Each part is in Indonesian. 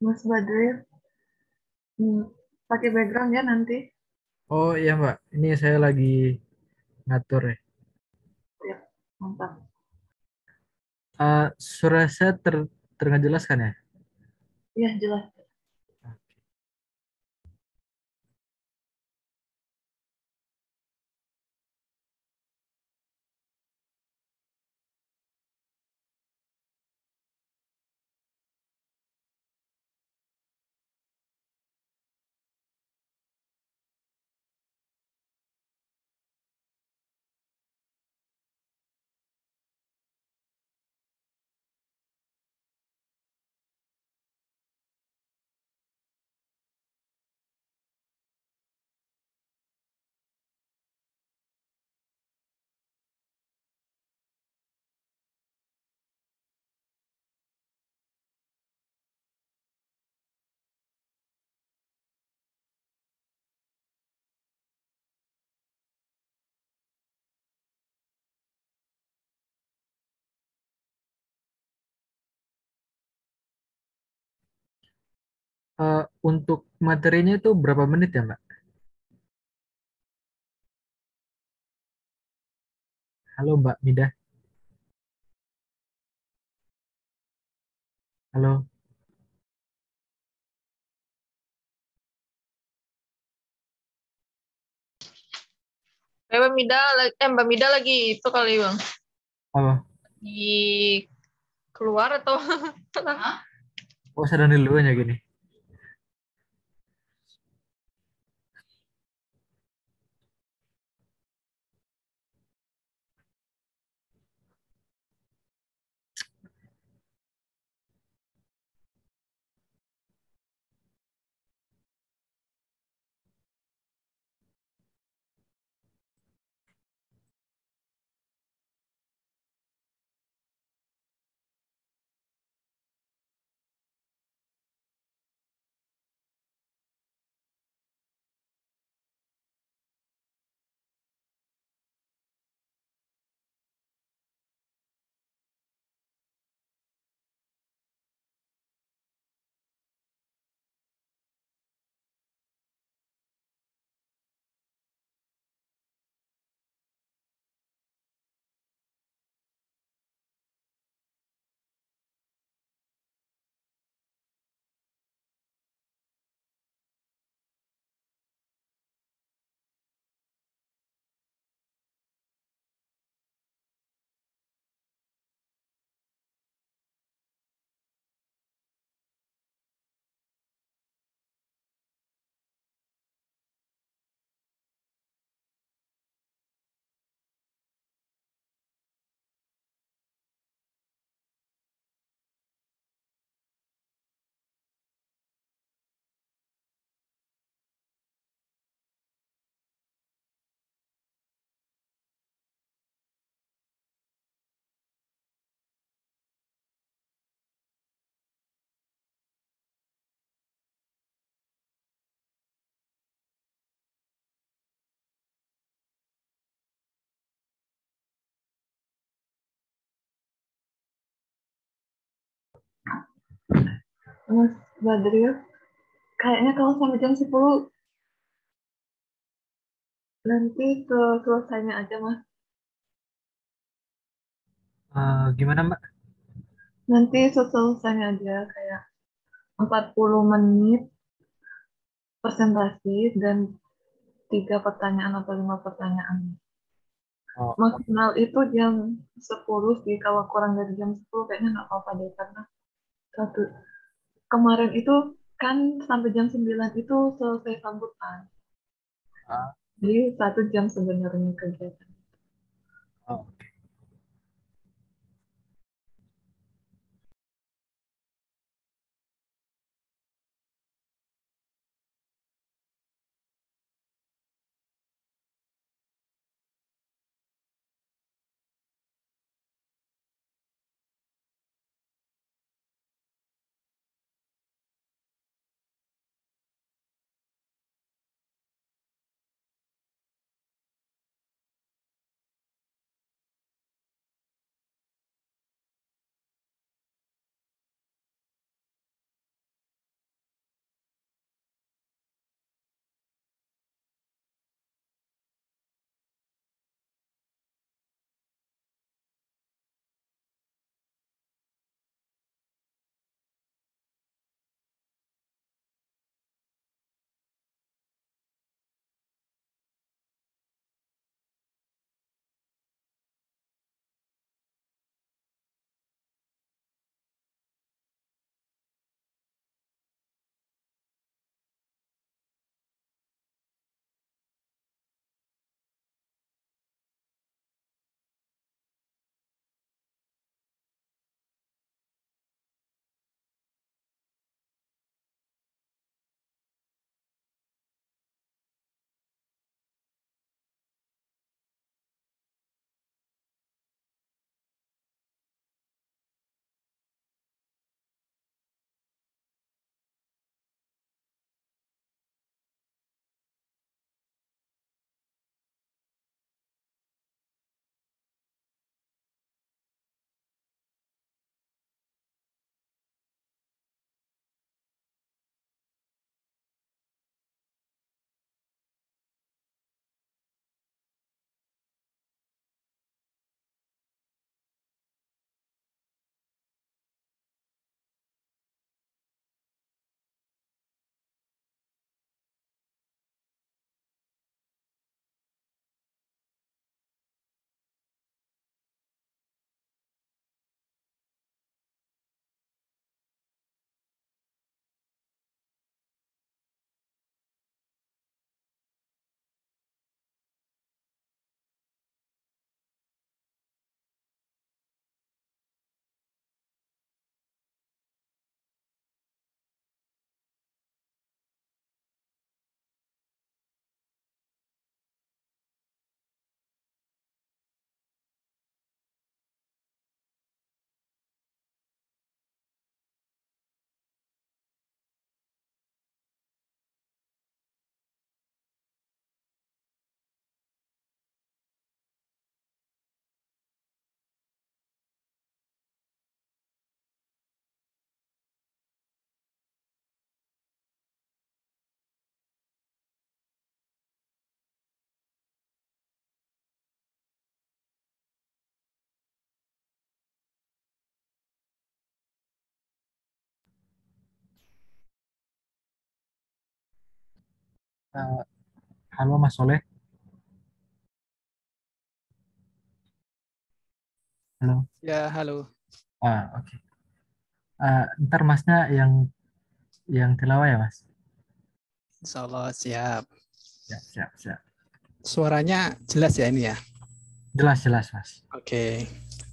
Mas Badril. Hmm, pakai background ya nanti. Oh iya Mbak, ini saya lagi ngatur ya. Ya, mantap. Uh, eh, suara saya ter terjelaskan ya? Iya, jelas. uh, untuk materinya itu berapa menit ya, Mbak? Halo, Mbak Mida. Halo. Eh, Mbak Mida, eh, Mbak Mida lagi itu kali, Bang. Apa? Di keluar atau? Hah? Oh, sedang di ya gini. Mas Badril, kayaknya kalau sampai jam 10 nanti ke selesainya aja, Mas. Uh, gimana, Mbak? Nanti selesainya aja, kayak 40 menit presentasi dan tiga pertanyaan atau lima pertanyaan. Oh. Maksimal itu jam 10 sih, kalau kurang dari jam 10 kayaknya nggak apa-apa deh, karena satu kemarin itu kan sampai jam 9 itu selesai sambutan. Ah. Jadi satu jam sebenarnya kegiatan. Oh, Oke. Uh, halo Mas Soleh. Halo. Ya, halo. Ah, oke. Okay. Uh, eh, ntar Masnya yang yang tilawah ya, Mas. Insyaallah siap. Siap, ya, siap, siap. Suaranya jelas ya ini ya? Jelas, jelas, Mas. Oke. Okay.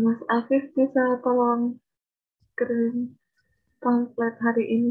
Mas Afif bisa tolong kirim pamflet hari ini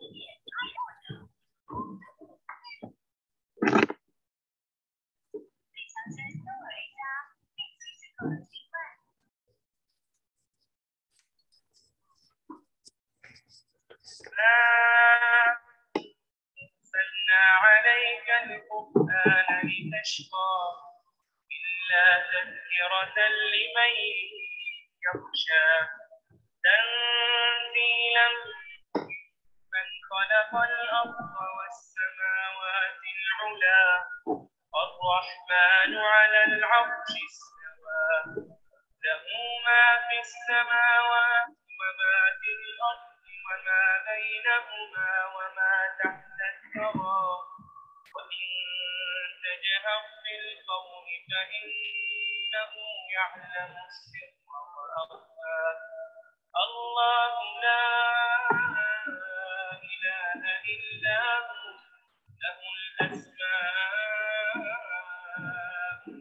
أنزلنا عليك القرآن لتشقى إلا تذكرة لمن يخشى تنزيلا خلق الأرض والسماوات العلا الرحمن على العرش استوى له ما في السماوات وما في الأرض وما بينهما وما تحت الثرى وإن تجهر بالقول فإنه يعلم السر وأخفى الله لا إلا هو له الأسماء الحسنى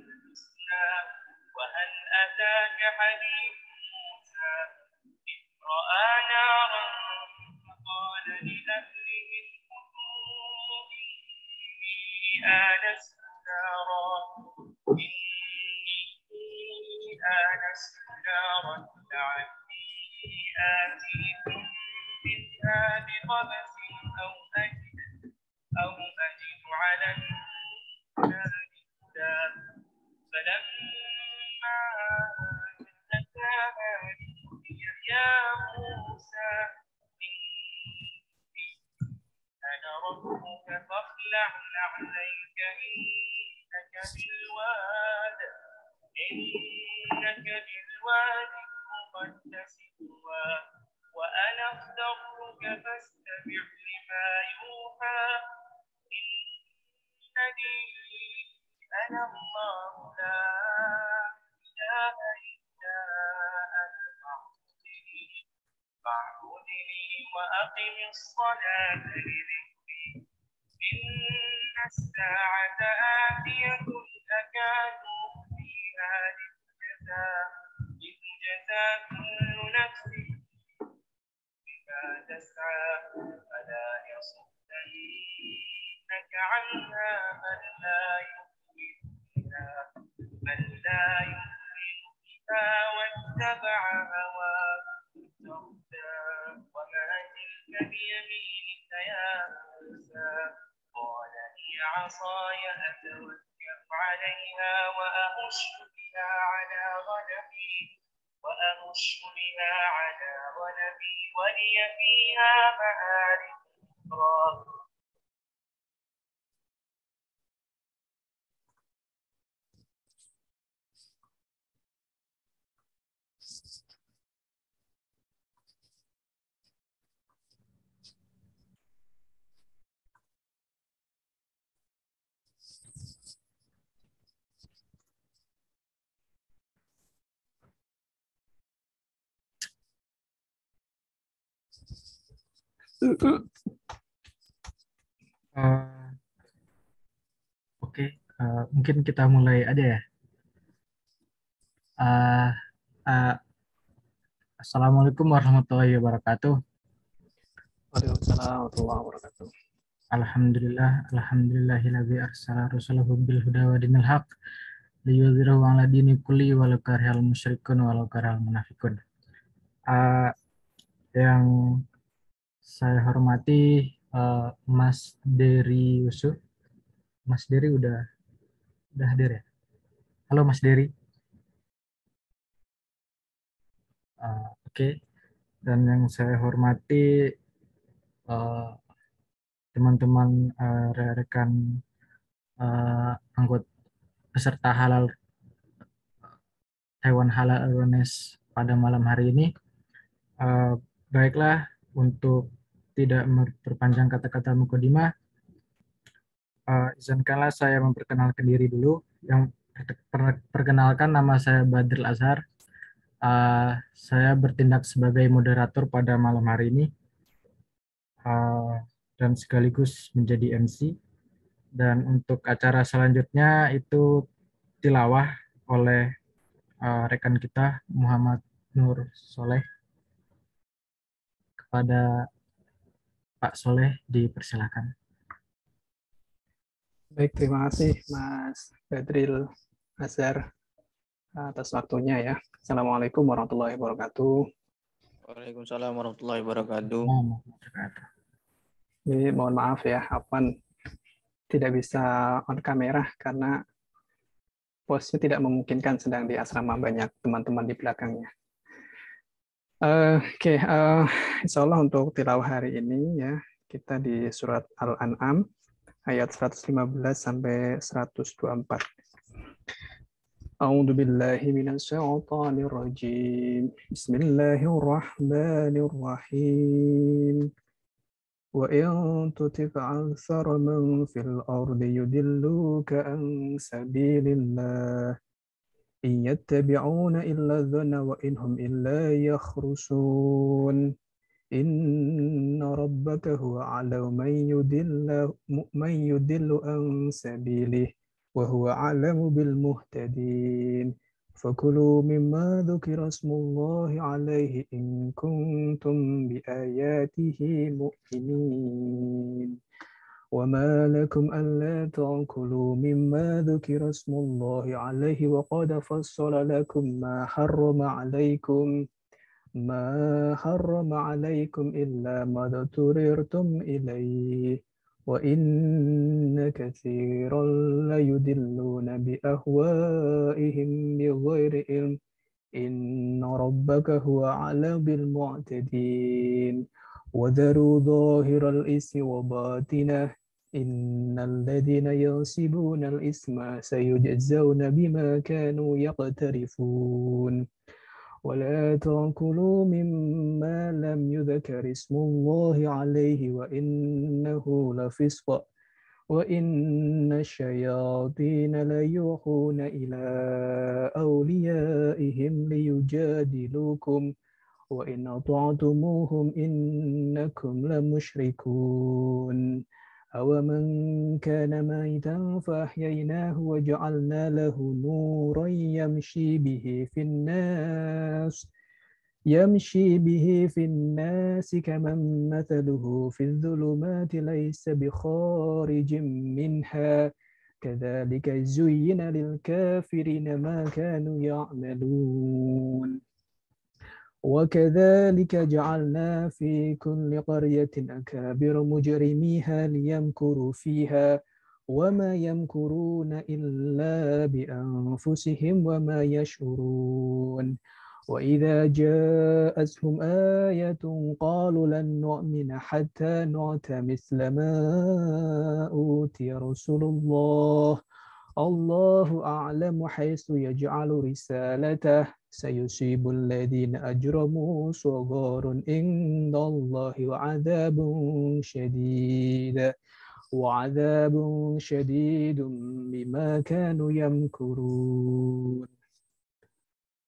وهل أتاك حديث موسى إذ رأى نارا فقال لأهله لعلي آتيكم منها بقبس عليك إنك بالواد إنك بالواد وأنا فاستمع لما يوحى إنني أنا الله لا إله إلا وأقم الصلاة لذكري Uh, Oke, okay. uh, eh, mungkin kita mulai aja ya. Uh, uh, Assalamualaikum warahmatullahi wabarakatuh. Waalaikumsalam warahmatullahi wabarakatuh. Alhamdulillah, alhamdulillahilladzi arsala rasulahu bil huda wa dinil haq liyudhirahu 'ala dini kulli walau karihal musyrikun walau karihal munafiqun. Uh, yang saya hormati uh, Mas Dery Yusuf. Mas Dery udah udah hadir ya? Halo Mas Dery. Uh, Oke. Okay. Dan yang saya hormati eh, teman-teman uh, eh, rekan uh, anggota peserta halal hewan Halal Awareness pada malam hari ini. Uh, baiklah untuk tidak memperpanjang kata-kata mukodimah, eh, uh, izinkanlah saya memperkenalkan diri dulu. Yang perkenalkan nama saya Badril Azhar. Uh, saya bertindak sebagai moderator pada malam hari ini uh, dan sekaligus menjadi MC. Dan untuk acara selanjutnya itu tilawah oleh uh, rekan kita Muhammad Nur Soleh kepada Pak Soleh dipersilakan. Baik, terima kasih Mas Badril Azhar atas waktunya ya. Assalamualaikum warahmatullahi wabarakatuh. Waalaikumsalam warahmatullahi wabarakatuh. Jadi mohon maaf ya, Afan tidak bisa on kamera karena posnya tidak memungkinkan sedang di asrama banyak teman-teman di belakangnya. Uh, Oke, okay, uh, eh, insya Allah untuk tilawah hari ini ya kita di surat Al-An'am ayat 115 sampai 124. A'udzu billahi minasyaitonir rajim. Bismillahirrahmanirrahim. Wa in tuti' aktsara man fil ardi yudilluka an sabilillah. إن يتبعون إلا الظن وإن هم إلا يخرسون إن ربك هو أعلم من يدل من يدل عن سبيله وهو أعلم بالمهتدين فكلوا مما ذكر اسم الله عليه إن كنتم بآياته مؤمنين وما لكم ألا تأكلوا مما ذكر اسم الله عليه وقد فصل لكم ما حرم عليكم ما حرم عليكم إلا ما اضطررتم إليه وإن كثيرا ليدلون بأهوائهم بغير علم إن ربك هو على بالمعتدين وذروا ظاهر الإثم وباطنه إن الذين ينسبون الإثم سيجزون بما كانوا يقترفون ولا تأكلوا مما لم يذكر اسم الله عليه وإنه لفسق وإن الشياطين ليوحون إلى أوليائهم ليجادلوكم وإن أطعتموهم إنكم لمشركون أو من كان ميتا فأحييناه وجعلنا له نورا يمشي به في الناس يمشي به في الناس كمن مثله في الظلمات ليس بخارج منها كذلك زين للكافرين ما كانوا يعملون وكذلك جعلنا في كل قرية أكابر مجرميها ليمكروا فيها وما يمكرون إلا بأنفسهم وما يشعرون وإذا جاءتهم آية قالوا لن نؤمن حتى نعت مثل ما أوتي رسول الله الله أعلم حيث يجعل رسالته ajramu الذين inda Allahi wa azabun وعذاب wa azabun شديد bima kanu yamkurun.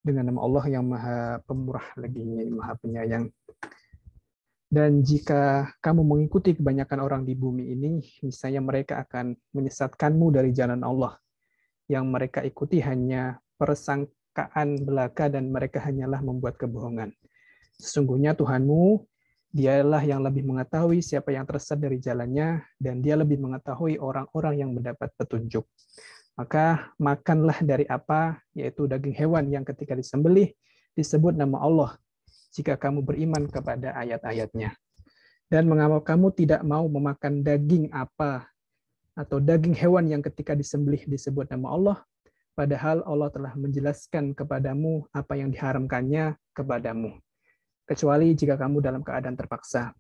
dengan nama Allah yang maha pemurah lagi maha penyayang dan jika kamu mengikuti kebanyakan orang di bumi ini misalnya mereka akan menyesatkanmu dari jalan Allah yang mereka ikuti hanya persangka kaan belaka dan mereka hanyalah membuat kebohongan. Sesungguhnya Tuhanmu, dialah yang lebih mengetahui siapa yang tersesat dari jalannya, dan dia lebih mengetahui orang-orang yang mendapat petunjuk. Maka makanlah dari apa, yaitu daging hewan yang ketika disembelih, disebut nama Allah, jika kamu beriman kepada ayat-ayatnya. Dan mengapa kamu tidak mau memakan daging apa atau daging hewan yang ketika disembelih disebut nama Allah, padahal Allah telah menjelaskan kepadamu apa yang diharamkannya kepadamu, kecuali jika kamu dalam keadaan terpaksa.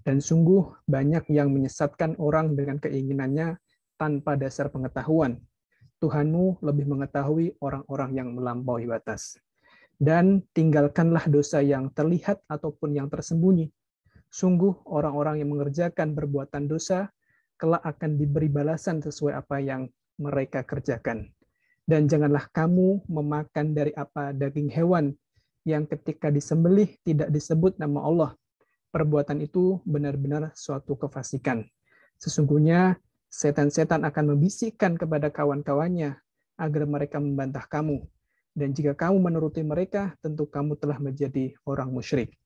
Dan sungguh banyak yang menyesatkan orang dengan keinginannya tanpa dasar pengetahuan. Tuhanmu lebih mengetahui orang-orang yang melampaui batas. Dan tinggalkanlah dosa yang terlihat ataupun yang tersembunyi. Sungguh orang-orang yang mengerjakan perbuatan dosa kelak akan diberi balasan sesuai apa yang mereka kerjakan. Dan janganlah kamu memakan dari apa daging hewan yang ketika disembelih tidak disebut nama Allah. Perbuatan itu benar-benar suatu kefasikan. Sesungguhnya setan-setan akan membisikkan kepada kawan-kawannya agar mereka membantah kamu. Dan jika kamu menuruti mereka, tentu kamu telah menjadi orang musyrik.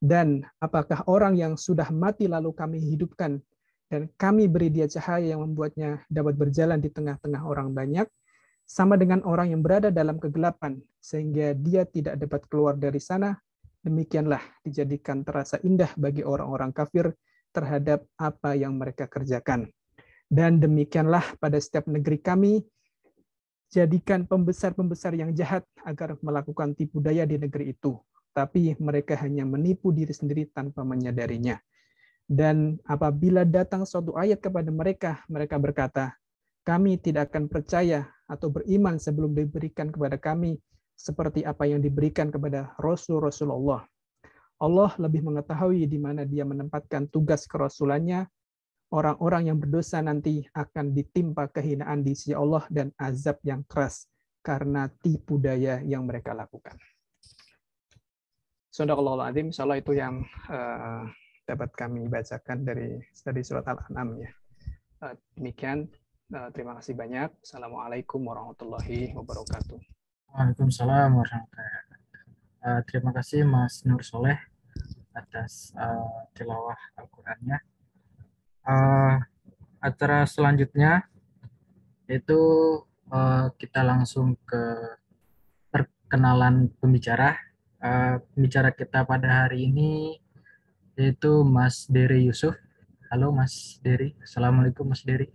Dan apakah orang yang sudah mati lalu kami hidupkan dan kami beri dia cahaya yang membuatnya dapat berjalan di tengah-tengah orang banyak, sama dengan orang yang berada dalam kegelapan, sehingga dia tidak dapat keluar dari sana. Demikianlah dijadikan terasa indah bagi orang-orang kafir terhadap apa yang mereka kerjakan. Dan demikianlah pada setiap negeri kami, jadikan pembesar-pembesar yang jahat agar melakukan tipu daya di negeri itu. Tapi mereka hanya menipu diri sendiri tanpa menyadarinya. Dan apabila datang suatu ayat kepada mereka, mereka berkata, kami tidak akan percaya atau beriman sebelum diberikan kepada kami seperti apa yang diberikan kepada Rasul Rasulullah. Allah lebih mengetahui di mana dia menempatkan tugas kerasulannya. Orang-orang yang berdosa nanti akan ditimpa kehinaan di sisi Allah dan azab yang keras karena tipu daya yang mereka lakukan. Sadaqallahul azim, insyaallah itu yang eh, dapat kami bacakan dari dari surat Al-An'am ya. Eh, demikian Eh, terima kasih banyak. Assalamualaikum warahmatullahi wabarakatuh. Waalaikumsalam warahmatullahi wabarakatuh. Eh, terima kasih Mas Nur Soleh atas uh, tilawah Al-Qur'annya. Uh, acara selanjutnya yaitu uh, kita langsung ke perkenalan pembicara. Uh, pembicara kita pada hari ini yaitu Mas Dery Yusuf. Halo Mas Dery. Assalamualaikum Mas Dery.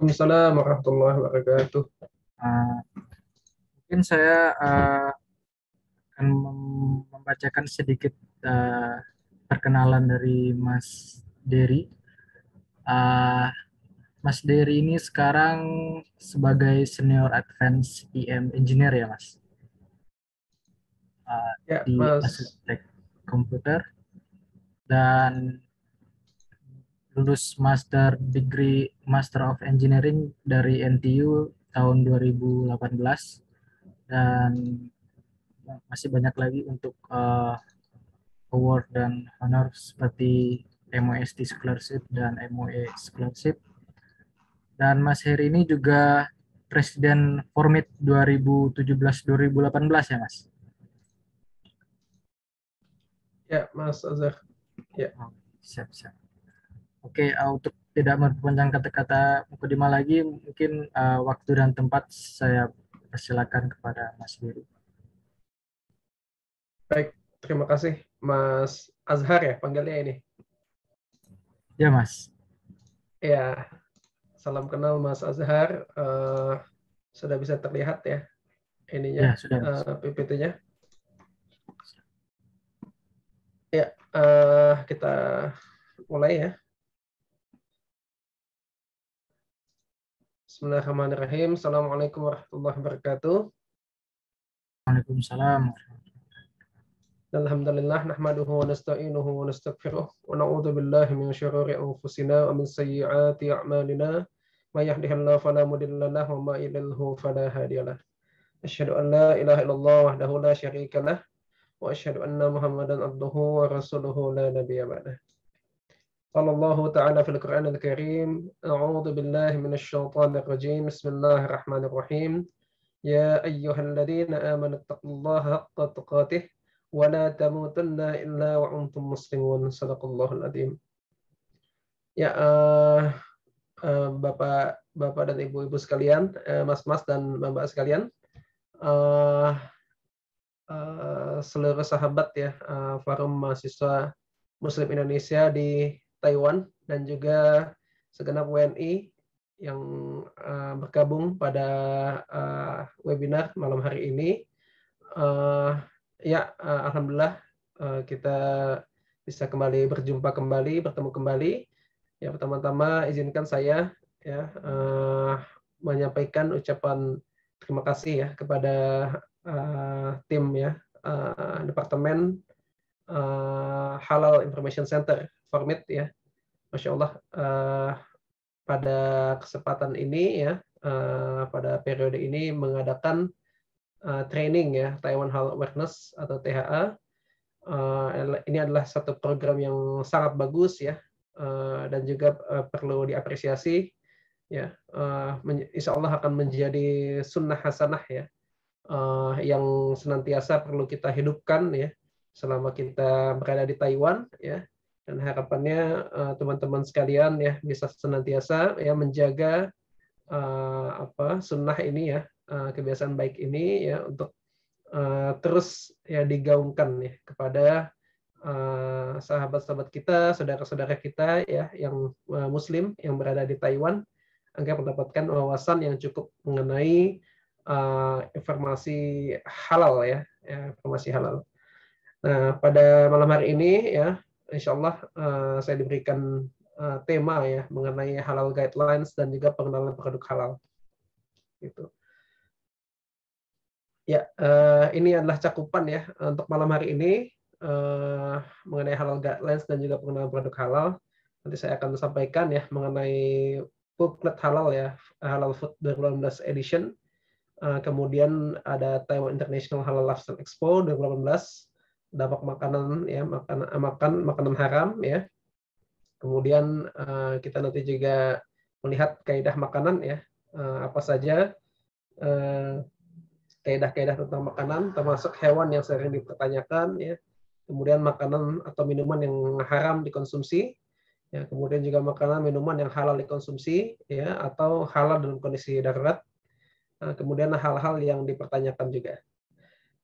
Waalaikumsalam warahmatullahi wabarakatuh. Uh, mungkin saya uh, akan membacakan sedikit uh, perkenalan dari Mas Dery. Uh, Mas Dery ini sekarang sebagai senior advance PM engineer ya, Mas? Uh, ya, di Mas. Komputer. Dan lulus master degree Master of Engineering dari NTU tahun 2018 dan masih banyak lagi untuk uh, award dan honor seperti MOST Scholarship dan MOE Scholarship. Dan Mas Heri ini juga Presiden Formit 2017-2018 ya Mas? Ya Mas Azhar. Ya. Siap-siap. Oh, Oke, okay, uh, untuk tidak memperpanjang kata-kata mukadimah lagi, mungkin uh, waktu dan tempat saya persilakan kepada Mas Beri. Baik, terima kasih Mas Azhar ya panggilnya ini. Ya Mas. Ya, salam kenal Mas Azhar. Uh, sudah bisa terlihat ya ininya ya, uh, eh, PPT-nya. Ya, uh, kita mulai ya. Bismillahirrahmanirrahim. Assalamualaikum warahmatullahi wabarakatuh. Waalaikumsalam. Alhamdulillah nahmaduhu wa nasta'inuhu wa nastaghfiruh wa na'udhu billahi min syururi anfusina wa min sayyiati a'malina Ma yahdihallah falamudillalah wa may yudlilhu fala hadiyalah. an la ilaha illallah wahdahu la syarikalah. wa asyadu anna Muhammadan abduhu wa rasuluhu la nabiya ba'dah. قال الله تعالى في القرآن الكريم أعوذ بالله من الشيطان الرجيم بسم الله الرحمن الرحيم يا أيها الذين آمنوا اتقوا الله حق تقاته ولا تموتن إلا وأنتم مسلمون صدق الله العظيم يا Bapak, Bapak dan Ibu-ibu sekalian, Mas-mas dan Mbak Mbak sekalian, seluruh sahabat ya, Forum Mahasiswa Muslim Indonesia di Taiwan dan juga segenap WNI yang uh, bergabung pada uh, webinar malam hari ini. Uh, ya, uh, alhamdulillah uh, kita bisa kembali berjumpa kembali, bertemu kembali. Ya, pertama-tama izinkan saya ya uh, menyampaikan ucapan terima kasih ya kepada uh, tim ya uh, departemen uh, Halal Information Center format ya. Masya Allah uh, pada kesempatan ini ya uh, pada periode ini mengadakan uh, training ya Taiwan Health Awareness atau THA. Uh, ini adalah satu program yang sangat bagus ya uh, dan juga uh, perlu diapresiasi ya. Uh, insya Allah akan menjadi sunnah hasanah ya uh, yang senantiasa perlu kita hidupkan ya selama kita berada di Taiwan ya dan harapannya eh, teman-teman uh, sekalian ya bisa senantiasa ya menjaga uh, apa sunnah ini ya uh, kebiasaan baik ini ya untuk uh, terus ya digaungkan ya kepada sahabat-sahabat uh, kita saudara-saudara kita ya yang uh, muslim yang berada di Taiwan agar mendapatkan wawasan yang cukup mengenai uh, informasi halal ya, ya informasi halal. Nah pada malam hari ini ya insya Allah uh, eh, saya diberikan uh, tema ya mengenai halal guidelines dan juga pengenalan produk halal. Gitu. Ya, uh, ini adalah cakupan ya untuk malam hari ini uh, mengenai halal guidelines dan juga pengenalan produk halal. Nanti saya akan sampaikan ya mengenai booklet halal ya halal food 2018 edition. Uh, kemudian ada Taiwan International Halal Lifestyle Expo 2018 dampak makanan ya makan eh, makan makanan haram ya kemudian eh, kita nanti juga melihat kaidah makanan ya eh, apa saja uh, kaidah-kaidah tentang makanan termasuk hewan yang sering dipertanyakan ya kemudian makanan atau minuman yang haram dikonsumsi ya kemudian juga makanan minuman yang halal dikonsumsi ya atau halal dalam kondisi darurat kemudian hal-hal yang dipertanyakan juga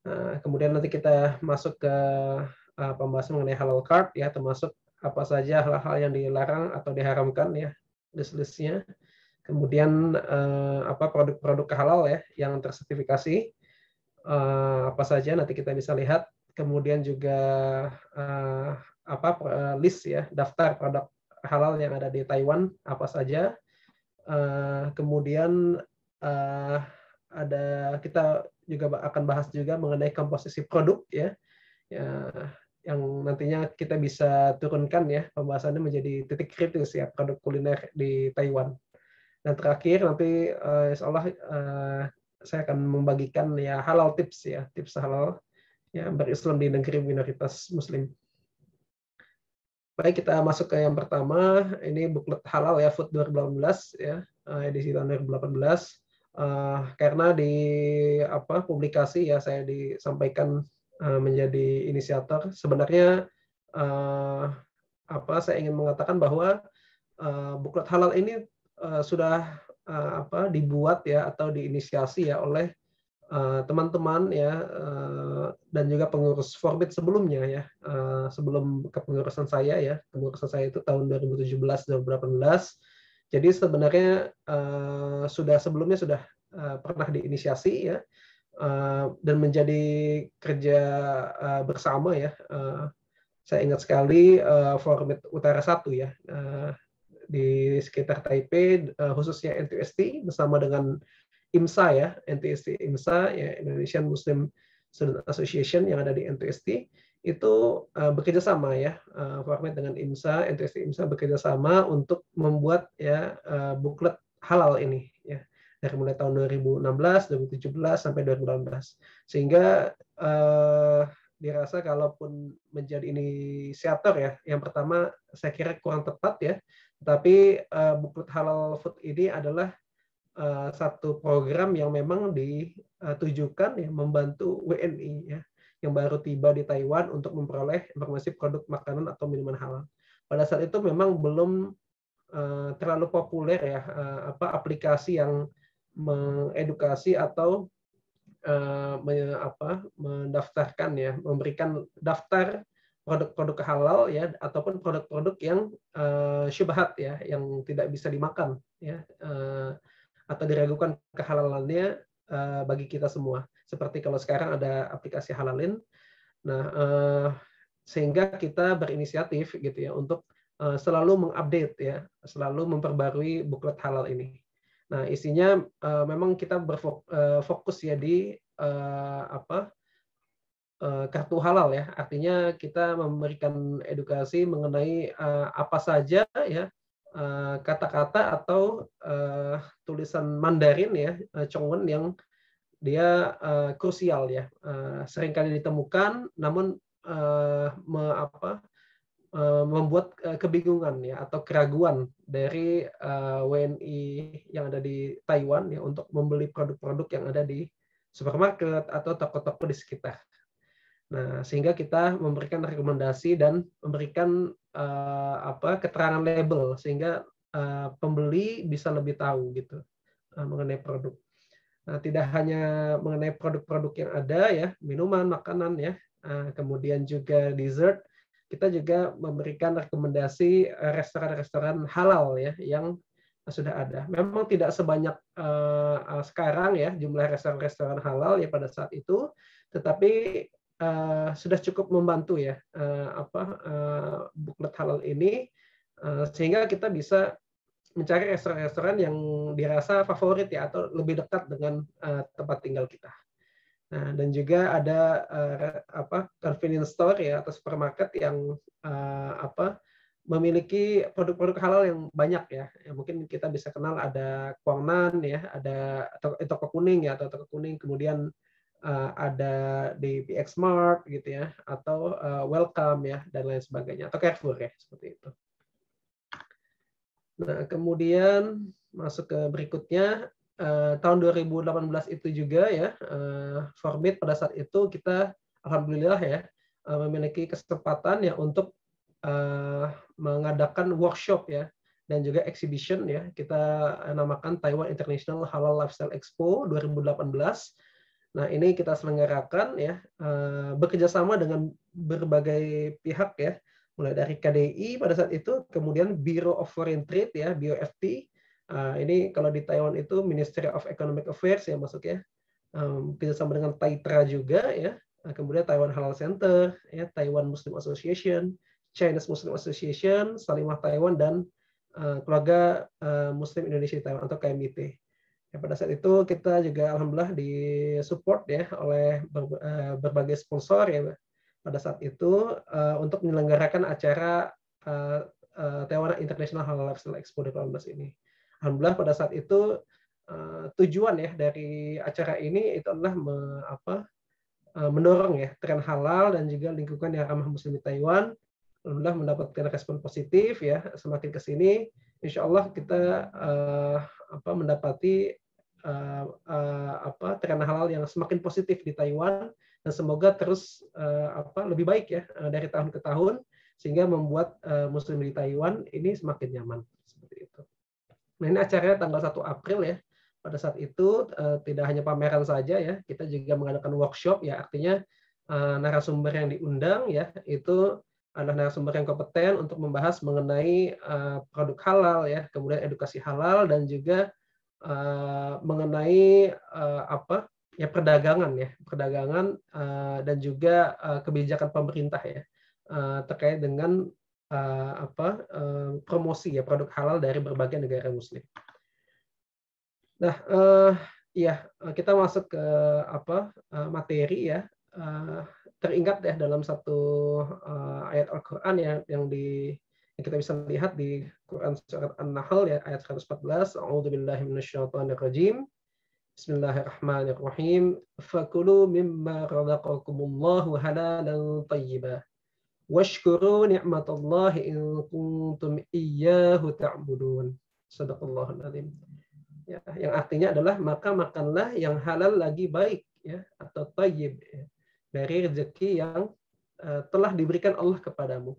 Eh, kemudian nanti kita masuk ke uh, pembahasan mengenai halal card ya termasuk apa saja hal-hal yang dilarang atau diharamkan ya list-listnya. Kemudian uh, apa produk-produk halal ya yang tersertifikasi uh, apa saja nanti kita bisa lihat. Kemudian juga uh, apa list ya daftar produk halal yang ada di Taiwan apa saja. uh, kemudian uh, ada kita juga akan bahas juga mengenai komposisi produk ya, ya yang nantinya kita bisa turunkan ya pembahasannya menjadi titik kritis ya produk kuliner di Taiwan. Dan terakhir nanti uh, Insya Allah uh, saya akan membagikan ya halal tips ya tips halal ya berislam di negeri minoritas Muslim. Baik, kita masuk ke yang pertama. Ini buklet halal ya, Food 2018 ya, eh, edisi tahun 2018 uh, karena di apa publikasi ya saya disampaikan uh, menjadi inisiator sebenarnya uh, apa saya ingin mengatakan bahwa uh, buklet halal ini uh, sudah uh, apa dibuat ya atau diinisiasi ya oleh teman-teman uh, ya uh, dan juga pengurus Forbit sebelumnya ya uh, sebelum kepengurusan saya ya pengurusan saya itu tahun 2017 2018 jadi sebenarnya uh, sudah sebelumnya sudah uh, pernah diinisiasi ya uh, dan menjadi kerja uh, bersama ya. Uh, saya ingat sekali uh, Forum Utara Satu ya uh, di sekitar Taipei uh, khususnya NTST bersama dengan IMSA ya NTST IMSA ya Indonesian Muslim Student Association yang ada di NTST itu uh, bekerja sama ya uh, dengan IMSA, NTSC IMSA bekerja sama untuk membuat ya uh, eh, buklet halal ini ya dari mulai tahun 2016, 2017 sampai 2018 sehingga uh, dirasa kalaupun menjadi ini inisiator ya yang pertama saya kira kurang tepat ya tetapi uh, buklet halal food ini adalah uh, satu program yang memang ditujukan ya membantu WNI ya yang baru tiba di Taiwan untuk memperoleh informasi produk makanan atau minuman halal. Pada saat itu memang belum uh, terlalu populer ya uh, apa aplikasi yang mengedukasi atau uh, me, apa, mendaftarkan ya, memberikan daftar produk-produk halal ya ataupun produk-produk yang uh, syubhat ya yang tidak bisa dimakan ya uh, atau diragukan kehalalannya uh, bagi kita semua. Seperti kalau sekarang ada aplikasi Halalin. Nah, eh, sehingga kita berinisiatif gitu ya untuk eh, selalu mengupdate ya, selalu memperbarui buklet halal ini. Nah, isinya eh, memang kita berfokus eh, ya di eh, apa? Eh, kartu halal ya artinya kita memberikan edukasi mengenai uh, apa saja ya kata-kata atau uh, tulisan Mandarin ya uh, Chongwen yang dia uh, krusial ya uh, seringkali ditemukan namun uh, me, apa, uh, membuat kebingungan ya atau keraguan dari uh, WNI yang ada di Taiwan ya untuk membeli produk-produk yang ada di supermarket atau toko-toko di sekitar. Nah, sehingga kita memberikan rekomendasi dan memberikan uh, apa keterangan label sehingga uh, pembeli bisa lebih tahu gitu uh, mengenai produk. Nah, tidak hanya mengenai produk-produk yang ada ya, minuman, makanan ya, eh, kemudian juga dessert, kita juga memberikan rekomendasi eh, restoran-restoran halal ya yang sudah ada. Memang tidak sebanyak uh, sekarang ya jumlah restoran-restoran halal ya pada saat itu, tetapi uh, sudah cukup membantu ya uh, apa uh, buklet halal ini uh, sehingga kita bisa mencari restoran-restoran yang dirasa favorit ya atau lebih dekat dengan uh, tempat tinggal kita. Nah, dan juga ada uh, apa convenience store ya atau supermarket yang uh, apa memiliki produk-produk halal yang banyak ya. ya. Mungkin kita bisa kenal ada Kuangnan ya, ada toko, toko kuning ya atau toko kuning kemudian uh, ada di PX Mart gitu ya atau uh, Welcome ya dan lain sebagainya atau Carrefour ya seperti itu. Nah, kemudian masuk ke berikutnya eh, tahun 2018 itu juga ya eh, Forbit pada saat itu kita alhamdulillah ya eh, memiliki kesempatan ya untuk eh, mengadakan workshop ya dan juga exhibition ya kita namakan Taiwan International Halal Lifestyle Expo 2018. Nah ini kita selenggarakan ya eh, bekerjasama dengan berbagai pihak ya mulai dari KDI pada saat itu, kemudian Bureau of Foreign Trade ya, BOFT. Uh, ah, ini kalau di Taiwan itu Ministry of Economic Affairs ya masuk ya. Um, sama dengan Taitra juga ya. Uh, kemudian Taiwan Halal Center, ya, Taiwan Muslim Association, Chinese Muslim Association, Salimah Taiwan dan uh, keluarga uh, Muslim Indonesia Taiwan atau KMIT. Ya, pada saat itu kita juga alhamdulillah disupport ya oleh eh, berbagai sponsor ya pada saat itu uh, untuk menyelenggarakan acara uh, eh, uh, eh, Tewana International Halal Lifestyle Expo 2018 ini. Alhamdulillah pada saat itu uh, tujuan ya dari acara ini itu adalah me, apa, uh, mendorong ya tren halal dan juga lingkungan yang ramah muslim di Taiwan. Alhamdulillah mendapatkan respon positif ya semakin ke sini insya Allah kita uh, apa mendapati uh, uh, apa tren halal yang semakin positif di Taiwan dan semoga terus uh, apa lebih baik ya uh, dari tahun ke tahun sehingga membuat uh, muslim di Taiwan ini semakin nyaman seperti itu. Nah, ini acaranya tanggal 1 April ya. Pada saat itu uh, tidak hanya pameran saja ya, kita juga mengadakan workshop ya artinya uh, narasumber yang diundang ya itu adalah narasumber yang kompeten untuk membahas mengenai uh, produk halal ya, kemudian edukasi halal dan juga uh, mengenai uh, apa ya perdagangan ya perdagangan uh, dan juga uh, kebijakan pemerintah ya uh, terkait dengan uh, apa uh, promosi ya produk halal dari berbagai negara muslim. Nah, uh, ya kita masuk ke apa uh, materi ya uh, teringat ya dalam satu uh, ayat Al-Qur'an yang yang di yang kita bisa lihat di Quran surat An-Nahl ya ayat 114 A'udzubillahi minasyaitonirrajim Bismillahirrahmanirrahim. Fakulu mimma razaqakumullahu halalan tayyiba. Washkuru ni'matallahi in kuntum iyyahu ta'budun. Sadaqallahu alim. Ya, yang artinya adalah maka makanlah yang halal lagi baik ya atau tayyib ya, dari rezeki yang uh, telah diberikan Allah kepadamu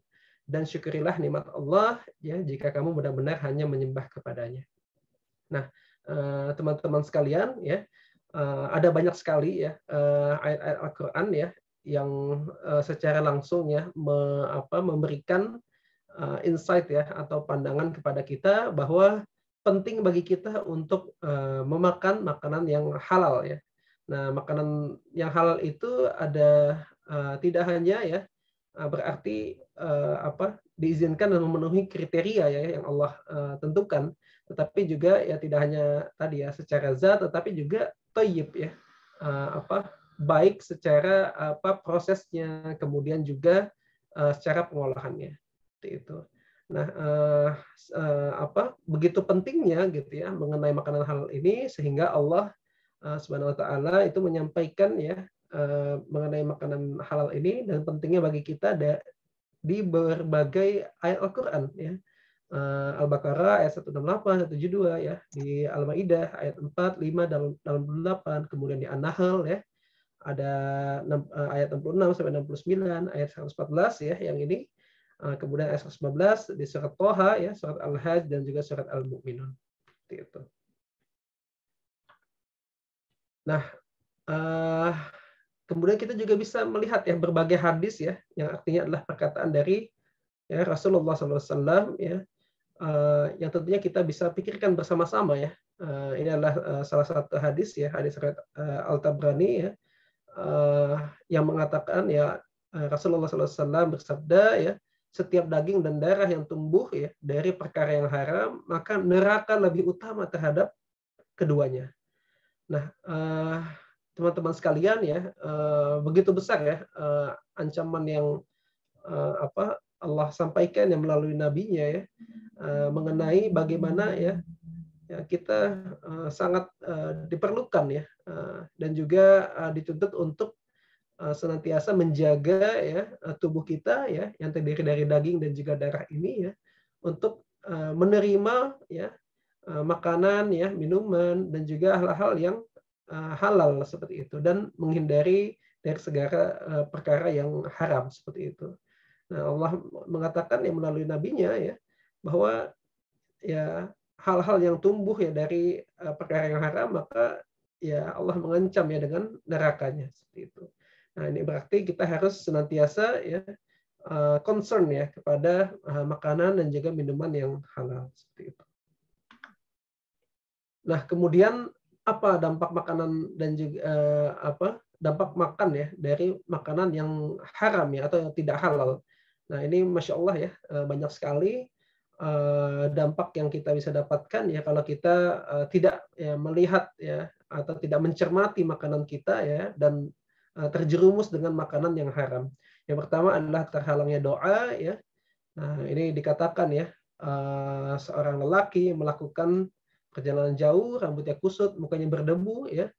dan syukurilah nikmat Allah ya jika kamu benar-benar hanya menyembah kepadanya. Nah, Eh, teman-teman sekalian ya eh, ada banyak sekali ya eh, ayat-ayat Al-Qur'an ya yang secara langsung ya me, apa, memberikan insight ya atau pandangan kepada kita bahwa penting bagi kita untuk memakan makanan yang halal ya. Nah, makanan yang halal itu ada tidak hanya ya berarti apa diizinkan dan memenuhi kriteria ya yang Allah tentukan tetapi juga ya tidak hanya tadi ya secara zat tetapi juga toyib ya uh, apa baik secara apa prosesnya kemudian juga uh, secara pengolahannya itu nah uh, uh, apa begitu pentingnya gitu ya mengenai makanan halal ini sehingga Allah uh, subhanahu wa taala itu menyampaikan ya uh, mengenai makanan halal ini dan pentingnya bagi kita ada di berbagai ayat Al-Qur'an ya uh, Al-Baqarah ayat 168, 172 ya, di Al-Maidah ayat 4, 5 dan 68, kemudian di An-Nahl ya. Ada 6, uh, eh, ayat 66 sampai 69, ayat 114 ya yang ini. Uh, kemudian ayat 115 di surat Toha ya, surat Al-Hajj dan juga surat Al-Mu'minun. itu. Nah, uh, kemudian kita juga bisa melihat ya berbagai hadis ya yang artinya adalah perkataan dari ya Rasulullah SAW ya Eh, yang tentunya kita bisa pikirkan bersama-sama ya. Eh, ini adalah eh, salah satu hadis ya, hadis uh, Al-Tabrani ya, yang mengatakan ya uh, Rasulullah SAW bersabda ya, setiap daging dan darah yang tumbuh ya dari perkara yang haram, maka neraka lebih utama terhadap keduanya. Nah, teman-teman sekalian ya, begitu besar ya ancaman yang apa Allah sampaikan yang melalui nabinya ya eh, mengenai bagaimana ya, ya kita eh, sangat eh, diperlukan ya dan juga dituntut untuk senantiasa menjaga ya tubuh kita ya yang terdiri dari daging dan juga darah ini ya untuk menerima ya makanan ya minuman dan juga hal-hal yang halal seperti itu dan menghindari dari segala perkara yang haram seperti itu. Nah, Allah mengatakan yang melalui nabinya ya bahwa ya hal-hal yang tumbuh ya dari eh, perkara yang haram maka ya Allah mengancam ya dengan nerakanya seperti itu. Nah, ini berarti kita harus senantiasa ya eh, concern ya kepada makanan dan juga minuman yang halal seperti itu. Nah, kemudian apa dampak makanan dan juga apa dampak makan ya dari makanan yang haram ya atau yang tidak halal. Nah ini masya Allah ya eh, banyak sekali eh, dampak yang kita bisa dapatkan ya kalau kita eh, tidak ya, melihat ya atau tidak mencermati makanan kita ya dan terjerumus dengan makanan yang haram. Yang pertama adalah terhalangnya doa ya. Nah, ini dikatakan ya seorang lelaki melakukan perjalanan jauh, rambutnya kusut, mukanya berdebu ya.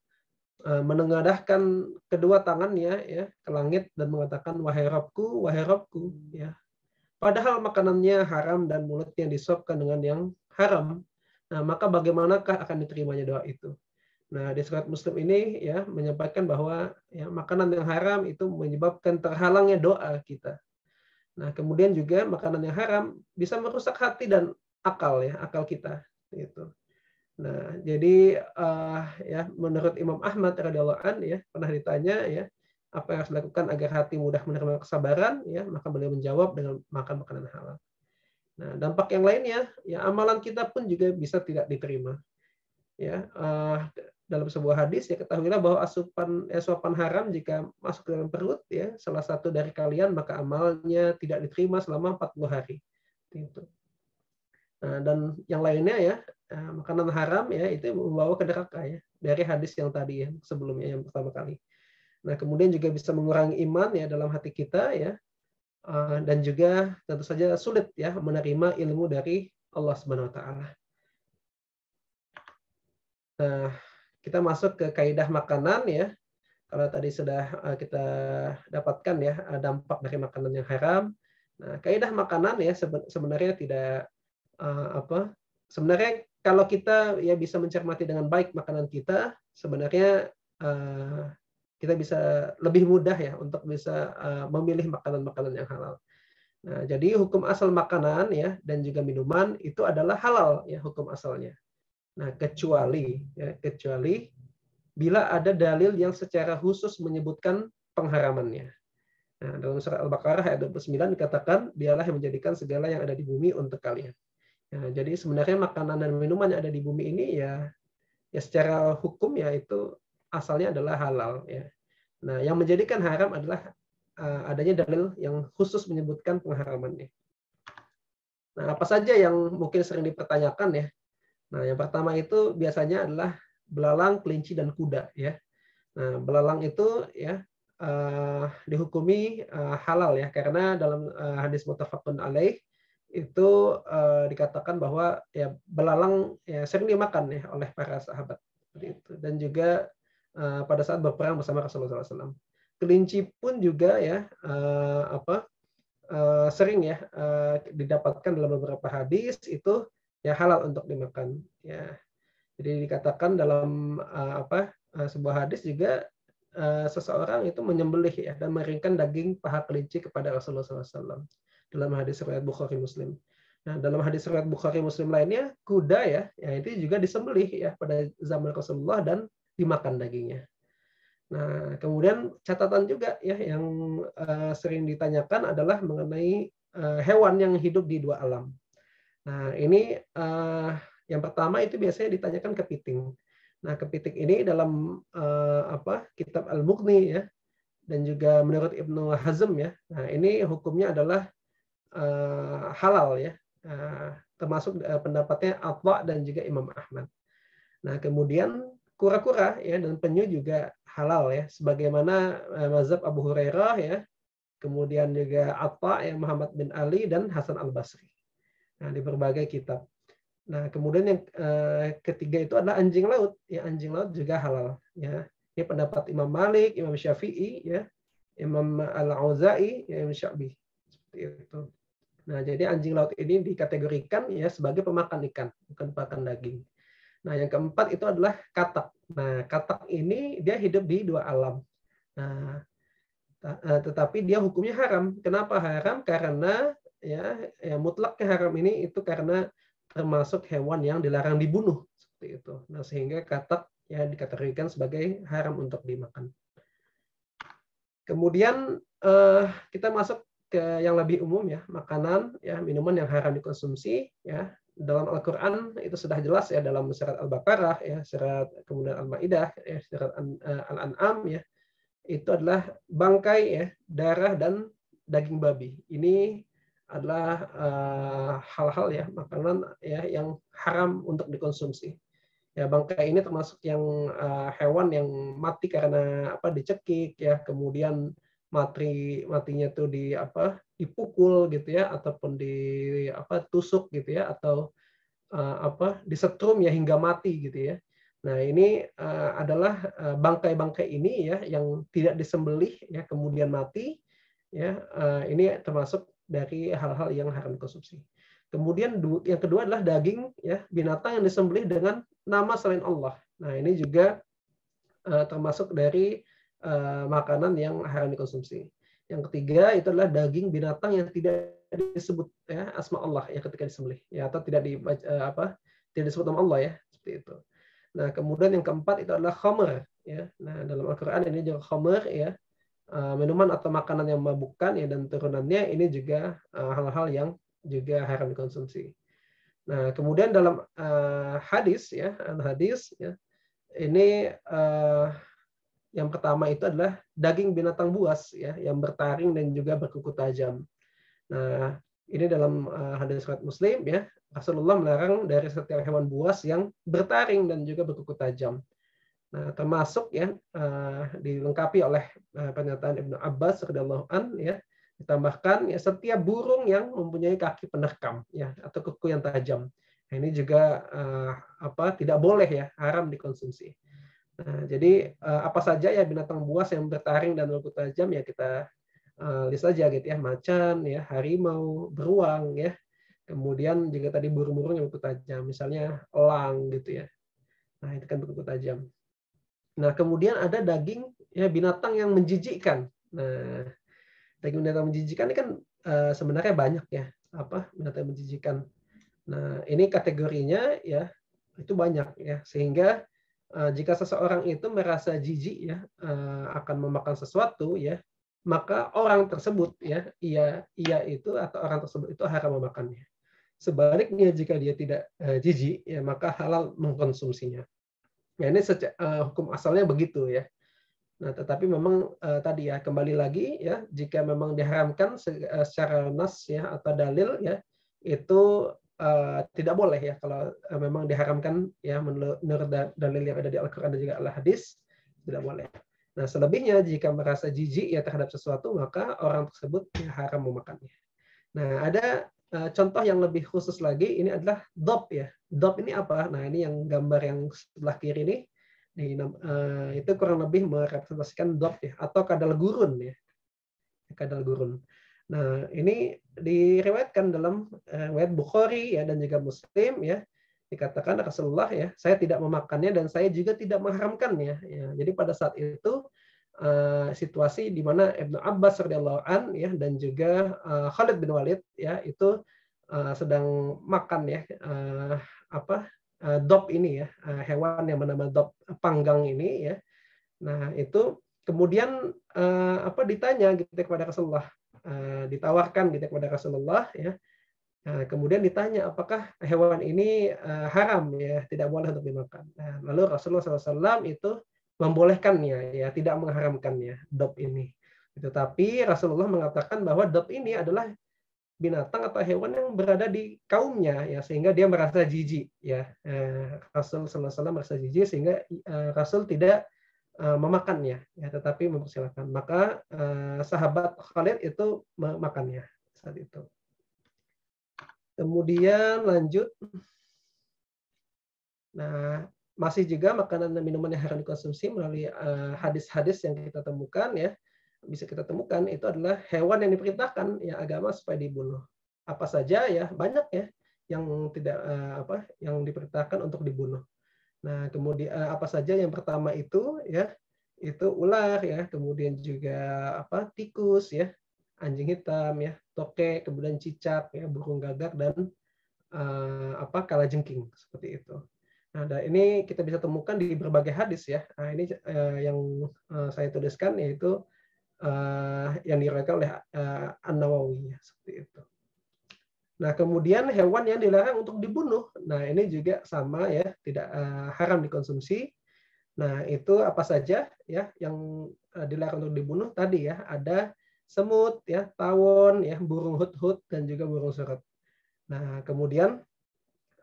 Eh, menengadahkan kedua tangannya ya ke langit dan mengatakan wahai Robku, wahai Robku ya. Padahal makanannya haram dan mulutnya disopkan dengan yang haram. Nah, maka bagaimanakah akan diterimanya doa itu? Nah, di surat Muslim ini ya menyampaikan bahwa ya, makanan yang haram itu menyebabkan terhalangnya doa kita. Nah, kemudian juga makanan yang haram bisa merusak hati dan akal ya, akal kita gitu. Nah, jadi uh, ya menurut Imam Ahmad radhiyallahu an ya pernah ditanya ya apa yang harus dilakukan agar hati mudah menerima kesabaran ya maka beliau menjawab dengan makan makanan halal. Nah, dampak yang lainnya ya amalan kita pun juga bisa tidak diterima. Ya, uh, dalam sebuah hadis ya ketahuilah bahwa asupan ya, suapan haram jika masuk ke dalam perut ya salah satu dari kalian maka amalnya tidak diterima selama 40 hari. Itu. Eh, dan yang lainnya ya eh, makanan haram ya itu membawa ke neraka ya dari hadis yang tadi yang sebelumnya yang pertama kali. Nah kemudian juga bisa mengurangi iman ya dalam hati kita ya eh, dan juga tentu saja sulit ya menerima ilmu dari Allah Subhanahu Wa Taala. Nah kita masuk ke kaidah makanan ya kalau tadi sudah kita dapatkan ya dampak dari makanan yang haram. Nah kaidah makanan ya sebenarnya tidak uh, apa sebenarnya kalau kita ya bisa mencermati dengan baik makanan kita sebenarnya uh, kita bisa lebih mudah ya untuk bisa uh, memilih makanan-makanan yang halal. Nah, jadi hukum asal makanan ya dan juga minuman itu adalah halal ya hukum asalnya. Nah, kecuali ya, kecuali bila ada dalil yang secara khusus menyebutkan pengharamannya. Nah, dalam surah Al-Baqarah ayat 29 dikatakan, dialah yang menjadikan segala yang ada di bumi untuk kalian. Ya, jadi sebenarnya makanan dan minuman yang ada di bumi ini ya ya secara hukum ya itu asalnya adalah halal ya. Nah, yang menjadikan haram adalah uh, adanya dalil yang khusus menyebutkan pengharamannya. Nah, apa saja yang mungkin sering dipertanyakan ya. Nah, yang pertama itu biasanya adalah belalang, kelinci dan kuda ya. Nah, belalang itu ya uh, dihukumi uh, halal ya karena dalam uh, hadis mutafakun alaih itu uh, dikatakan bahwa ya belalang ya sering dimakan ya oleh para sahabat itu dan juga uh, pada saat berperang bersama Rasulullah SAW kelinci pun juga ya uh, apa uh, sering ya uh, didapatkan dalam beberapa hadis itu ya halal untuk dimakan ya jadi dikatakan dalam uh, apa uh, sebuah hadis juga uh, seseorang itu menyembelih ya dan meringkan daging paha kelinci kepada Rasulullah SAW dalam hadis riwayat Bukhari Muslim. Nah, dalam hadis riwayat Bukhari Muslim lainnya, kuda ya, ya itu juga disembelih ya pada zaman Rasulullah dan dimakan dagingnya. Nah, kemudian catatan juga ya yang uh, sering ditanyakan adalah mengenai uh, hewan yang hidup di dua alam. Nah, ini uh, yang pertama itu biasanya ditanyakan kepiting. Nah, kepiting ini dalam uh, apa? Kitab Al-Mughni ya dan juga menurut Ibnu Hazm ya. Nah, ini hukumnya adalah Eh, halal ya, eh, termasuk uh, pendapatnya Atwa dan juga Imam Ahmad. Nah kemudian kura-kura ya dan penyu juga halal ya, sebagaimana Mazhab Abu Hurairah ya, kemudian juga Atwa yang Muhammad bin Ali dan Hasan al Basri. Nah di berbagai kitab. Nah kemudian yang ketiga itu adalah anjing laut. Ya anjing laut juga halal ya. Ini pendapat Imam Malik, Imam Syafi'i ya, Imam Al-Auza'i, ya, Imam Syafi'i seperti itu. Nah, jadi anjing laut ini dikategorikan ya sebagai pemakan ikan, bukan pemakan daging. Nah, yang keempat itu adalah katak. Nah, katak ini dia hidup di dua alam. Nah, eh, tetapi dia hukumnya haram. Kenapa haram? Karena ya, ya mutlaknya haram ini itu karena termasuk hewan yang dilarang dibunuh seperti itu. Nah, sehingga katak ya dikategorikan sebagai haram untuk dimakan. Kemudian eh, kita masuk ke yang lebih umum ya, makanan ya, minuman yang haram dikonsumsi ya. Dalam Al-Qur'an itu sudah jelas ya dalam surat Al-Baqarah ya, surat kemudian Al-Maidah ya, surat eh, Al-An'am ya. Itu adalah bangkai ya, darah dan daging babi. Ini adalah eh, hal-hal uh, ya makanan ya yang haram untuk dikonsumsi. Ya, bangkai ini termasuk yang uh, hewan yang mati karena apa dicekik ya, kemudian mati matinya tuh di apa dipukul gitu ya ataupun di apa tusuk gitu ya atau uh, apa disetrum ya hingga mati gitu ya. Nah, ini uh, adalah eh, bangkai-bangkai ini ya yang tidak disembelih ya kemudian mati ya. Uh, ini termasuk dari hal-hal yang haram konsumsi. Kemudian yang kedua adalah daging ya binatang yang disembelih dengan nama selain Allah. Nah, ini juga uh, termasuk dari Eh, makanan yang haram dikonsumsi. Yang ketiga itu adalah daging binatang yang tidak disebut ya asma Allah ya ketika disembelih ya atau tidak di eh, apa tidak disebut nama Allah ya seperti itu. Nah, kemudian yang keempat itu adalah khamr ya. Nah, dalam Al-Qur'an ini juga khamr ya. Eh, minuman atau makanan yang memabukkan ya dan turunannya ini juga hal-hal yang juga haram dikonsumsi. Nah, kemudian dalam hadis ya, hadis ya. Ini uh, yang pertama itu adalah daging binatang buas ya yang bertaring dan juga berkuku tajam. Nah, ini dalam eh, hadis riwayat Muslim ya, Rasulullah melarang dari setiap hewan buas yang bertaring dan juga berkuku tajam. Nah, termasuk ya eh, dilengkapi oleh eh, pernyataan Ibnu Abbas radhiyallahu an ya ditambahkan ya setiap burung yang mempunyai kaki penerkam ya atau kuku yang tajam. Nah, ini juga apa tidak boleh ya haram dikonsumsi. Nah, jadi eh, apa saja ya binatang buas yang bertaring dan berbulu tajam ya kita eh, list aja gitu ya macan ya harimau beruang ya kemudian juga tadi burung-burung yang berbulu tajam misalnya elang gitu ya nah itu kan berbulu tajam nah kemudian ada daging ya binatang yang menjijikkan nah daging binatang menjijikkan ini kan uh, sebenarnya banyak ya apa binatang menjijikkan. Nah, ini kategorinya ya itu banyak ya sehingga Eh, jika seseorang itu merasa jijik ya eh, akan memakan sesuatu ya maka orang tersebut ya ia ia itu atau orang tersebut itu haram memakannya sebaliknya jika dia tidak eh, jijik ya maka halal mengkonsumsinya ya ini seca, uh, hukum asalnya begitu ya nah tetapi memang uh, tadi ya kembali lagi ya jika memang diharamkan secara nas ya atau dalil ya itu Eh, tidak boleh ya kalau eh, memang diharamkan ya menurut dalil yang ada di Al-Qur'an dan juga Al-Hadis tidak boleh. Nah, selebihnya jika merasa jijik ya terhadap sesuatu maka orang tersebut ya, haram memakannya. Nah, ada uh, contoh yang lebih khusus lagi ini adalah dop ya. Dop ini apa? Nah, ini yang gambar yang sebelah kiri ini. Nih, uh, itu kurang lebih merepresentasikan dop ya atau kadal gurun ya. Kadal gurun. Nah, ini diriwayatkan dalam eh, riwayat Bukhari ya dan juga Muslim ya dikatakan Rasulullah ya, saya tidak memakannya dan saya juga tidak mengharamkannya. Ya, jadi pada saat itu uh, situasi di mana Ibnu Abbas radhiyallahu an ya dan juga uh, Khalid bin Walid ya itu uh, sedang makan ya uh, apa uh, dop ini ya uh, hewan yang bernama dop panggang ini ya. Nah, itu kemudian uh, apa ditanya gitu kepada Rasulullah Eh, ditawarkan gitu kepada Rasulullah ya. Nah, kemudian ditanya apakah hewan ini uh, haram ya, tidak boleh untuk dimakan. Nah, lalu Rasulullah SAW itu membolehkannya ya, tidak mengharamkannya dop ini. Tetapi Rasulullah mengatakan bahwa dop ini adalah binatang atau hewan yang berada di kaumnya ya sehingga dia merasa jijik ya. Rasul SAW merasa jijik sehingga Rasul tidak Eh, memakannya, ya, tetapi mempersilahkan. Maka eh, sahabat Khalid itu memakannya saat itu. Kemudian lanjut, nah masih juga makanan dan minuman yang haram dikonsumsi melalui eh, hadis-hadis eh, yang kita temukan ya bisa kita temukan itu adalah hewan yang diperintahkan ya agama supaya dibunuh apa saja ya banyak ya yang tidak eh, apa yang diperintahkan untuk dibunuh Nah, kemudian eh, apa saja yang pertama itu ya, itu ular ya, kemudian juga apa tikus ya, anjing hitam ya, toke kemudian cicak ya, burung gagak dan uh, apa kalajengking seperti itu. Nah, dan ini kita bisa temukan di berbagai hadis ya. Nah, ini uh, yang uh, saya tuliskan yaitu uh, yang diriwayatkan oleh uh, An Nawawi ya, seperti itu. Nah, kemudian hewan yang dilarang untuk dibunuh. Nah, ini juga sama ya, tidak eh, haram dikonsumsi. Nah, itu apa saja ya yang eh, dilarang untuk dibunuh tadi ya, ada semut ya, tawon ya, burung hut-hut dan juga burung serut. Nah, kemudian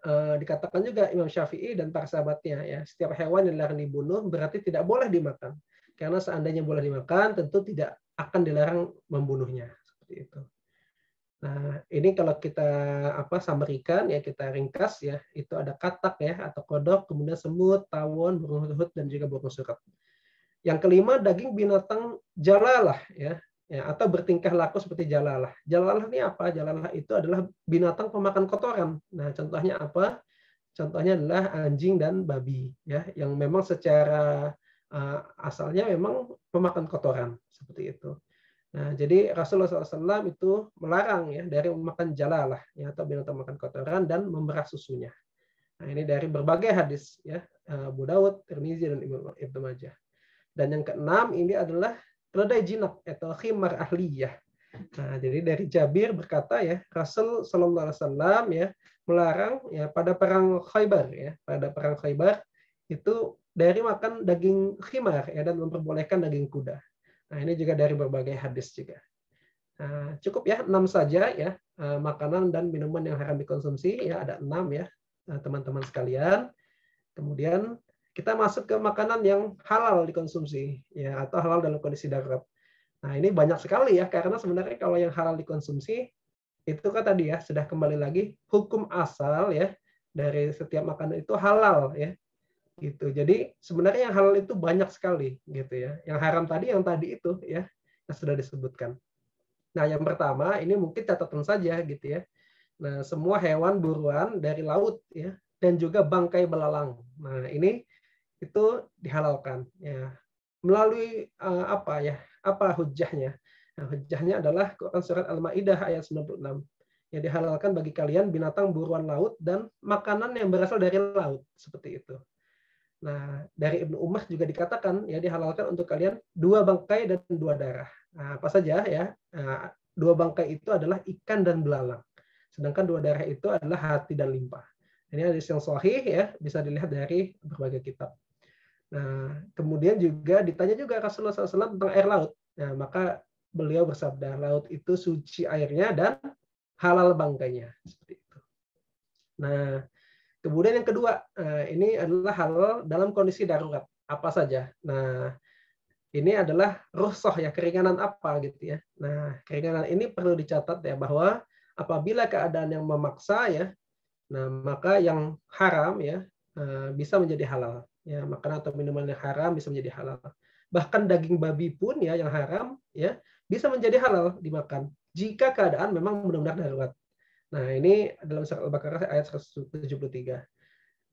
eh, dikatakan juga Imam Syafi'i dan para sahabatnya ya, setiap hewan yang dilarang dibunuh berarti tidak boleh dimakan. Karena seandainya boleh dimakan, tentu tidak akan dilarang membunuhnya. Seperti itu. Nah, ini kalau kita apa samarikan ya kita ringkas ya, itu ada katak ya atau kodok, kemudian semut, tawon, burung hut dan juga burung surat. Yang kelima daging binatang jalalah ya, ya atau bertingkah laku seperti jalalah. Jalalah ini apa? Jalalah itu adalah binatang pemakan kotoran. Nah, contohnya apa? Contohnya adalah anjing dan babi ya, yang memang secara uh, asalnya memang pemakan kotoran seperti itu. Nah, jadi Rasulullah SAW itu melarang ya dari makan jalalah ya atau binatang makan kotoran dan memerah susunya. Nah, ini dari berbagai hadis ya eh, Abu Dawud, Tirmizi dan Ibnu Majah. Dan yang keenam ini adalah keledai jinak atau khimar ahliyah. Nah, jadi dari Jabir berkata ya Rasul Shallallahu ya melarang ya pada perang Khaybar ya pada perang Khaybar itu dari makan daging khimar ya dan memperbolehkan daging kuda. Nah, ini juga dari berbagai hadis juga. Nah, cukup ya, enam saja ya, eh, makanan dan minuman yang haram dikonsumsi, ya ada enam ya, eh, teman-teman sekalian. Kemudian kita masuk ke makanan yang halal dikonsumsi, ya atau halal dalam kondisi darurat. Nah, ini banyak sekali ya, karena sebenarnya kalau yang halal dikonsumsi, itu kan tadi ya, sudah kembali lagi, hukum asal ya, dari setiap makanan itu halal ya gitu. Jadi sebenarnya yang halal itu banyak sekali gitu ya. Yang haram tadi yang tadi itu ya yang sudah disebutkan. Nah, yang pertama ini mungkin catatan saja gitu ya. Nah, semua hewan buruan dari laut ya dan juga bangkai belalang. Nah, ini itu dihalalkan ya. Melalui uh, apa ya? Apa hujahnya? Nah, hujahnya adalah Quran surat Al-Maidah ayat 96 yang dihalalkan bagi kalian binatang buruan laut dan makanan yang berasal dari laut seperti itu. Nah, dari Ibnu Umar juga dikatakan ya dihalalkan untuk kalian dua bangkai dan dua darah. Nah, apa saja ya? Nah, dua bangkai itu adalah ikan dan belalang. Sedangkan dua darah itu adalah hati dan limpa. Ini hadis yang sahih ya, bisa dilihat dari berbagai kitab. Nah, kemudian juga ditanya juga Rasulullah SAW tentang air laut. Nah, maka beliau bersabda, laut itu suci airnya dan halal bangkainya. Seperti itu. Nah, Kemudian yang kedua, eh, ini adalah hal dalam kondisi darurat. Apa saja? Nah, ini adalah rusoh ya, keringanan apa gitu ya. Nah, keringanan ini perlu dicatat ya bahwa apabila keadaan yang memaksa ya, nah maka yang haram ya eh, bisa menjadi halal. Ya, makanan atau minuman yang haram bisa menjadi halal. Bahkan daging babi pun ya yang haram ya bisa menjadi halal dimakan jika keadaan memang benar-benar darurat. Nah, ini dalam surat Al-Baqarah ayat 173.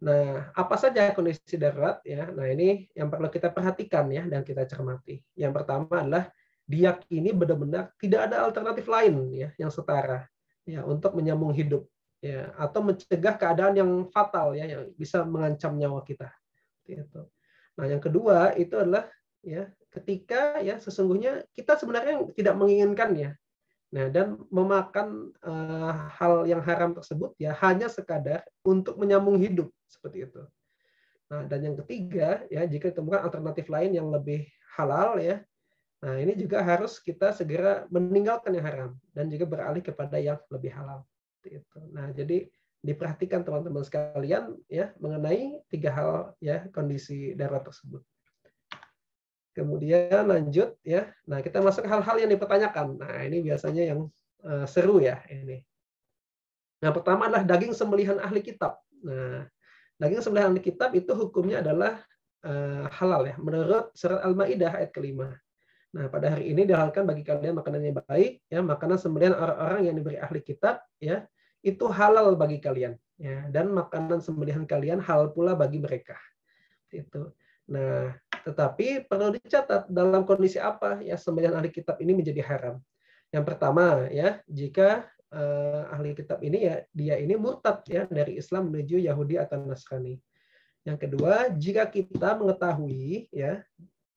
Nah, apa saja kondisi darurat ya? Nah, ini yang perlu kita perhatikan ya dan kita cermati. Yang pertama adalah diyakini benar-benar tidak ada alternatif lain ya yang setara ya untuk menyambung hidup ya atau mencegah keadaan yang fatal ya yang bisa mengancam nyawa kita. Gitu. Nah, yang kedua itu adalah ya ketika ya sesungguhnya kita sebenarnya tidak menginginkan ya Nah, dan memakan uh, hal yang haram tersebut ya hanya sekadar untuk menyambung hidup seperti itu. Nah, dan yang ketiga ya jika ditemukan alternatif lain yang lebih halal ya. Nah, ini juga harus kita segera meninggalkan yang haram dan juga beralih kepada yang lebih halal. itu. Nah, jadi diperhatikan teman-teman sekalian ya mengenai tiga hal ya kondisi darurat tersebut. Kemudian lanjut ya. Nah, kita masuk hal-hal yang dipertanyakan. Nah, ini biasanya yang uh, seru ya ini. Nah, pertama adalah daging sembelihan ahli kitab. Nah, daging sembelihan ahli kitab itu hukumnya adalah uh, halal ya menurut surat Al-Maidah ayat kelima. Nah, pada hari ini dihalalkan bagi kalian makanan yang baik, ya, makanan sembelihan orang-orang yang diberi ahli kitab, ya, itu halal bagi kalian, ya, dan makanan sembelihan kalian halal pula bagi mereka. Itu. Nah, tetapi perlu dicatat dalam kondisi apa ya sembilan ahli kitab ini menjadi haram. Yang pertama ya jika eh, ahli kitab ini ya dia ini murtad ya dari Islam menuju Yahudi atau Nasrani. Yang kedua, jika kita mengetahui ya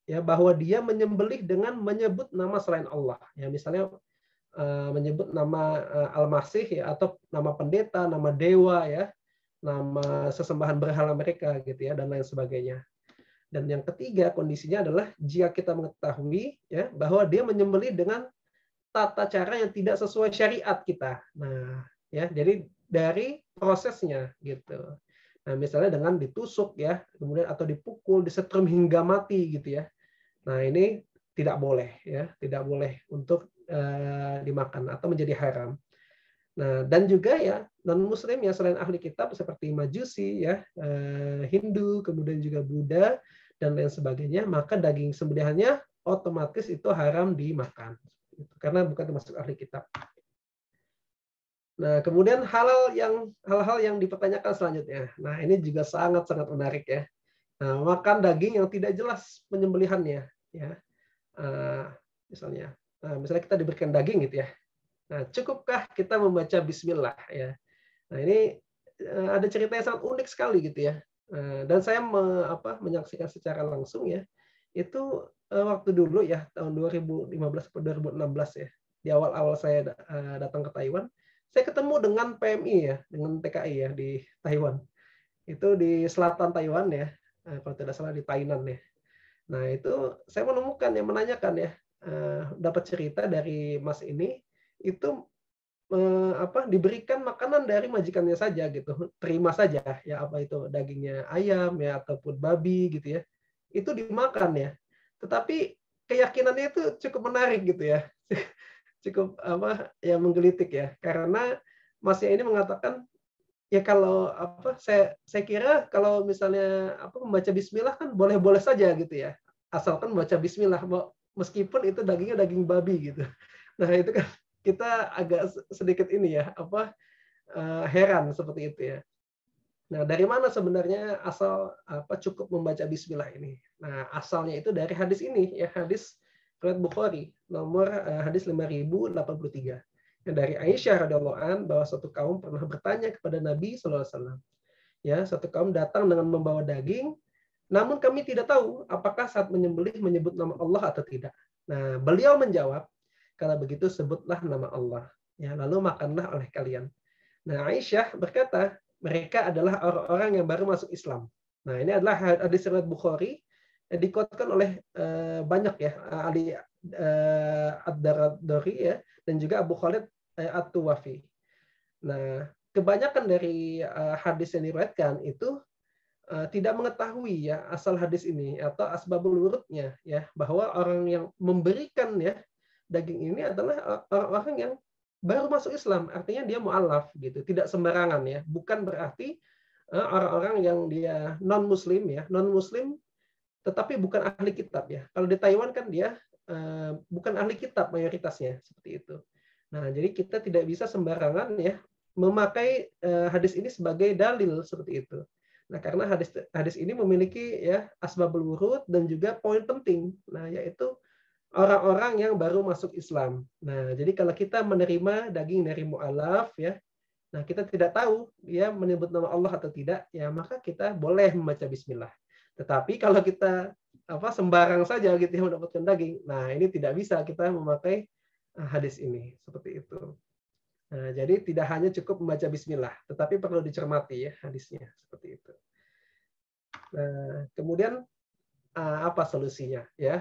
ya bahwa dia menyembelih dengan menyebut nama selain Allah. Ya misalnya eh, menyebut nama eh, Al-Masih ya atau nama pendeta, nama dewa ya, nama sesembahan berhala mereka gitu ya dan lain sebagainya. Dan yang ketiga kondisinya adalah jika kita mengetahui ya bahwa dia menyembelih dengan tata cara yang tidak sesuai syariat kita. Nah, ya jadi dari prosesnya gitu. Nah, misalnya dengan ditusuk ya, kemudian atau dipukul, disetrum hingga mati gitu ya. Nah, ini tidak boleh ya, tidak boleh untuk uh, dimakan atau menjadi haram. Nah, dan juga ya non muslim ya selain ahli kitab seperti Majusi ya, eh, Hindu, kemudian juga Buddha dan lain sebagainya, maka daging sembelihannya otomatis itu haram dimakan karena bukan termasuk ahli kitab. Nah, kemudian halal yang hal-hal yang dipertanyakan selanjutnya. Nah, ini juga sangat-sangat menarik ya. Nah, makan daging yang tidak jelas penyembelihannya ya. Uh, misalnya, uh, misalnya kita diberikan daging gitu ya. Nah, cukupkah kita membaca bismillah ya. Nah, ini eh, ada cerita yang sangat unik sekali gitu ya. Eh, dan saya me, apa, menyaksikan secara langsung ya. Itu eh, waktu dulu ya tahun 2015 atau 2016 ya. Di awal-awal saya datang ke Taiwan, saya ketemu dengan PMI ya, dengan TKI ya di Taiwan. Itu di selatan Taiwan ya, kalau tidak salah di Tainan ya. Nah, itu saya menemukan ya menanyakan ya dapat cerita dari Mas ini itu eh, apa diberikan makanan dari majikannya saja gitu terima saja ya apa itu dagingnya ayam ya ataupun babi gitu ya itu dimakan ya tetapi keyakinannya itu cukup menarik gitu ya cukup apa ya menggelitik ya karena Mas ini mengatakan ya kalau apa saya saya kira kalau misalnya apa membaca bismillah kan boleh-boleh saja gitu ya asalkan membaca bismillah meskipun itu dagingnya daging babi gitu nah itu kan kita agak sedikit ini ya apa uh, heran seperti itu ya. Nah, dari mana sebenarnya asal apa cukup membaca bismillah ini? Nah, asalnya itu dari hadis ini ya, hadis riwayat Bukhari nomor uh, hadis 5083. yang dari Aisyah radhiallahu an bahwa satu kaum pernah bertanya kepada Nabi saw. Ya, satu kaum datang dengan membawa daging, namun kami tidak tahu apakah saat menyembelih menyebut nama Allah atau tidak. Nah, beliau menjawab, kalau begitu sebutlah nama Allah. Ya, lalu makanlah oleh kalian. Nah, Aisyah berkata, mereka adalah orang-orang yang baru masuk Islam. Nah, ini adalah hadis riwayat Bukhari yang dikuatkan oleh uh, banyak ya Ali uh, Ad-Daradori ya dan juga Abu Khalid uh, At-Tuwafi. Nah, kebanyakan dari uh, hadis yang diriwayatkan itu tidak mengetahui ya asal hadis ini atau asbabul wurudnya ya bahwa orang yang memberikan ya daging ini adalah orang-orang eh, yang baru masuk Islam, artinya dia mualaf gitu, tidak sembarangan ya. Bukan berarti eh, orang-orang yang dia non muslim ya, non muslim tetapi bukan ahli kitab ya. Kalau di Taiwan kan dia eh, bukan ahli kitab mayoritasnya seperti itu. Nah, jadi kita tidak bisa sembarangan ya memakai hadis ini sebagai dalil seperti itu. Nah, karena hadis hadis ini memiliki ya asbabul wurud dan juga poin penting. Nah, yaitu orang-orang yang baru masuk Islam. Nah, jadi kalau kita menerima daging dari mualaf ya, nah kita tidak tahu dia ya, menyebut nama Allah atau tidak, ya maka kita boleh membaca bismillah. Tetapi kalau kita apa sembarang saja gitu yang mendapatkan daging, nah ini tidak bisa kita memakai eh, hadis ini seperti itu. Nah, jadi tidak hanya cukup membaca bismillah, tetapi perlu dicermati ya hadisnya seperti itu. Nah, kemudian eh, apa solusinya ya?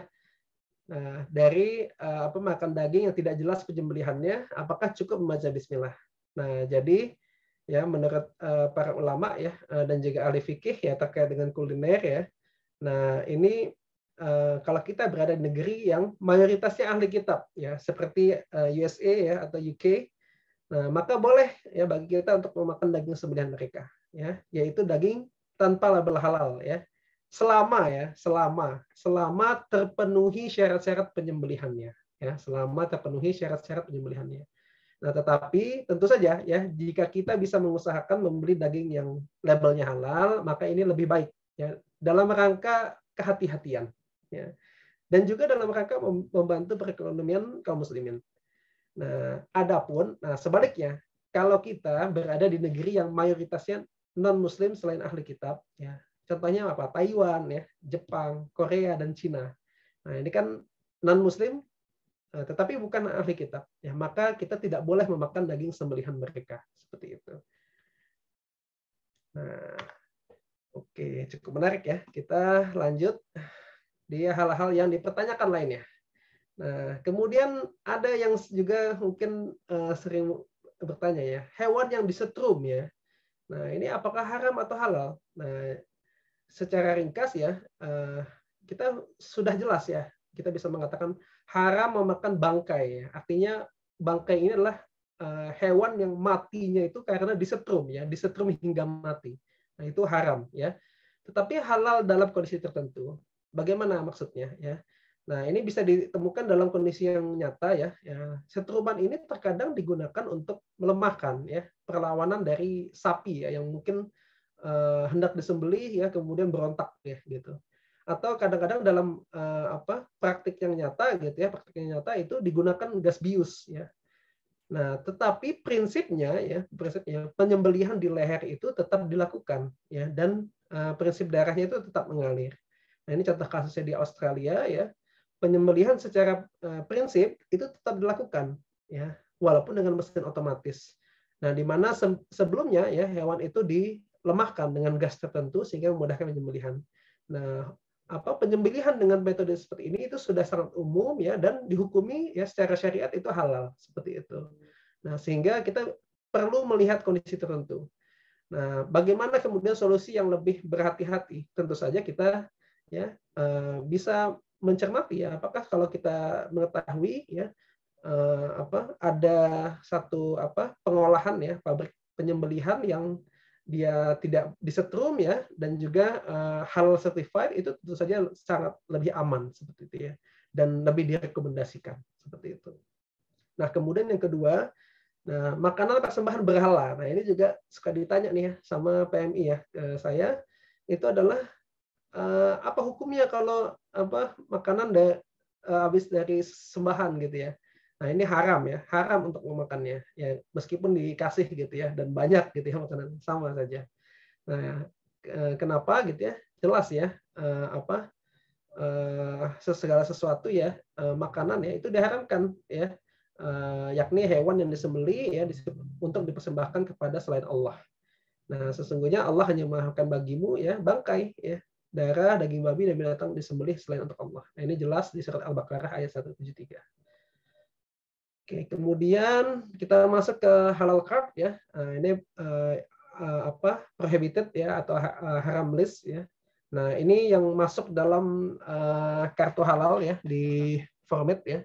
Nah, dari uh, apa makan daging yang tidak jelas penyembelihannya, apakah cukup membaca bismillah? Nah, jadi ya menurut uh, para ulama ya uh, dan juga ahli fikih ya terkait dengan kuliner ya. Nah, ini uh, kalau kita berada di negeri yang mayoritasnya ahli kitab ya, seperti uh, USA ya atau UK, nah maka boleh ya bagi kita untuk memakan daging sembelihan mereka ya, yaitu daging tanpa label halal ya selama ya, selama selama terpenuhi syarat-syarat penyembelihannya ya, selama terpenuhi syarat-syarat penyembelihannya. Nah, tetapi tentu saja ya, jika kita bisa mengusahakan membeli daging yang labelnya halal, maka ini lebih baik ya dalam rangka kehati-hatian ya. Dan juga dalam rangka membantu perekonomian kaum muslimin. Nah, adapun nah sebaliknya kalau kita berada di negeri yang mayoritasnya non muslim selain ahli kitab ya Contohnya apa? Taiwan ya, Jepang, Korea dan Cina. Nah, ini kan non muslim eh, tetapi bukan ahli kitab. Ya, maka kita tidak boleh memakan daging sembelihan mereka, seperti itu. Nah, oke, cukup menarik ya. Kita lanjut di hal-hal yang dipertanyakan lainnya. Nah, kemudian ada yang juga mungkin uh, sering bertanya ya, hewan yang disetrum ya. Nah, ini apakah haram atau halal? Nah, secara ringkas ya eh, kita sudah jelas ya kita bisa mengatakan haram memakan bangkai. Ya. Artinya bangkai ini adalah eh, hewan yang matinya itu karena disetrum ya, disetrum hingga mati. Nah, itu haram ya. Tetapi halal dalam kondisi tertentu. Bagaimana maksudnya ya? Nah, ini bisa ditemukan dalam kondisi yang nyata ya. ya. Setruman ini terkadang digunakan untuk melemahkan ya perlawanan dari sapi ya yang mungkin uh, hendak disembelih ya kemudian berontak ya gitu atau kadang-kadang dalam uh, apa praktik yang nyata gitu ya praktik yang nyata itu digunakan gas bius ya nah tetapi prinsipnya ya prinsipnya penyembelihan di leher itu tetap dilakukan ya dan uh, prinsip darahnya itu tetap mengalir nah ini contoh kasusnya di Australia ya penyembelihan secara uh, prinsip itu tetap dilakukan ya walaupun dengan mesin otomatis nah di mana se sebelumnya ya hewan itu di lemahkan dengan gas tertentu sehingga memudahkan penyembelihan. Nah, apa penyembelihan dengan metode seperti ini itu sudah sangat umum ya dan dihukumi ya secara syariat itu halal seperti itu. Nah, sehingga kita perlu melihat kondisi tertentu. Nah, bagaimana kemudian solusi yang lebih berhati-hati? Tentu saja kita ya eh, bisa mencermati ya apakah kalau kita mengetahui ya eh, apa ada satu apa pengolahan ya pabrik penyembelihan yang dia tidak disetrum ya dan juga uh, eh, halal certified itu tentu saja sangat lebih aman seperti itu ya dan lebih direkomendasikan seperti itu. Nah kemudian yang kedua, nah makanan persembahan berhala. Nah ini juga suka ditanya nih ya sama PMI ya ke saya itu adalah uh, apa hukumnya kalau apa makanan dari uh, eh, habis dari sembahan gitu ya Nah ini haram ya, haram untuk memakannya. Ya meskipun dikasih gitu ya dan banyak gitu ya makanan sama saja. Nah kenapa gitu ya? Jelas ya eh, apa eh, segala sesuatu ya eh, makanan ya itu diharamkan ya yakni hewan yang disembeli ya untuk dipersembahkan kepada selain Allah. Nah sesungguhnya Allah hanya memaafkan bagimu ya bangkai ya darah daging babi dan binatang disembelih selain untuk Allah. Nah, ini jelas di surat Al-Baqarah ayat 173. Oke, kemudian kita masuk ke halal card ya. Nah, ini uh, uh, apa prohibited ya atau uh, haram list ya. Nah, ini yang masuk dalam uh, kartu halal ya di format ya.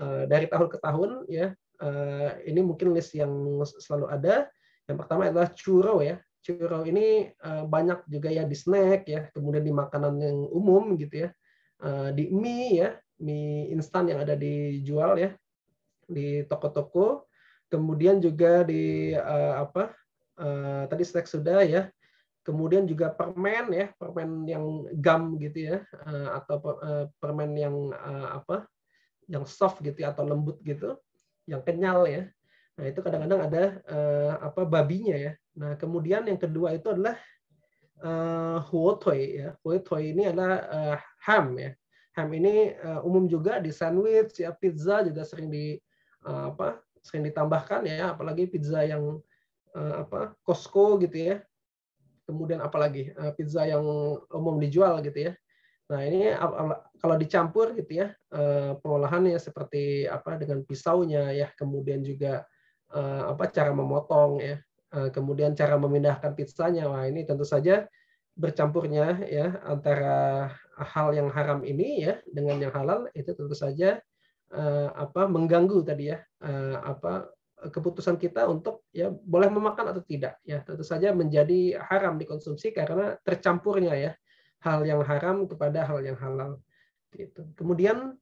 Uh, dari tahun ke tahun ya. Uh, ini mungkin list yang selalu ada. Yang pertama adalah churro ya. Churro ini uh, banyak juga ya di snack ya, kemudian di makanan yang umum gitu ya. Uh, di mie ya, mie instan yang ada dijual ya di toko-toko, kemudian juga di uh, apa uh, tadi snack sudah ya, kemudian juga permen ya, permen yang gum gitu ya, uh, atau per, uh, permen yang uh, apa, yang soft gitu ya, atau lembut gitu, yang kenyal ya. Nah itu kadang-kadang ada uh, apa babinya ya. Nah kemudian yang kedua itu adalah uh, huotoi ya. Huotoi ini adalah uh, ham ya. Ham ini uh, umum juga di sandwich ya pizza juga sering di Eh, apa sering ditambahkan ya apalagi pizza yang eh, apa Costco gitu ya kemudian apalagi eh, pizza yang umum dijual gitu ya nah ini kalau dicampur gitu ya pengolahannya seperti apa dengan pisaunya ya kemudian juga apa cara memotong ya kemudian cara memindahkan pizzanya wah ini tentu saja bercampurnya ya antara hal yang haram ini ya dengan yang halal itu tentu saja uh, apa mengganggu tadi ya uh, apa keputusan kita untuk ya boleh memakan atau tidak ya tentu saja menjadi haram dikonsumsi karena tercampurnya ya hal yang haram kepada hal yang halal gitu. Kemudian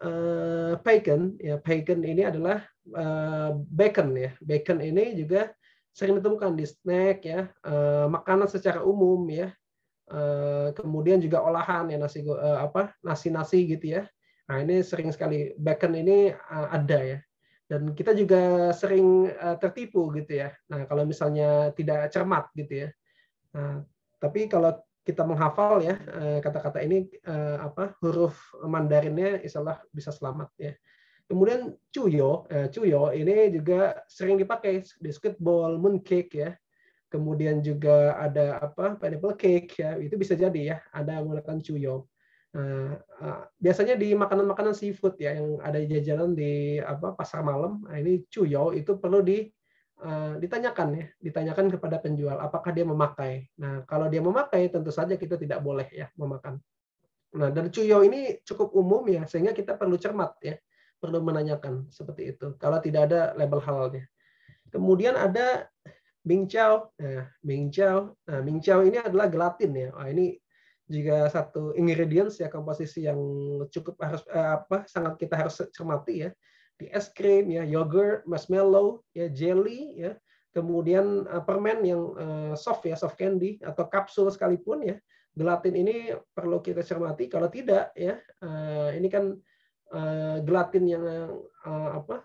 uh, eh, bacon ya bacon ini adalah uh, bacon ya bacon ini juga sering ditemukan di snack ya uh, makanan secara umum ya uh, kemudian juga olahan ya nasi uh, apa nasi nasi gitu ya Nah ini sering sekali backend ini uh, ada ya. Dan kita juga sering uh, tertipu gitu ya. Nah kalau misalnya tidak cermat gitu ya. Nah, tapi kalau kita menghafal ya eh, kata-kata ini apa huruf Mandarinnya insyaallah bisa selamat ya. Kemudian cuyo, cuyo ini juga sering dipakai di skateball, mooncake ya. Kemudian juga ada apa pineapple cake ya, itu bisa jadi ya, ada menggunakan cuyo. Nah, biasanya di makanan-makanan seafood ya yang ada jajanan di apa pasar malam nah ini cuyo itu perlu di uh, ditanyakan ya ditanyakan kepada penjual apakah dia memakai nah kalau dia memakai tentu saja kita tidak boleh ya memakan nah dan cuyo ini cukup umum ya sehingga kita perlu cermat ya perlu menanyakan seperti itu kalau tidak ada label halalnya kemudian ada bingcao nah bingcao nah bingcao ini adalah gelatin ya oh, ini jika satu ingredients ya komposisi yang cukup harus eh, apa sangat kita harus cermati ya di es krim ya yogurt marshmallow ya jelly ya kemudian eh, permen yang eh, soft ya soft candy atau kapsul sekalipun ya gelatin ini perlu kita cermati kalau tidak ya eh, ini kan eh, gelatin yang eh, apa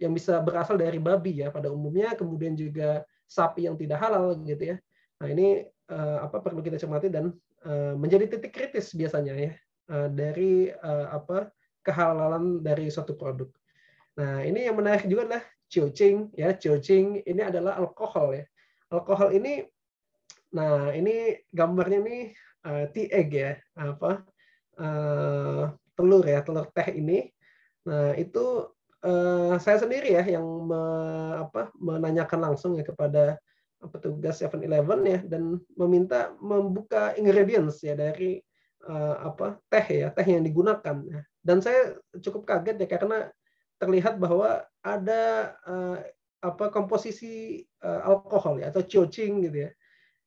yang bisa berasal dari babi ya pada umumnya kemudian juga sapi yang tidak halal gitu ya nah ini eh, apa perlu kita cermati dan Eh, menjadi titik kritis biasanya ya eh, dari eh, apa kehalalan dari suatu produk. Nah, ini yang menarik juga adalah Chiuching ya. Chiuching ini adalah alkohol ya. Alkohol ini nah ini gambarnya nih uh, egg ya, apa? telur ya, telur teh ini. Nah, itu saya sendiri ya yang me, apa menanyakan langsung ya kepada petugas 7-Eleven ya dan meminta membuka ingredients ya dari uh, apa teh ya teh yang digunakan dan saya cukup kaget ya karena terlihat bahwa ada uh, apa komposisi uh, alkohol ya atau cocing gitu ya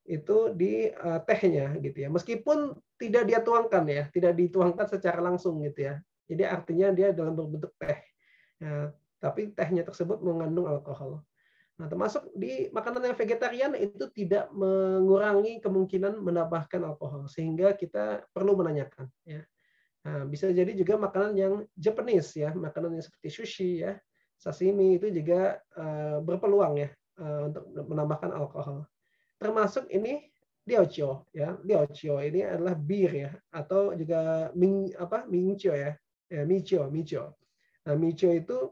itu di uh, tehnya gitu ya meskipun tidak dia tuangkan ya tidak dituangkan secara langsung gitu ya jadi artinya dia dalam berbentuk teh ya, tapi tehnya tersebut mengandung alkohol Nah, termasuk di makanan yang vegetarian itu tidak mengurangi kemungkinan menambahkan alkohol, sehingga kita perlu menanyakan. Ya. Nah, bisa jadi juga makanan yang Japanese ya, makanan yang seperti sushi ya, sashimi itu juga uh, berpeluang ya uh, untuk menambahkan alkohol. Termasuk ini diocio ya, diocio ini adalah bir ya, atau juga ming apa mingcio ya, ya eh, mingqiao, mingqiao. Nah, mingqiao itu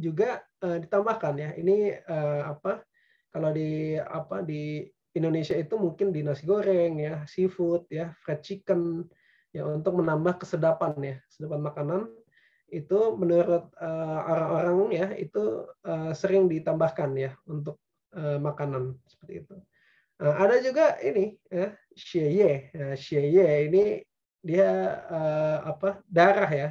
juga uh, ditambahkan ya. Ini uh, apa? Kalau di apa di Indonesia itu mungkin di nasi goreng ya, seafood ya, fried chicken ya untuk menambah kesedapan ya, kesedapan makanan itu menurut eh, orang-orang uh, ya itu uh, sering ditambahkan ya untuk uh, makanan seperti itu. Nah, ada juga ini ya, shiye Nah, xie ya, ini dia uh, apa darah ya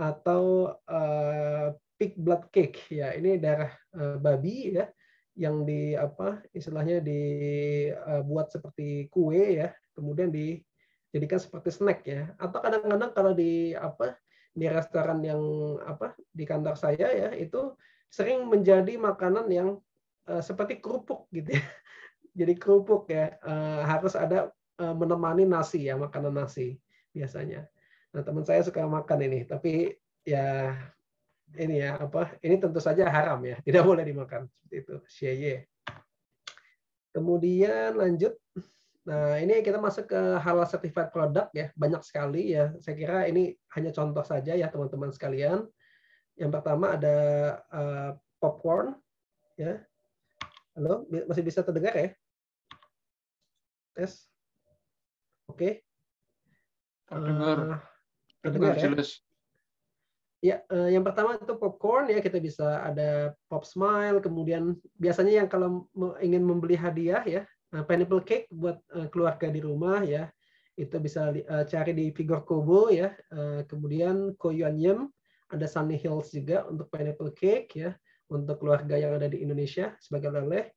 atau uh, pig blood cake ya ini darah eh, babi ya yang di apa istilahnya dibuat eh, seperti kue ya kemudian dijadikan seperti snack ya atau kadang-kadang kalau di apa di restoran yang apa di kantor saya ya itu sering menjadi makanan yang uh, seperti kerupuk gitu ya jadi kerupuk ya uh, harus ada uh, menemani nasi ya makanan nasi biasanya nah teman saya suka makan ini tapi ya ini ya apa ini tentu saja haram ya tidak boleh dimakan seperti itu syeye kemudian lanjut nah ini kita masuk ke halal certified product ya banyak sekali ya saya kira ini hanya contoh saja ya teman-teman sekalian yang pertama ada uh, popcorn ya halo masih bisa terdengar ya tes oke okay. terdengar uh, terdengar, terdengar ya? Ya, eh, yang pertama itu popcorn ya kita bisa ada pop smile, kemudian biasanya yang kalau ingin membeli hadiah ya eh, pineapple cake buat eh, keluarga di rumah ya itu bisa eh, cari di Figure Kobo ya, eh, kemudian Koyuan ada Sunny Hills juga untuk pineapple cake ya untuk keluarga yang ada di Indonesia sebagai oleh,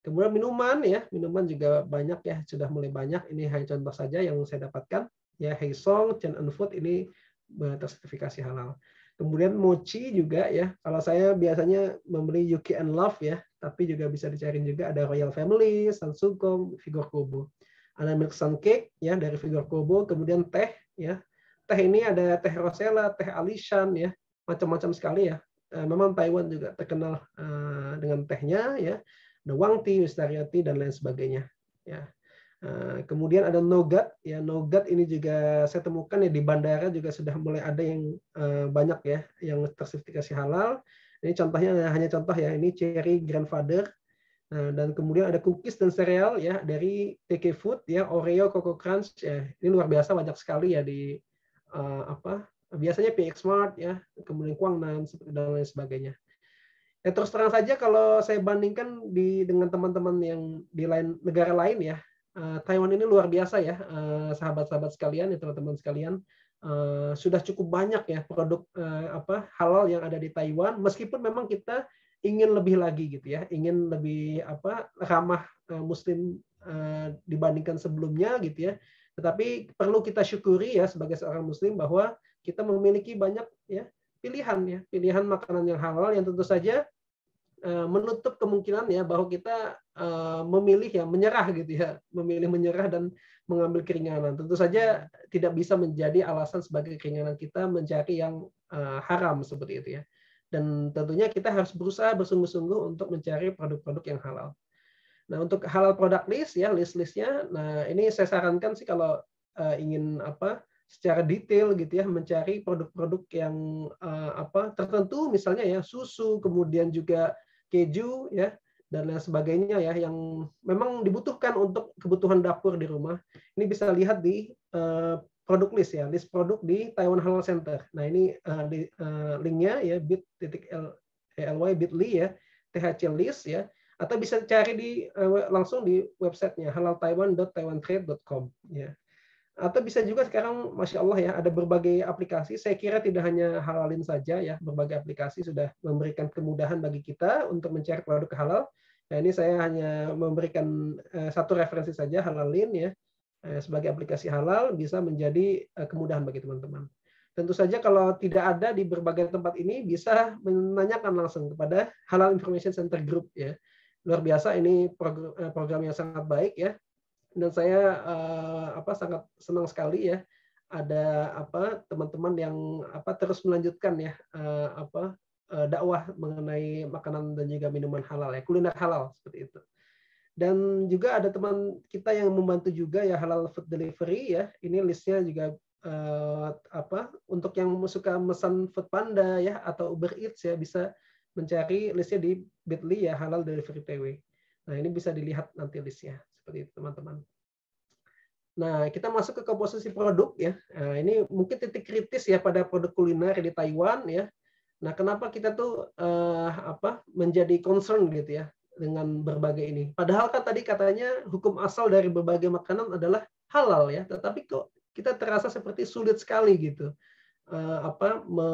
Kemudian minuman ya, minuman juga banyak ya, sudah mulai banyak. Ini hanya contoh saja yang saya dapatkan ya Song, Chen and Food ini bersertifikasi eh, halal. Kemudian mochi juga ya. Kalau saya biasanya membeli Yuki and Love ya, tapi juga bisa dicari juga ada Royal Family, Sansukom, Figur Kobo. Ada milk sun cake ya dari Figur Kobo, kemudian teh ya. Teh ini ada teh Rosella, teh Alishan ya, macam-macam sekali ya. Eh, memang Taiwan juga terkenal eh, dengan tehnya ya. The Wang Tea, Wistaria Tea dan lain sebagainya ya. Eh, kemudian ada nogat ya nogat ini juga saya temukan ya di bandara juga sudah mulai ada yang eh, banyak ya yang tersertifikasi halal ini contohnya hanya contoh ya ini cherry grandfather nah, dan kemudian ada cookies dan cereal ya dari TK Food ya Oreo Coco Crunch ya ini luar biasa banyak sekali ya di uh, apa biasanya PX Smart ya kemudian Kuangnan dan lain sebagainya ya terus terang saja kalau saya bandingkan di dengan teman-teman yang di lain negara lain ya Eh, Taiwan ini luar biasa ya, eh, sahabat-sahabat sekalian, ya, teman-teman sekalian. Eh, sudah cukup banyak ya produk apa halal yang ada di Taiwan meskipun memang kita ingin lebih lagi gitu ya ingin lebih apa ramah muslim dibandingkan sebelumnya gitu ya tetapi perlu kita syukuri ya sebagai seorang muslim bahwa kita memiliki banyak ya pilihan ya pilihan makanan yang halal yang tentu saja Eh, menutup kemungkinan ya bahwa kita eh, memilih ya menyerah gitu ya, memilih menyerah dan mengambil keringanan. Tentu saja hmm. tidak bisa menjadi alasan sebagai keringanan kita mencari yang eh, haram seperti itu ya. Dan tentunya kita harus berusaha bersungguh-sungguh untuk mencari produk-produk yang halal. Nah untuk halal produk list ya list-listnya, nah ini saya sarankan sih kalau ingin apa secara detail gitu ya mencari produk-produk yang uh, apa tertentu misalnya ya susu kemudian juga keju ya dan lain sebagainya ya yang memang dibutuhkan untuk kebutuhan dapur di rumah. Ini bisa lihat di uh, produk list ya, list produk di Taiwan Halal Center. Nah, ini uh, di, uh, linknya ya bit.ly bit.ly ya THC list ya atau bisa cari di uh, langsung di websitenya halaltaiwan.taiwantrade.com ya atau bisa juga sekarang masya Allah ya ada berbagai aplikasi saya kira tidak hanya halalin saja ya berbagai aplikasi sudah memberikan kemudahan bagi kita untuk mencari produk halal nah ini saya hanya memberikan eh, satu referensi saja halalin ya eh, sebagai aplikasi halal bisa menjadi eh, kemudahan bagi teman-teman tentu saja kalau tidak ada di berbagai tempat ini bisa menanyakan langsung kepada halal information center group ya luar biasa ini program, program yang sangat baik ya dan saya uh, apa sangat senang sekali ya ada apa teman-teman yang apa terus melanjutkan ya uh, apa uh, dakwah mengenai makanan dan juga minuman halal ya kuliner halal seperti itu dan juga ada teman kita yang membantu juga ya halal food delivery ya ini listnya juga uh, apa untuk yang suka pesan food panda ya atau uber eats ya bisa mencari listnya di bit.ly ya halal delivery tw nah ini bisa dilihat nanti listnya seperti itu teman-teman. Nah, kita masuk ke komposisi produk ya. Nah, ini mungkin titik kritis ya pada produk kuliner di Taiwan ya. Nah, kenapa kita tuh uh, apa menjadi concern gitu ya dengan berbagai ini. Padahal kan tadi katanya hukum asal dari berbagai makanan adalah halal ya, tetapi kok kita terasa seperti sulit sekali gitu. uh, apa me,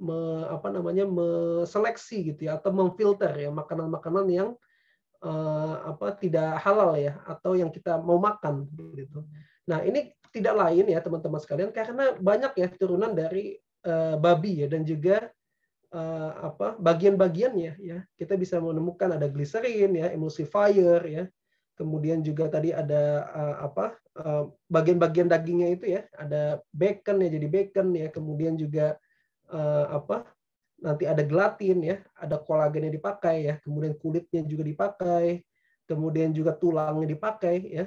me, apa namanya? meseleksi gitu ya atau memfilter ya makanan-makanan yang uh, apa tidak halal ya atau yang kita mau makan gitu. Nah, ini tidak lain ya teman-teman sekalian karena banyak ya turunan dari uh, babi ya dan juga uh, apa bagian-bagiannya ya. Kita bisa menemukan ada gliserin ya, emulsifier ya. Kemudian juga tadi ada uh, apa bagian-bagian dagingnya itu ya, ada bacon ya jadi bacon ya, kemudian juga apa nanti ada gelatin ya, ada kolagen yang dipakai ya, kemudian kulitnya juga dipakai, kemudian juga tulangnya dipakai ya.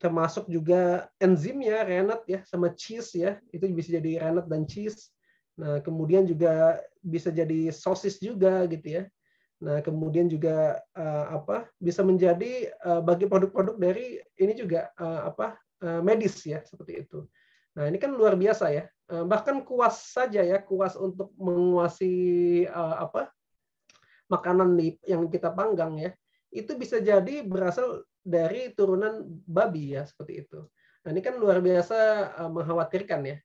Termasuk juga enzimnya rennet ya sama cheese ya, itu bisa jadi rennet dan cheese. Nah, kemudian juga bisa jadi sosis juga gitu ya. Nah, kemudian juga uh, apa bisa menjadi uh, bagi produk-produk dari ini juga uh, apa uh, medis ya seperti itu. Nah, ini kan luar biasa ya. Eh, bahkan kuas saja ya, kuas untuk menguasai uh, eh, apa? makanan yang kita panggang ya. Itu bisa jadi berasal dari turunan babi ya, seperti itu. Nah, ini kan luar biasa uh, mengkhawatirkan ya.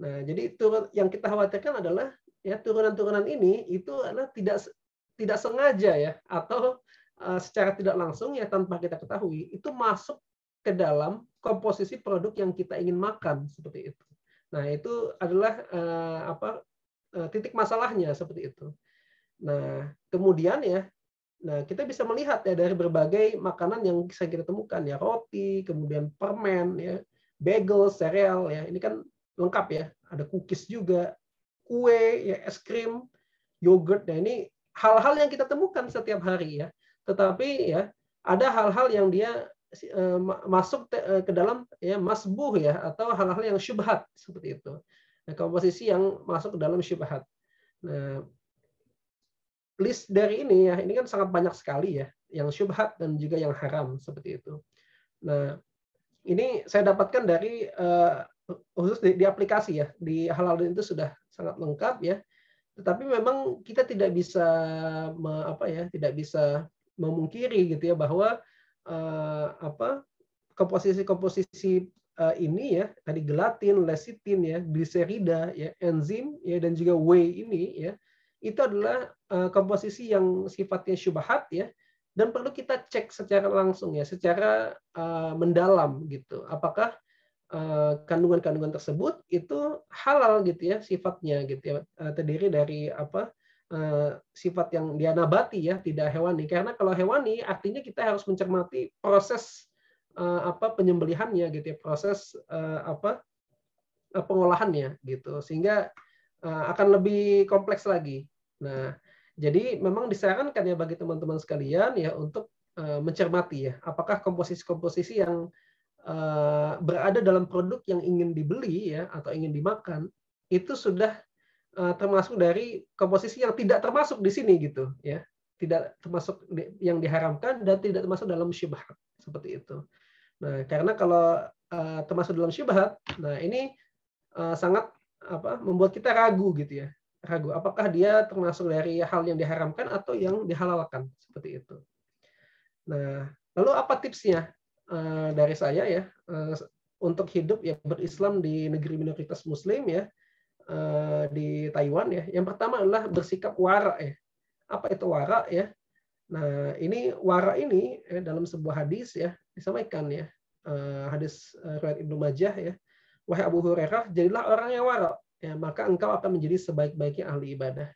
Nah, jadi turun yang kita khawatirkan adalah ya turunan-turunan ini itu adalah tidak tidak sengaja ya atau uh, secara tidak langsung ya tanpa kita ketahui itu masuk ke dalam komposisi produk yang kita ingin makan seperti itu. Nah, itu adalah uh, apa uh, titik masalahnya seperti itu. Nah, kemudian ya Nah, kita bisa melihat ya dari berbagai makanan yang bisa kita temukan ya roti, kemudian permen ya, bagel, sereal ya. Ini kan lengkap ya. Ada cookies juga, kue, ya es krim, yogurt. Nah, ini hal-hal yang kita temukan setiap hari ya. Tetapi ya ada hal-hal yang dia Eh, masuk eh, ke dalam ya masbuh ya atau hal-hal yang syubhat seperti itu. Nah, komposisi yang masuk ke dalam syubhat. Nah, list dari ini ya, ini kan sangat banyak sekali ya, yang syubhat dan juga yang haram seperti itu. Nah, ini saya dapatkan dari uh, khusus di, di aplikasi ya, di halal itu sudah sangat lengkap ya. Tetapi memang kita tidak bisa me, apa ya, tidak bisa memungkiri gitu ya bahwa uh, apa komposisi-komposisi uh, ini ya tadi gelatin, lecithin ya, gliserida ya, enzim ya dan juga whey ini ya itu adalah uh, komposisi yang sifatnya syubhat ya dan perlu kita cek secara langsung ya, secara uh, mendalam gitu. Apakah kandungan kandungan-kandungan tersebut itu halal gitu ya sifatnya gitu ya terdiri dari apa Eh, sifat yang dia nabati ya, tidak hewani. Karena kalau hewani artinya kita harus mencermati proses eh, apa penyembelihannya gitu ya, proses eh, apa pengolahannya gitu. Sehingga akan lebih kompleks lagi. Nah, jadi memang disarankan ya bagi teman-teman sekalian ya untuk mencermati ya apakah komposisi-komposisi yang berada dalam produk yang ingin dibeli ya atau ingin dimakan itu sudah Eh, termasuk dari komposisi yang tidak termasuk di sini gitu ya tidak termasuk yang diharamkan dan tidak termasuk dalam syubhat seperti itu nah karena kalau uh, termasuk dalam syubhat nah ini uh, sangat apa membuat kita ragu gitu ya ragu apakah dia termasuk dari hal yang diharamkan atau yang dihalalkan seperti itu nah lalu apa tipsnya uh, dari saya ya uh, untuk hidup ya berislam di negeri minoritas muslim ya Eh, di Taiwan ya. Yang pertama adalah bersikap wara ya. Apa itu wara ya? Nah, ini wara ini ya, dalam sebuah hadis ya disampaikan ya. Eh, hadis riwayat Ibnu Majah ya. Wahai Abu Hurairah, jadilah orang yang wara ya, maka engkau akan menjadi sebaik-baiknya ahli ibadah.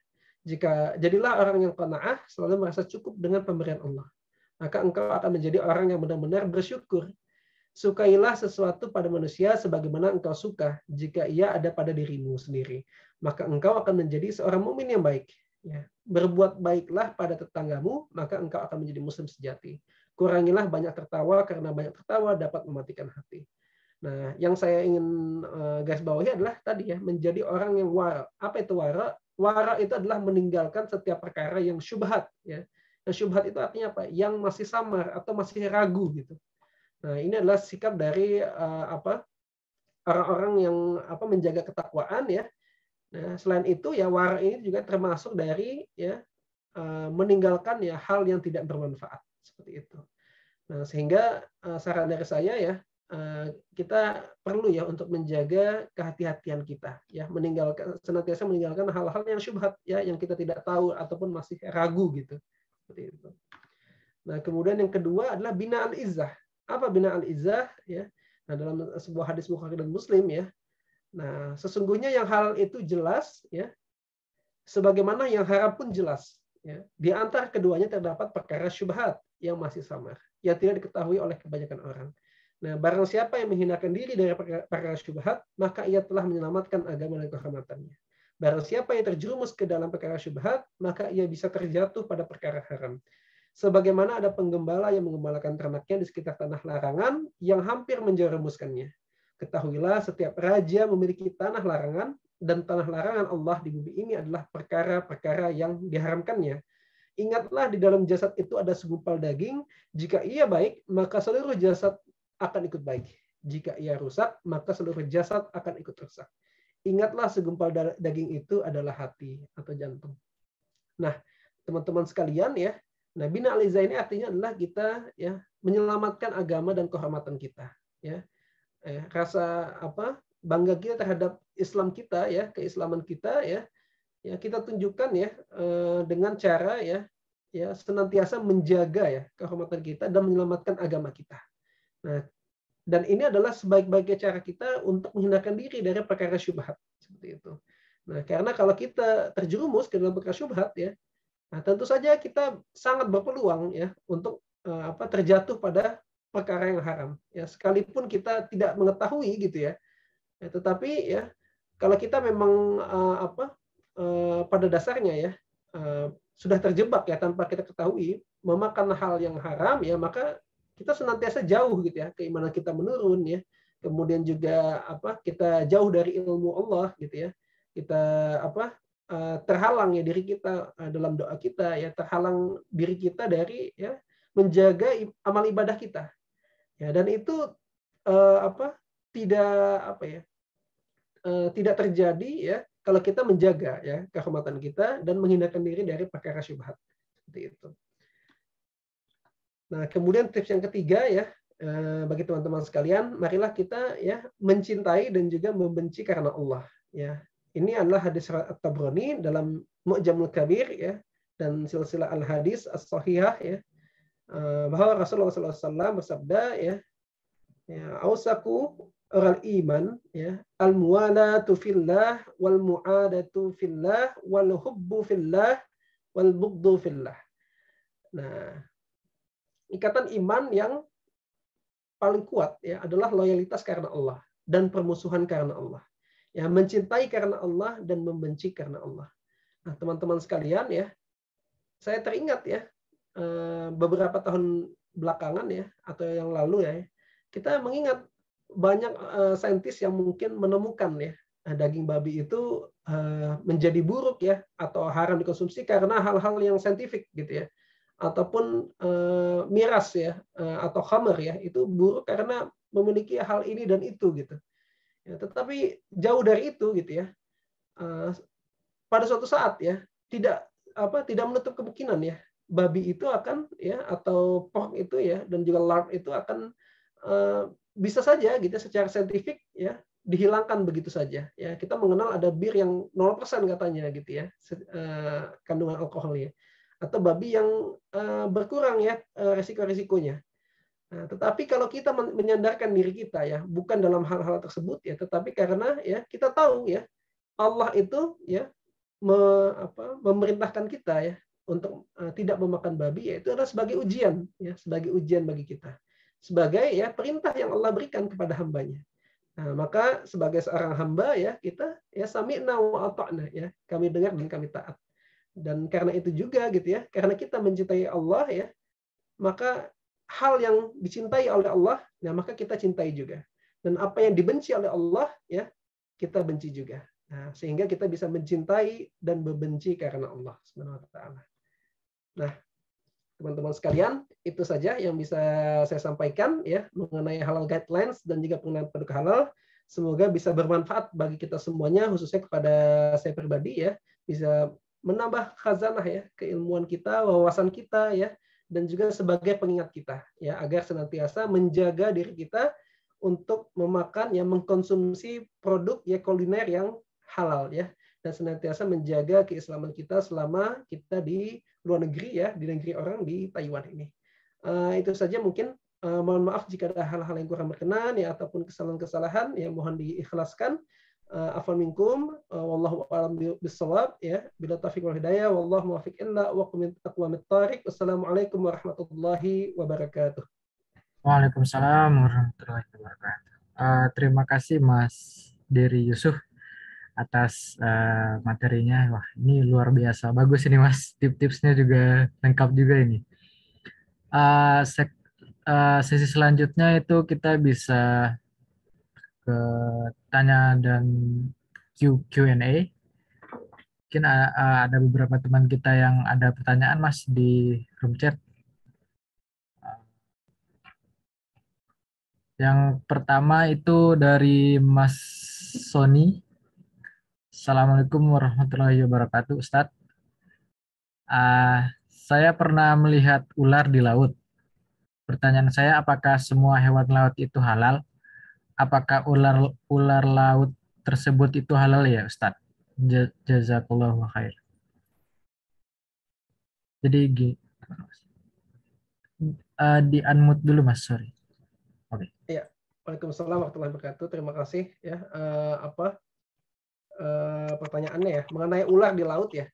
Jika jadilah orang yang qanaah, selalu merasa cukup dengan pemberian Allah. Maka engkau akan menjadi orang yang benar-benar bersyukur Sukailah sesuatu pada manusia sebagaimana engkau suka jika ia ada pada dirimu sendiri. Maka engkau akan menjadi seorang mumin yang baik. Ya. Berbuat baiklah pada tetanggamu, maka engkau akan menjadi muslim sejati. Kurangilah banyak tertawa, karena banyak tertawa dapat mematikan hati. Nah, yang saya ingin eh, guys bawahi adalah tadi ya, menjadi orang yang wara. Apa itu wara? Wara itu adalah meninggalkan setiap perkara yang syubhat ya. Yang syubhat itu artinya apa? Yang masih samar atau masih ragu gitu. Nah, ini adalah sikap dari uh, apa orang-orang yang apa menjaga ketakwaan ya. Nah, selain itu ya wara ini juga termasuk dari ya uh, meninggalkan ya hal yang tidak bermanfaat seperti itu. Nah, sehingga uh, saran dari saya ya uh, kita perlu ya untuk menjaga kehati-hatian kita ya meninggalkan senantiasa meninggalkan hal-hal yang syubhat ya yang kita tidak tahu ataupun masih ragu gitu seperti itu. Nah, kemudian yang kedua adalah binaan izah apa bina al-izzah ya? Nah, dalam sebuah hadis Bukhari dan Muslim ya. Nah, sesungguhnya yang hal itu jelas ya. Sebagaimana yang haram pun jelas ya. Di antara keduanya terdapat perkara syubhat yang masih sama yang tidak diketahui oleh kebanyakan orang. Nah, barang siapa yang menghinakan diri dari perkara syubhat, maka ia telah menyelamatkan agama dan kehormatannya. Barang siapa yang terjerumus ke dalam perkara syubhat, maka ia bisa terjatuh pada perkara haram. Sebagaimana ada penggembala yang menggembalakan ternaknya di sekitar tanah larangan yang hampir menjerumuskannya. Ketahuilah setiap raja memiliki tanah larangan dan tanah larangan Allah di bumi ini adalah perkara-perkara yang diharamkannya. Ingatlah di dalam jasad itu ada segumpal daging, jika ia baik, maka seluruh jasad akan ikut baik. Jika ia rusak, maka seluruh jasad akan ikut rusak. Ingatlah segumpal daging itu adalah hati atau jantung. Nah, teman-teman sekalian ya, Nah, bina aliza ini artinya adalah kita ya menyelamatkan agama dan kehormatan kita, ya. Eh, rasa apa? bangga kita terhadap Islam kita ya, keislaman kita ya. Ya, kita tunjukkan ya eh, dengan cara ya ya senantiasa menjaga ya kehormatan kita dan menyelamatkan agama kita. Nah, dan ini adalah sebaik-baiknya cara kita untuk menghindarkan diri dari perkara syubhat seperti itu. Nah, karena kalau kita terjerumus ke dalam perkara syubhat ya, Nah, tentu saja kita sangat berpeluang ya untuk uh, apa terjatuh pada perkara yang haram. Ya, sekalipun kita tidak mengetahui gitu ya. ya tetapi ya kalau kita memang uh, apa uh, pada dasarnya ya uh, sudah terjebak ya tanpa kita ketahui memakan hal yang haram ya maka kita senantiasa jauh gitu ya keimanan kita menurun ya kemudian juga apa kita jauh dari ilmu Allah gitu ya kita apa Eh, terhalang ya diri kita eh, dalam doa kita ya terhalang diri kita dari ya menjaga amal ibadah kita ya dan itu uh, apa tidak apa ya uh, tidak terjadi ya kalau kita menjaga ya kehormatan kita dan menghindarkan diri dari perkara syubhat seperti itu nah kemudian tips yang ketiga ya bagi teman-teman sekalian marilah kita ya mencintai dan juga membenci karena Allah ya ini adalah hadis At-Tabrani dalam Mu'jamul Kabir ya dan silsilah al-hadis as-sahihah ya eh, bahwa Rasulullah SAW bersabda ya, ya ausaku orang iman ya al muwalatu fillah wal muadatu fillah wal hubbu fillah wal bugdu fillah nah ikatan iman yang paling kuat ya adalah loyalitas karena Allah dan permusuhan karena Allah ya mencintai karena Allah dan membenci karena Allah. Nah, teman-teman sekalian ya, saya teringat ya eh, beberapa tahun belakangan ya atau yang lalu ya, kita mengingat banyak eh, saintis yang mungkin menemukan ya eh, daging babi itu menjadi buruk ya atau haram dikonsumsi karena hal-hal yang saintifik gitu ya ataupun miras ya atau khamer ya itu buruk karena memiliki hal ini dan itu gitu Ya, tetapi jauh dari itu gitu ya. Eh, pada suatu saat ya tidak apa tidak menutup kemungkinan ya babi itu akan ya atau pork itu ya dan juga lard itu akan uh, bisa saja gitu ya, secara saintifik ya dihilangkan begitu saja ya kita mengenal ada bir yang 0% katanya gitu ya uh, kandungan alkoholnya atau babi yang berkurang ya resiko-resikonya Nah, tetapi kalau kita menyandarkan diri kita ya, bukan dalam hal-hal tersebut ya, tetapi karena ya kita tahu ya Allah itu ya me, apa, memerintahkan kita ya untuk uh, tidak memakan babi ya itu adalah sebagai ujian ya, sebagai ujian bagi kita. Sebagai ya perintah yang Allah berikan kepada hambanya. Nah, maka sebagai seorang hamba ya kita ya sami'na wa ata'na ya, kami dengar dan kami taat. Dan karena itu juga gitu ya, karena kita mencintai Allah ya, maka hal yang dicintai oleh Allah, nah maka kita cintai juga. Dan apa yang dibenci oleh Allah, ya kita benci juga. Nah, sehingga kita bisa mencintai dan membenci karena Allah Subhanahu wa taala. Nah, teman-teman sekalian, itu saja yang bisa saya sampaikan ya mengenai halal guidelines dan juga pengenalan produk halal. Semoga bisa bermanfaat bagi kita semuanya khususnya kepada saya pribadi ya, bisa menambah khazanah ya keilmuan kita, wawasan kita ya dan juga sebagai pengingat kita ya agar senantiasa menjaga diri kita untuk memakan yang mengkonsumsi produk ya kuliner yang halal ya dan senantiasa menjaga keislaman kita selama kita di luar negeri ya di negeri orang di Taiwan ini uh, itu saja mungkin uh, mohon maaf jika ada hal-hal yang kurang berkenan ya ataupun kesalahan-kesalahan ya mohon diikhlaskan uh, afwan minkum uh, wallahu a'lam bissawab ya bila taufik wal hidayah wallahu muwaffiq illa aqwamit tariq wassalamualaikum warahmatullahi wabarakatuh Waalaikumsalam warahmatullahi wabarakatuh. Uh, terima kasih Mas Diri Yusuf atas uh, materinya. Wah, ini luar biasa. Bagus ini Mas. Tips-tipsnya juga lengkap juga ini. Uh, sek, uh, sesi selanjutnya itu kita bisa ke tanya dan Q&A. Mungkin ada beberapa teman kita yang ada pertanyaan Mas di room chat. Yang pertama itu dari Mas Sony. Assalamualaikum warahmatullahi wabarakatuh, Ustadz. Uh, saya pernah melihat ular di laut. Pertanyaan saya, apakah semua hewan laut itu halal? apakah ular ular laut tersebut itu halal ya Ustaz? Jazakallah khair. Jadi g. Uh, eh, di unmute dulu Mas, sorry. Oke. Okay. Iya. Waalaikumsalam warahmatullahi wabarakatuh. Terima kasih ya uh, apa uh, pertanyaannya ya mengenai ular di laut ya.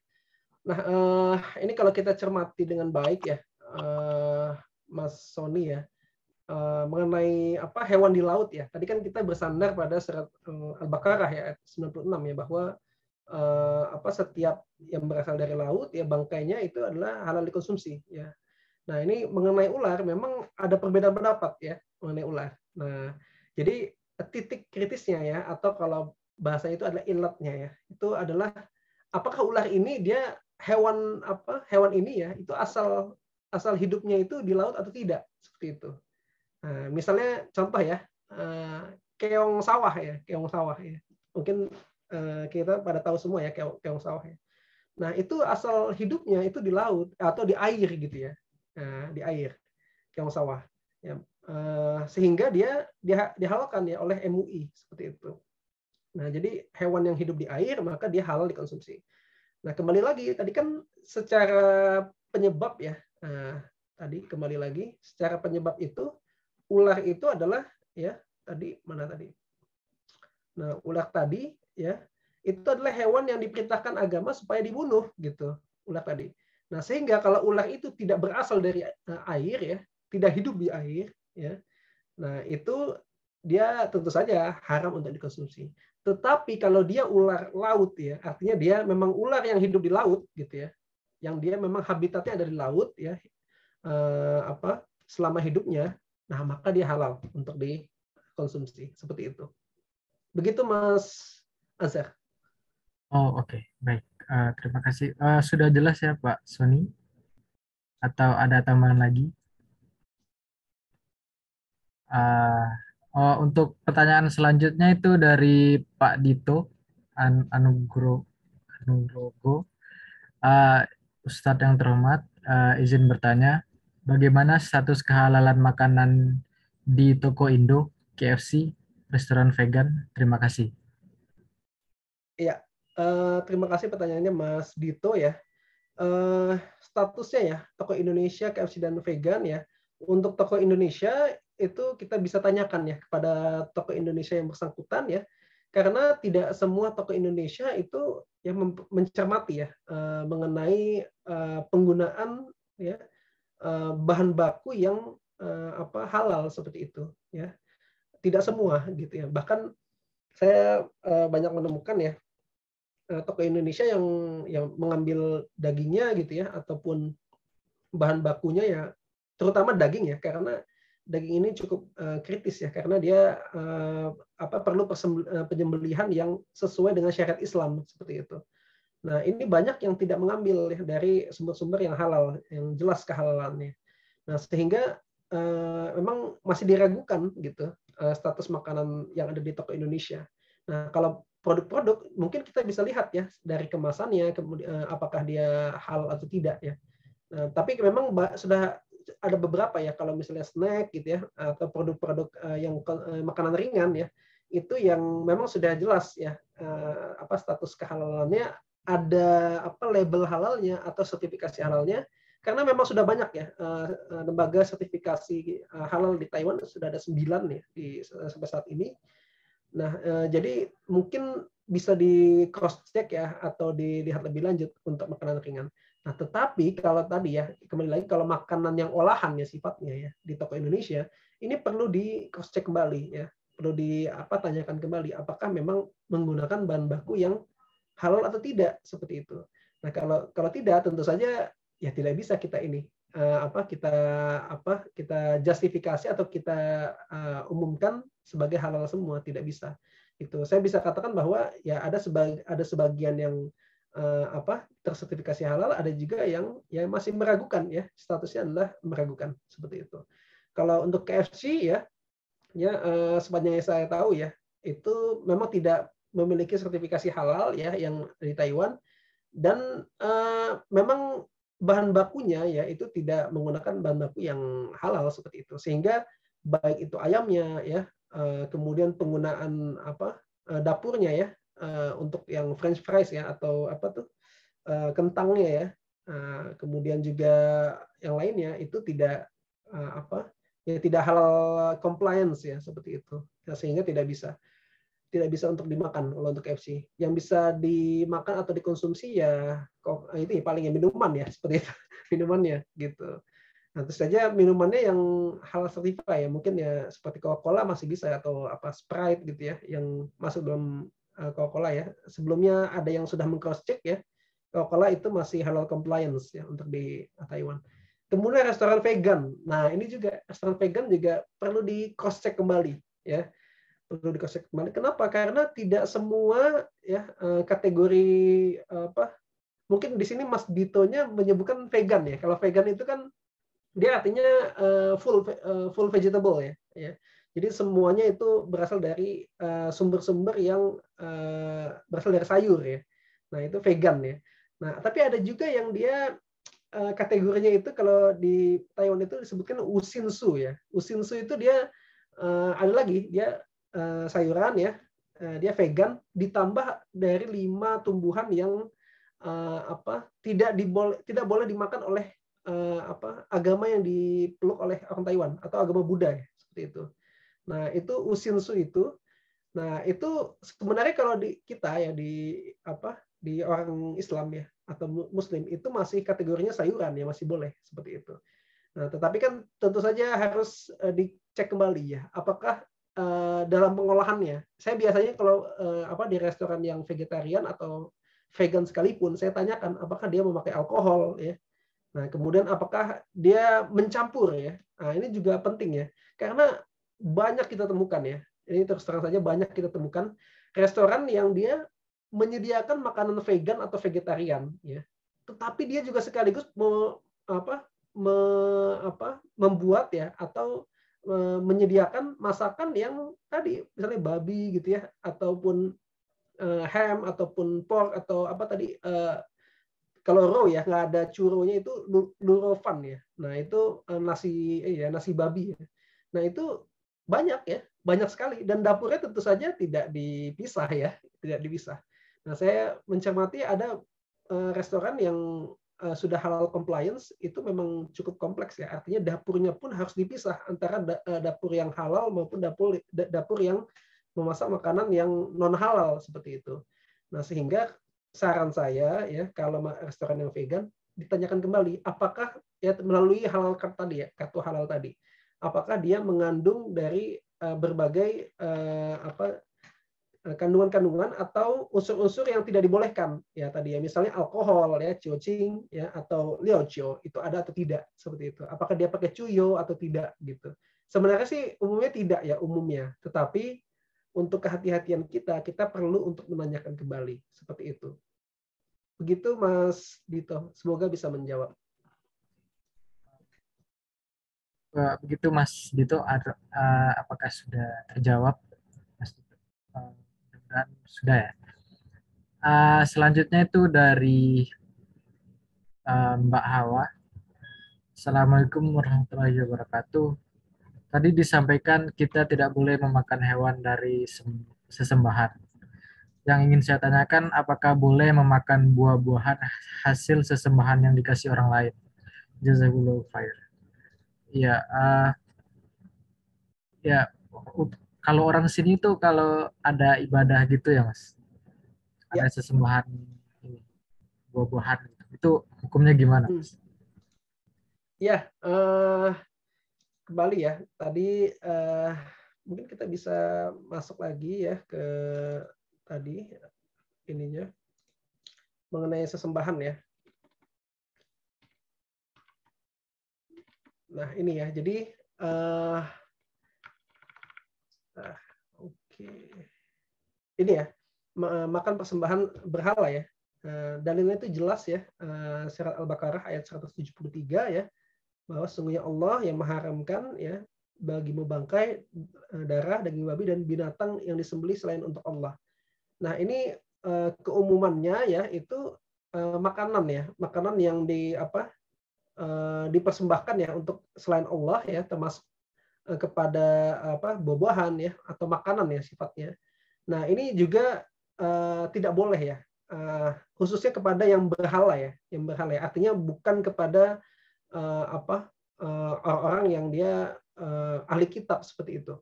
Nah, uh, ini kalau kita cermati dengan baik ya uh, Mas Sony ya Eh, mengenai apa hewan di laut ya. Tadi kan kita bersandar pada surat eh, Al-Baqarah ya 96 ya bahwa uh, apa setiap yang berasal dari laut ya bangkainya itu adalah halal dikonsumsi ya. Nah, ini mengenai ular memang ada perbedaan pendapat ya mengenai ular. Nah, jadi titik kritisnya ya atau kalau bahasa itu adalah inletnya ya. Itu adalah apakah ular ini dia hewan apa hewan ini ya itu asal asal hidupnya itu di laut atau tidak seperti itu. Eh, misalnya contoh ya, eh, keong sawah ya, keong sawah ya. Mungkin eh, kita pada tahu semua ya keong, keong sawah ya. Nah, itu asal hidupnya itu di laut atau di air gitu ya. Nah, di air keong sawah ya. sehingga dia dihalalkan ya oleh MUI seperti itu. Nah, jadi hewan yang hidup di air maka dia halal dikonsumsi. Nah, kembali lagi tadi kan secara penyebab ya. Nah, tadi kembali lagi secara penyebab itu ular itu adalah ya tadi mana tadi? Nah, ular tadi ya itu adalah hewan yang diperintahkan agama supaya dibunuh gitu, ular tadi. Nah, sehingga kalau ular itu tidak berasal dari eh, air ya, tidak hidup di air ya. Nah, itu dia tentu saja haram untuk dikonsumsi. Tetapi kalau dia ular laut ya, artinya dia memang ular yang hidup di laut gitu ya. Yang dia memang habitatnya ada di laut ya. Eh, apa? selama hidupnya Nah, maka dia halal untuk dikonsumsi. Seperti itu. Begitu, Mas Azhar. Oh, oke. Okay. Baik. Uh, terima kasih. Uh, sudah jelas ya, Pak Sony? Atau ada tambahan lagi? Uh, oh, untuk pertanyaan selanjutnya itu dari Pak Dito An Anugro Anugrogo. Uh, Ustadz yang terhormat, uh, izin bertanya bagaimana status kehalalan makanan di toko Indo, KFC, restoran vegan? Terima kasih. Ya, uh, terima kasih pertanyaannya Mas Dito ya. Uh, statusnya ya, toko Indonesia, KFC, dan vegan ya. Untuk toko Indonesia itu kita bisa tanyakan ya kepada toko Indonesia yang bersangkutan ya. Karena tidak semua toko Indonesia itu yang mencermati ya eh, mengenai penggunaan ya Eh, bahan baku yang eh, apa halal seperti itu ya tidak semua gitu ya bahkan saya eh, banyak menemukan ya toko Indonesia yang yang mengambil dagingnya gitu ya ataupun bahan bakunya ya terutama daging ya karena daging ini cukup uh, kritis ya karena dia uh, apa perlu penyembelihan yang sesuai dengan syariat Islam seperti itu. Nah, ini banyak yang tidak mengambil ya dari sumber-sumber yang halal, yang jelas kehalalannya. Nah, sehingga eh, memang masih diragukan gitu eh, status makanan yang ada di toko Indonesia. Nah, kalau produk-produk mungkin kita bisa lihat ya dari kemasannya, kemudian eh, apakah dia halal atau tidak ya. Nah, tapi memang sudah ada beberapa ya kalau misalnya snack gitu ya atau produk-produk eh, yang eh, makanan ringan ya itu yang memang sudah jelas ya eh, apa status kehalalannya ada apa label halalnya atau sertifikasi halalnya karena memang sudah banyak ya eh, eh, lembaga sertifikasi eh, halal di Taiwan sudah ada sembilan ya di sampai saat ini. Nah jadi mungkin bisa di cross check ya atau dilihat lebih lanjut untuk makanan ringan. Nah tetapi kalau tadi ya kembali lagi kalau makanan yang olahan ya sifatnya ya di toko Indonesia ini perlu di cross check kembali ya perlu di apa tanyakan kembali apakah memang menggunakan bahan baku yang halal atau tidak seperti itu. Nah kalau kalau tidak tentu saja ya tidak bisa kita ini uh, apa kita apa kita justifikasi atau kita uh, umumkan sebagai halal semua tidak bisa itu saya bisa katakan bahwa ya ada sebag, ada sebagian yang uh, apa tersertifikasi halal ada juga yang ya masih meragukan ya statusnya adalah meragukan seperti itu kalau untuk KFC ya ya uh, sepanjang yang saya tahu ya itu memang tidak memiliki sertifikasi halal ya yang di Taiwan dan uh, memang bahan bakunya ya itu tidak menggunakan bahan baku yang halal seperti itu sehingga baik itu ayamnya ya uh, kemudian penggunaan apa uh, dapurnya ya uh, untuk yang French fries ya atau apa tuh uh, kentangnya ya uh, kemudian juga yang lainnya itu tidak uh, apa ya tidak halal compliance ya seperti itu sehingga tidak bisa tidak bisa untuk dimakan kalau untuk KFC. Yang bisa dimakan atau dikonsumsi ya eh, itu paling ya minuman ya seperti itu minumannya gitu. Nah, terus saja minumannya yang halal certified ya mungkin ya seperti Coca-Cola masih bisa atau apa Sprite gitu ya yang masuk dalam eh, Coca-Cola ya. Sebelumnya ada yang sudah mengcross check ya. Coca-Cola itu masih halal compliance ya untuk di Taiwan. Kemudian restoran vegan. Nah, ini juga restoran vegan juga perlu di cross check kembali ya perlu dikasih kembali. Kenapa? Karena tidak semua ya eh, kategori eh, apa mungkin di sini Mas Dito-nya menyebutkan vegan ya. Kalau vegan itu kan dia artinya eh, full full vegetable ya. ya. Jadi semuanya itu berasal dari sumber-sumber yang berasal dari sayur ya. Nah itu vegan ya. Nah tapi ada juga yang dia kategorinya itu kalau di Taiwan itu disebutkan usinsu ya. Usinsu itu dia ada lagi dia Eh, sayuran ya, eh, dia vegan ditambah dari lima tumbuhan yang eh, apa tidak diboleh tidak boleh dimakan oleh apa agama yang dipeluk oleh orang Taiwan atau agama Buddha ya, seperti itu. Nah itu usinsu itu, nah itu sebenarnya kalau di kita ya di apa di orang Islam ya atau Muslim itu masih kategorinya sayuran ya masih boleh seperti itu. Nah, tetapi kan tentu saja harus dicek kembali ya, apakah Eh, dalam pengolahannya. Saya biasanya kalau uh, apa di restoran yang vegetarian atau vegan sekalipun, saya tanyakan apakah dia memakai alkohol ya. Nah, kemudian apakah dia mencampur ya? Nah, ini juga penting ya. Karena banyak kita temukan ya. Ini terus terang saja banyak kita temukan restoran yang dia menyediakan makanan vegan atau vegetarian ya. Tetapi dia juga sekaligus me, apa, me, apa, membuat ya atau menyediakan masakan yang tadi misalnya babi gitu ya ataupun eh, ham ataupun pork atau apa tadi eh, kalau raw ya nggak ada curonya itu lurofan ya nah itu eh, nasi eh, ya nasi babi ya. nah itu banyak ya banyak sekali dan dapurnya tentu saja tidak dipisah ya tidak dipisah nah saya mencermati ada restoran yang Eh, sudah halal compliance itu memang cukup kompleks ya. Artinya dapurnya pun harus dipisah antara eh, dapur yang halal maupun dapur dapur yang memasak makanan yang non halal seperti itu. Nah, sehingga saran saya ya kalau restoran yang vegan ditanyakan kembali apakah ya melalui halal card tadi ya, kartu halal tadi. Apakah dia mengandung dari eh, berbagai apa Eh, kandungan-kandungan atau unsur-unsur yang tidak dibolehkan ya tadi ya misalnya alkohol ya ciocing ya atau liocio itu ada atau tidak seperti itu apakah dia pakai cuyo atau tidak gitu sebenarnya sih umumnya tidak ya umumnya tetapi untuk kehati-hatian kita kita perlu untuk menanyakan kembali seperti itu begitu Mas Dito semoga bisa menjawab eh, begitu Mas Dito eh, apakah sudah terjawab Mas Dito? Dan sudah ya. Uh, selanjutnya itu dari uh, Mbak Hawa. Assalamualaikum warahmatullahi wabarakatuh. Tadi disampaikan kita tidak boleh memakan hewan dari sesembahan. Yang ingin saya tanyakan, apakah boleh memakan buah-buahan hasil sesembahan yang dikasih orang lain? Jazakallahu fire. Iya, eh, ya, uh, ya kalau orang sini tuh kalau ada ibadah gitu ya mas ya. sesembahan buah-buahan gitu. itu hukumnya gimana hmm. mas? Ya, uh, kembali ya. Tadi uh, mungkin kita bisa masuk lagi ya ke tadi ininya mengenai sesembahan ya. Nah ini ya. Jadi uh, Nah, oke. Okay. Ini ya, makan persembahan berhala ya. Eh, dalilnya itu jelas ya, eh, surat Al-Baqarah ayat 173 ya, bahwa sungguhnya Allah yang mengharamkan ya bagimu bangkai, eh, darah, daging babi dan binatang yang disembelih selain untuk Allah. Nah, ini keumumannya ya itu makanan ya, makanan yang di apa dipersembahkan ya untuk selain Allah ya termasuk Eh, kepada apa buah-buahan ya atau makanan ya sifatnya. Nah, ini juga uh, tidak boleh ya. Uh, khususnya kepada yang berhala ya, yang berhala ya. Artinya bukan kepada uh, apa uh, orang yang dia uh, ahli kitab seperti itu.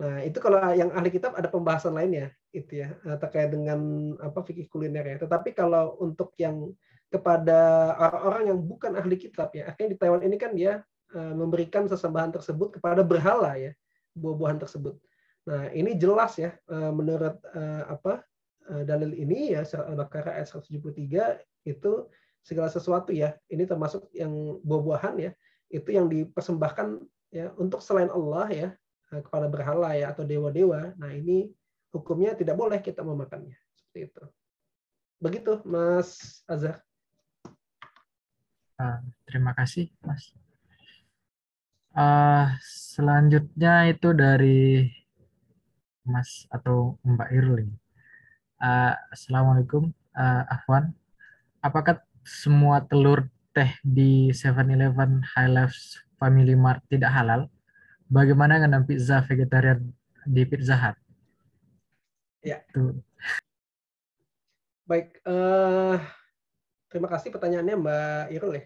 Nah, itu kalau yang ahli kitab ada pembahasan lainnya itu ya terkait dengan apa fikih kuliner ya. Tetapi kalau untuk yang kepada orang-orang yang bukan ahli kitab ya, akhirnya di Taiwan ini kan dia Eh, memberikan sesembahan tersebut kepada berhala ya buah-buahan tersebut. Nah ini jelas ya eh, menurut eh, apa dalil ini ya Al-Baqarah ayat 173 itu segala sesuatu ya ini termasuk yang buah-buahan ya itu yang dipersembahkan ya untuk selain Allah ya kepada berhala ya atau dewa-dewa. Nah ini hukumnya tidak boleh kita memakannya seperti itu. Begitu Mas Azhar. Ah, terima kasih Mas. Uh, selanjutnya itu dari Mas atau Mbak Irling. Uh, eh, Assalamualaikum, uh, Afwan. Apakah semua telur teh di 7-Eleven High Life Family Mart tidak halal? Bagaimana dengan pizza vegetarian di Pizza Hut? Ya. Tuh. Baik, uh, terima kasih pertanyaannya Mbak Irul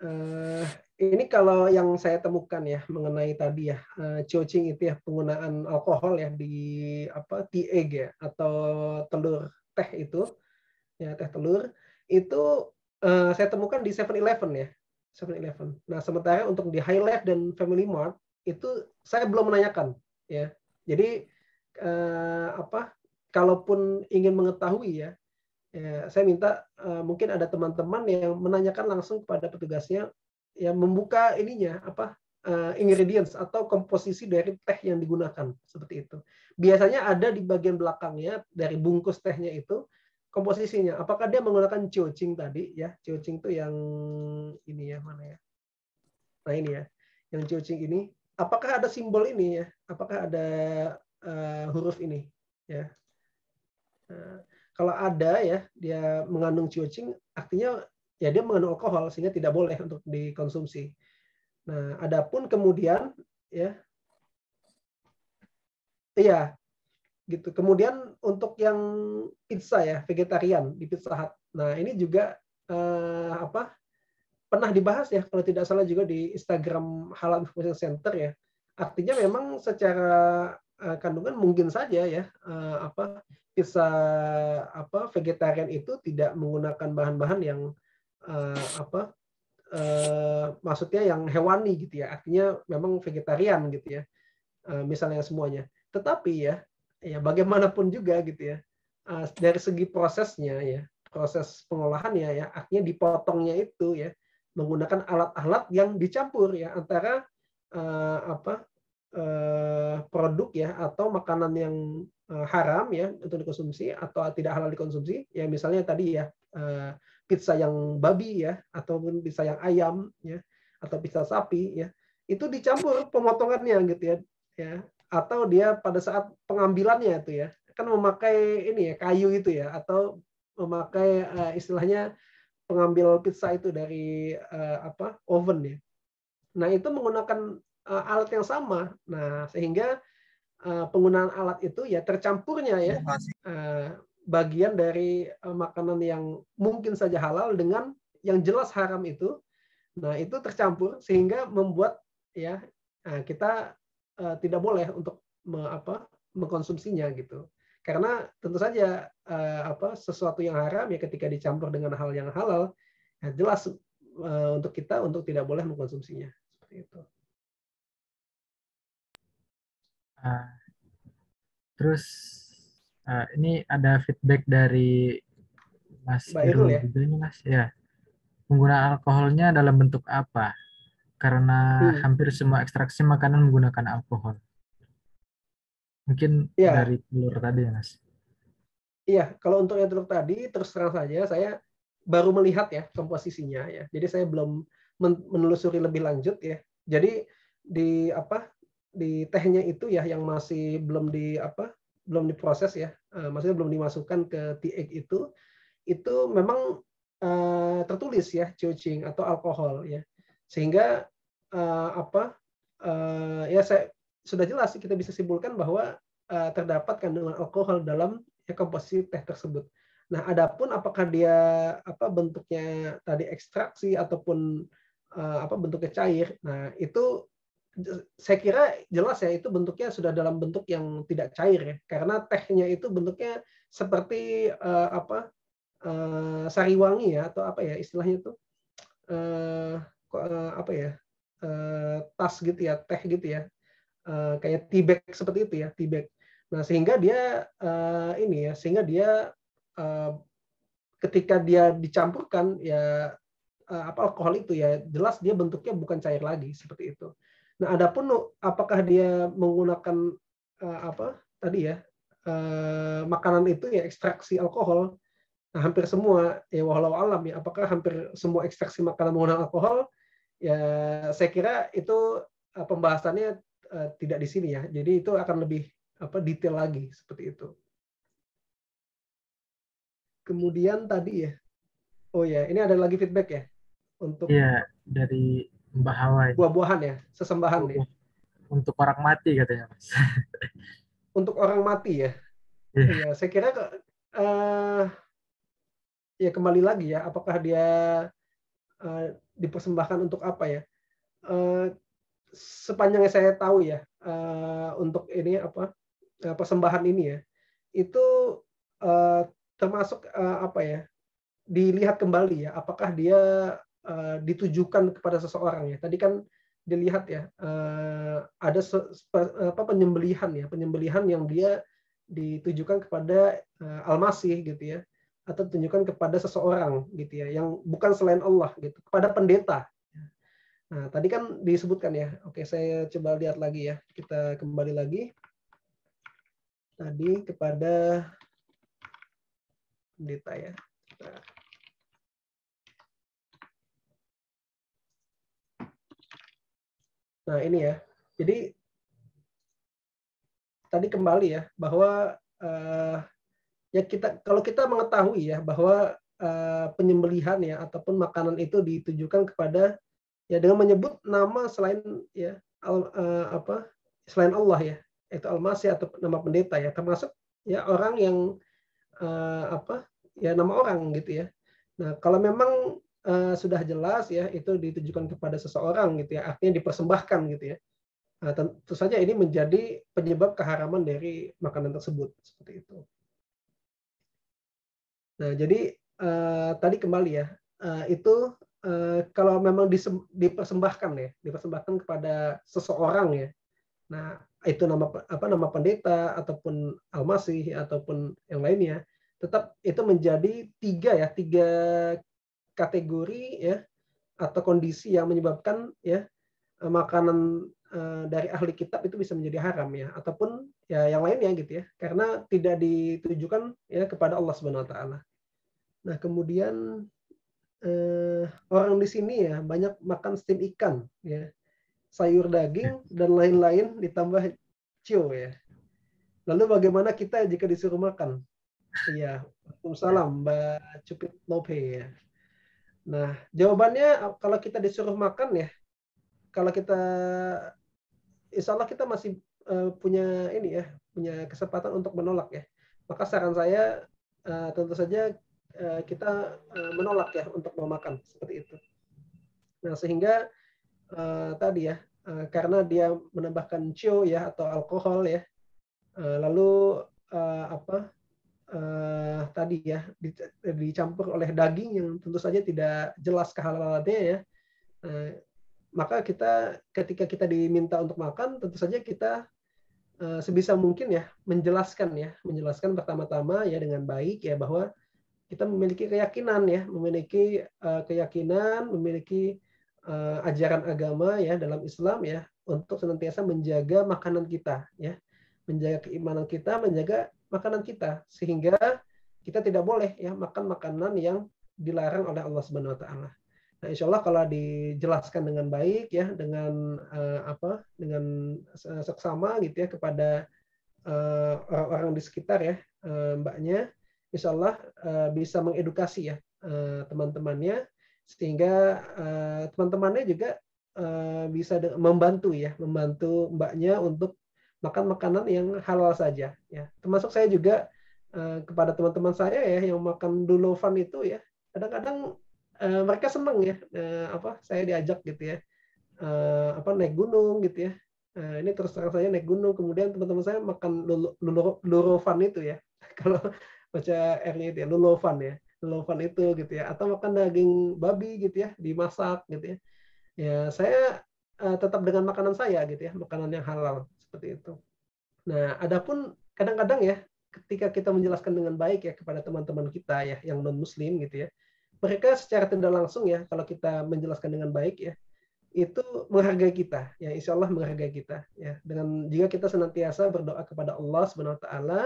Uh, ini kalau yang saya temukan ya mengenai tadi ya eh, coaching itu ya penggunaan alkohol ya di apa tea ya atau telur teh itu ya teh telur itu uh, saya temukan di 7-Eleven ya 7-Eleven. Nah sementara untuk di High Life dan Family Mart itu saya belum menanyakan ya. Jadi uh, apa kalaupun ingin mengetahui ya ya, saya minta uh, mungkin ada teman-teman yang menanyakan langsung kepada petugasnya ya membuka ininya apa uh, ingredients atau komposisi dari teh yang digunakan seperti itu. Biasanya ada di bagian belakangnya dari bungkus tehnya itu komposisinya. Apakah dia menggunakan ciocing tadi ya? Ciocing itu yang ini ya mana ya? Nah ini ya, yang ciocing ini. Apakah ada simbol ini ya? Apakah ada uh, huruf ini ya? Uh, kalau ada ya dia mengandung ciocing, artinya ya dia mengandung alkohol sehingga tidak boleh untuk dikonsumsi. Nah, adapun kemudian ya iya gitu. Kemudian untuk yang pizza ya vegetarian di Pizza Hut. Nah, ini juga eh, apa? pernah dibahas ya kalau tidak salah juga di Instagram Halal Information Center ya. Artinya memang secara eh, kandungan mungkin saja ya eh, apa pizza apa vegetarian itu tidak menggunakan bahan-bahan yang uh, apa uh, maksudnya yang hewani gitu ya artinya memang vegetarian gitu ya uh, misalnya semuanya tetapi ya ya bagaimanapun juga gitu ya uh, dari segi prosesnya ya proses pengolahannya ya artinya dipotongnya itu ya menggunakan alat-alat yang dicampur ya antara uh, apa uh, produk ya atau makanan yang haram ya untuk dikonsumsi atau tidak halal dikonsumsi ya misalnya tadi ya pizza yang babi ya ataupun pizza yang ayam ya atau pizza sapi ya itu dicampur pemotongannya gitu ya ya atau dia pada saat pengambilannya itu ya kan memakai ini ya kayu itu ya atau memakai uh, istilahnya pengambil pizza itu dari uh, apa oven ya nah itu menggunakan uh, alat yang sama nah sehingga uh, penggunaan alat itu ya tercampurnya ya uh, bagian dari eh, makanan yang mungkin saja halal dengan yang jelas haram itu. Nah, itu tercampur sehingga membuat ya eh, kita uh, tidak boleh untuk me, apa mengkonsumsinya gitu. Karena tentu saja uh, apa sesuatu yang haram ya ketika dicampur dengan hal yang halal ya jelas uh, untuk kita untuk tidak boleh mengkonsumsinya seperti itu. Uh, terus Uh, ini ada feedback dari Mas Irul ya? juga nih Mas ya. Penggunaan alkoholnya dalam bentuk apa? Karena hmm. hampir semua ekstraksi makanan menggunakan alkohol. Mungkin ya. dari telur tadi ya Mas. Iya, kalau untuk yang telur tadi terus terang saja saya baru melihat ya komposisinya ya. Jadi saya belum menelusuri lebih lanjut ya. Jadi di apa di tehnya itu ya yang masih belum di apa belum diproses ya, uh, maksudnya belum dimasukkan ke TX itu, itu memang uh, tertulis ya cucing atau alkohol ya, sehingga uh, apa uh, ya saya sudah jelas kita bisa simpulkan bahwa uh, terdapat kandungan alkohol dalam ya, komposisi teh tersebut. Nah, adapun apakah dia apa bentuknya tadi ekstraksi ataupun uh, apa bentuknya cair, nah itu saya kira jelas ya itu bentuknya sudah dalam bentuk yang tidak cair ya karena tehnya itu bentuknya seperti uh, apa uh, sariwangi ya atau apa ya istilahnya itu uh, uh, apa ya uh, tas gitu ya teh gitu ya uh, kayak tea seperti itu ya tea nah sehingga dia uh, ini ya sehingga dia uh, ketika dia dicampurkan ya uh, apa alkohol itu ya jelas dia bentuknya bukan cair lagi seperti itu Nah, adapun apakah dia menggunakan uh, apa tadi ya uh, makanan itu ya ekstraksi alkohol? Nah, hampir semua ya walau alam ya. Apakah hampir semua ekstraksi makanan menggunakan alkohol? Ya, saya kira itu uh, pembahasannya uh, tidak di sini ya. Jadi itu akan lebih apa detail lagi seperti itu. Kemudian tadi ya, oh ya, ini ada lagi feedback ya untuk. Iya dari Buah-buahan ya, sesembahan untuk, ya. Untuk orang mati katanya, Mas. Untuk orang mati ya. Iya, yeah. saya kira uh, ya kembali lagi ya, apakah dia uh, dipersembahkan untuk apa ya? Uh, sepanjang yang saya tahu ya, uh, untuk ini apa uh, persembahan ini ya, itu uh, termasuk uh, apa ya? Dilihat kembali ya, apakah dia Eh, ditujukan kepada seseorang ya. Tadi kan dilihat ya eh, ada apa penyembelihan ya, penyembelihan yang dia ditujukan kepada uh, Al-Masih gitu ya atau ditunjukkan kepada seseorang gitu ya yang bukan selain Allah gitu, kepada pendeta. Nah, tadi kan disebutkan ya. Oke, saya coba lihat lagi ya. Kita kembali lagi. Tadi kepada pendeta ya. Nah. Nah, ini ya. Jadi tadi kembali ya bahwa uh, ya kita kalau kita mengetahui ya bahwa uh, penyembelihan ya ataupun makanan itu ditujukan kepada ya dengan menyebut nama selain ya al, uh, apa selain Allah ya itu almasi atau nama pendeta ya termasuk ya orang yang uh, apa ya nama orang gitu ya. Nah, kalau memang uh, sudah jelas ya itu ditujukan kepada seseorang gitu ya artinya dipersembahkan gitu ya nah, tentu saja ini menjadi penyebab keharaman dari makanan tersebut seperti itu nah jadi uh, tadi kembali ya uh, itu uh, kalau memang dipersembahkan ya dipersembahkan kepada seseorang ya nah itu nama apa nama pendeta ataupun almasih ataupun yang lainnya tetap itu menjadi tiga ya tiga kategori ya atau kondisi yang menyebabkan ya eh, makanan eh, dari ahli kitab itu bisa menjadi haram ya ataupun ya yang lainnya gitu ya karena tidak ditujukan ya kepada Allah Subhanahu wa taala. Nah, kemudian eh, orang di sini ya banyak makan steam ikan ya. Sayur daging dan lain-lain ditambah cio ya. Lalu bagaimana kita jika disuruh makan? Iya, assalamualaikum Mbak Cupit Lope ya. Nah, jawabannya eh, kalau kita disuruh makan ya, kalau kita insya Allah kita masih uh, punya ini ya, punya kesempatan untuk menolak ya. Maka saran saya uh, tentu saja uh, kita uh, menolak ya untuk mau makan seperti itu. Nah, sehingga uh, tadi ya, uh, karena dia menambahkan cio ya atau alkohol ya, uh, lalu uh, apa uh, tadi ya dicampur oleh daging yang tentu saja tidak jelas kehalalannya ya. Uh, maka kita ketika kita diminta untuk makan tentu saja kita uh, sebisa mungkin ya menjelaskan ya, menjelaskan pertama-tama ya dengan baik ya bahwa kita memiliki keyakinan ya, memiliki uh, keyakinan, memiliki uh, ajaran agama ya dalam Islam ya untuk senantiasa menjaga makanan kita ya, menjaga keimanan kita, menjaga makanan kita sehingga kita tidak boleh ya makan makanan yang dilarang oleh Allah Subhanahu wa taala. Nah, insya Allah kalau dijelaskan dengan baik ya dengan uh, apa dengan seksama gitu ya kepada uh, orang-orang di sekitar ya uh, mbaknya, insya Allah uh, bisa mengedukasi ya uh, teman-temannya sehingga uh, teman-temannya juga uh, bisa membantu ya membantu mbaknya untuk makan makanan yang halal saja ya termasuk saya juga eh, kepada teman-teman saya ya yang makan dulovan itu ya kadang-kadang eh, mereka seneng ya eh, apa saya diajak gitu ya eh, apa naik gunung gitu ya eh, ini terus terang saya naik gunung kemudian teman-teman saya makan lulu, itu ya kalau baca R-nya itu ya lulofan ya lulovan itu gitu ya atau makan daging babi gitu ya dimasak gitu ya ya saya eh, tetap dengan makanan saya gitu ya makanan yang halal seperti itu. Nah, adapun kadang-kadang ya ketika kita menjelaskan dengan baik ya kepada teman-teman kita ya yang non muslim gitu ya mereka secara tidak langsung ya kalau kita menjelaskan dengan baik ya itu menghargai kita ya insya Allah menghargai kita ya dengan jika kita senantiasa berdoa kepada Allah subhanahu wa taala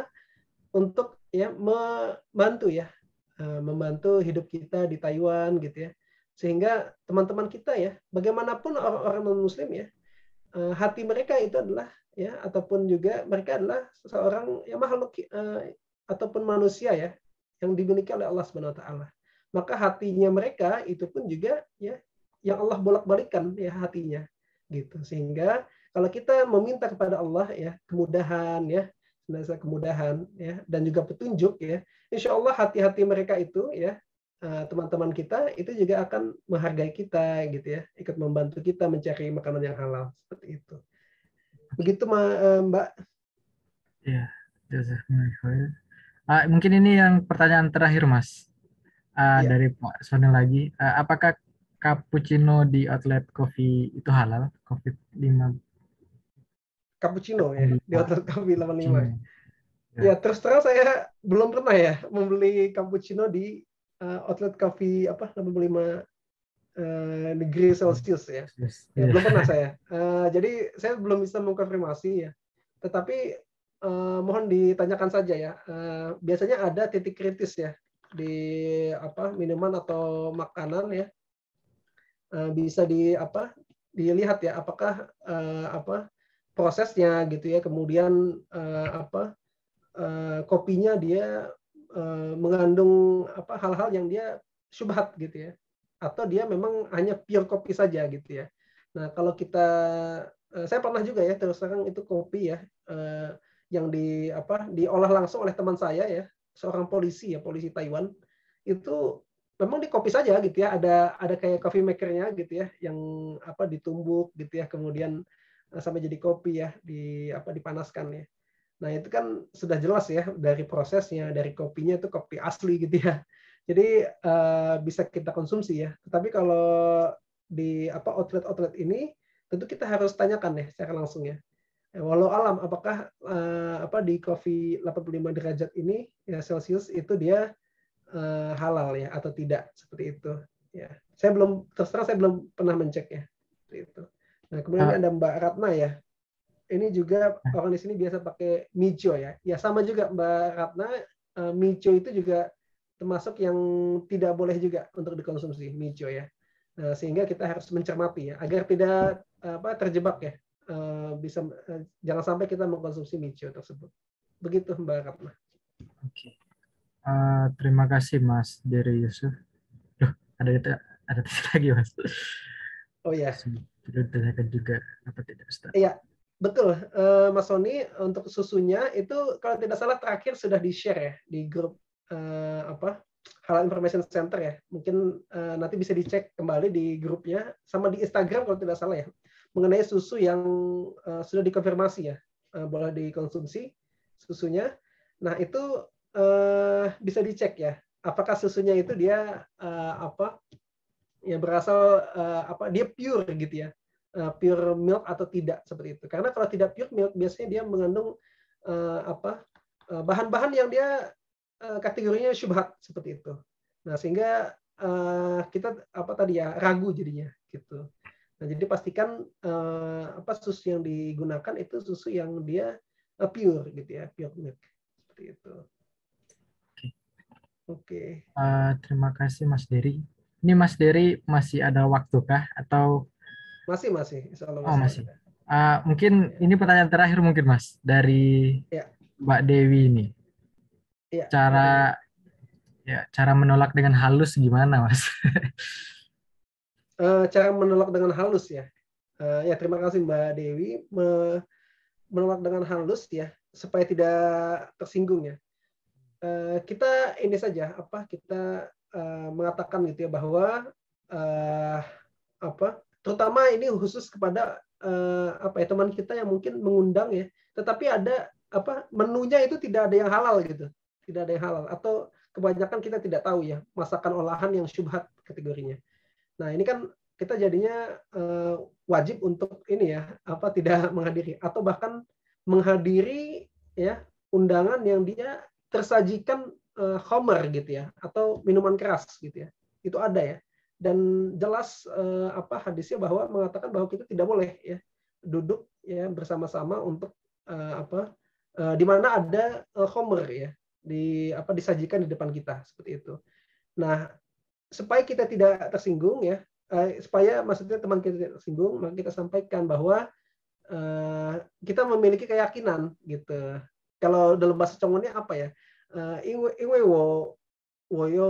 untuk ya membantu ya eh, membantu hidup kita di Taiwan gitu ya sehingga teman-teman kita ya bagaimanapun orang-orang non muslim ya eh, hati mereka itu adalah ya ataupun juga mereka adalah seorang ya makhluk eh, ataupun manusia ya yang dimiliki oleh Allah Subhanahu wa taala. Maka hatinya mereka itu pun juga ya yang Allah bolak-balikan ya hatinya gitu. Sehingga kalau kita meminta kepada Allah ya kemudahan ya senantiasa kemudahan ya dan juga petunjuk ya insya Allah hati-hati mereka itu ya eh, teman-teman kita itu juga akan menghargai kita gitu ya ikut membantu kita mencari makanan yang halal seperti itu Begitu eh, Mbak. Ya, Joseph Michael. Uh, mungkin ini yang pertanyaan terakhir Mas. Uh, ya. Dari Pak Sony lagi. Uh, apakah cappuccino di outlet coffee itu halal? Kopi lima cappuccino ya di outlet coffee lima Ya. ya terus terang saya belum pernah ya membeli cappuccino di eh, outlet coffee apa lima Eh, negeri Celsius ya. Yes. ya belum pernah saya. Uh, jadi saya belum bisa mengkonfirmasi ya. Tetapi uh, mohon ditanyakan saja ya. Uh, biasanya ada titik kritis ya di apa minuman atau makanan ya. Uh, bisa di apa dilihat ya apakah uh, apa prosesnya gitu ya. Kemudian uh, apa uh, kopinya dia uh, mengandung apa hal-hal yang dia subhat gitu ya atau dia memang hanya pure kopi saja gitu ya. Nah kalau kita eh, saya pernah juga ya terus terang itu kopi ya eh, yang di apa diolah langsung oleh teman saya ya seorang polisi ya polisi Taiwan itu memang di kopi saja gitu ya ada ada kayak coffee makernya gitu ya yang apa ditumbuk gitu ya kemudian eh, sampai jadi kopi ya di apa dipanaskan ya nah itu kan sudah jelas ya dari prosesnya dari kopinya itu kopi asli gitu ya jadi uh, bisa kita konsumsi ya. Tetapi kalau di apa outlet-outlet ini tentu kita harus tanyakan ya secara langsung ya. Walau alam apakah uh, apa di kopi 85 derajat ini ya Celsius itu dia uh, halal ya atau tidak seperti itu ya. Saya belum terus terang saya belum pernah mencek ya. itu. Nah, kemudian ah. ada Mbak Ratna ya. Ini juga ah. orang di sini biasa pakai mijo ya. Ya sama juga Mbak Ratna, uh, mijo itu juga termasuk yang tidak boleh juga untuk dikonsumsi mijo ya. Nah, sehingga kita harus mencermati ya agar tidak apa terjebak ya. Eh, bisa eh, jangan sampai kita mengkonsumsi mijo tersebut. Begitu Mbak Ratna. Oke. Uh, terima kasih Mas Dery Yusuf. Duh, ada ada lagi Mas. Oh ya. Sudah juga apa tidak Ustaz? Iya, betul. Mas Sony untuk susunya itu kalau tidak salah terakhir sudah di share ya di grup uh, apa halal information center ya mungkin uh, nanti bisa dicek kembali di grupnya sama di Instagram kalau tidak salah ya mengenai susu yang uh, sudah dikonfirmasi ya uh, boleh dikonsumsi susunya nah itu uh, bisa dicek ya apakah susunya itu dia uh, apa yang berasal uh, apa dia pure gitu ya uh, pure milk atau tidak seperti itu karena kalau tidak pure milk biasanya dia mengandung uh, apa bahan-bahan yang dia Eh, kategorinya syubhat seperti itu. Nah, sehingga uh, kita apa tadi ya ragu jadinya gitu. Nah, jadi pastikan uh, apa susu yang digunakan itu susu yang dia uh, pure gitu ya, pure milk seperti itu. Oke. Okay. Uh, terima kasih Mas Dery. Ini Mas Dery masih ada waktu kah atau masih masih Insya Allah masih. Oh, masih. Uh, mungkin iya. ini pertanyaan terakhir mungkin Mas dari ya. Mbak Dewi ini ya. cara iya. ya cara menolak dengan halus gimana mas? uh, cara menolak dengan halus ya. Uh, ya terima kasih Mbak Dewi Me menolak dengan halus ya supaya tidak tersinggung ya. Uh, kita ini saja apa kita uh, mengatakan gitu ya bahwa uh, apa terutama ini khusus kepada uh, apa ya teman kita yang mungkin mengundang ya tetapi ada apa menunya itu tidak ada yang halal gitu tidak ada yang halal atau kebanyakan kita tidak tahu ya masakan olahan yang syubhat kategorinya. Nah ini kan kita jadinya uh, wajib untuk ini ya apa tidak menghadiri atau bahkan menghadiri ya undangan yang dia tersajikan eh, homer gitu ya atau minuman keras gitu ya itu ada ya dan jelas eh, apa hadisnya bahwa mengatakan bahwa kita tidak boleh ya duduk ya bersama-sama untuk eh, apa uh, di mana ada eh, homer ya di apa disajikan di depan kita seperti itu. Nah, supaya kita tidak tersinggung ya, eh, supaya maksudnya teman kita tidak tersinggung, maka kita sampaikan bahwa eh, kita memiliki keyakinan gitu. Kalau dalam bahasa Congonnya apa ya? Eh, Iwe wo woyo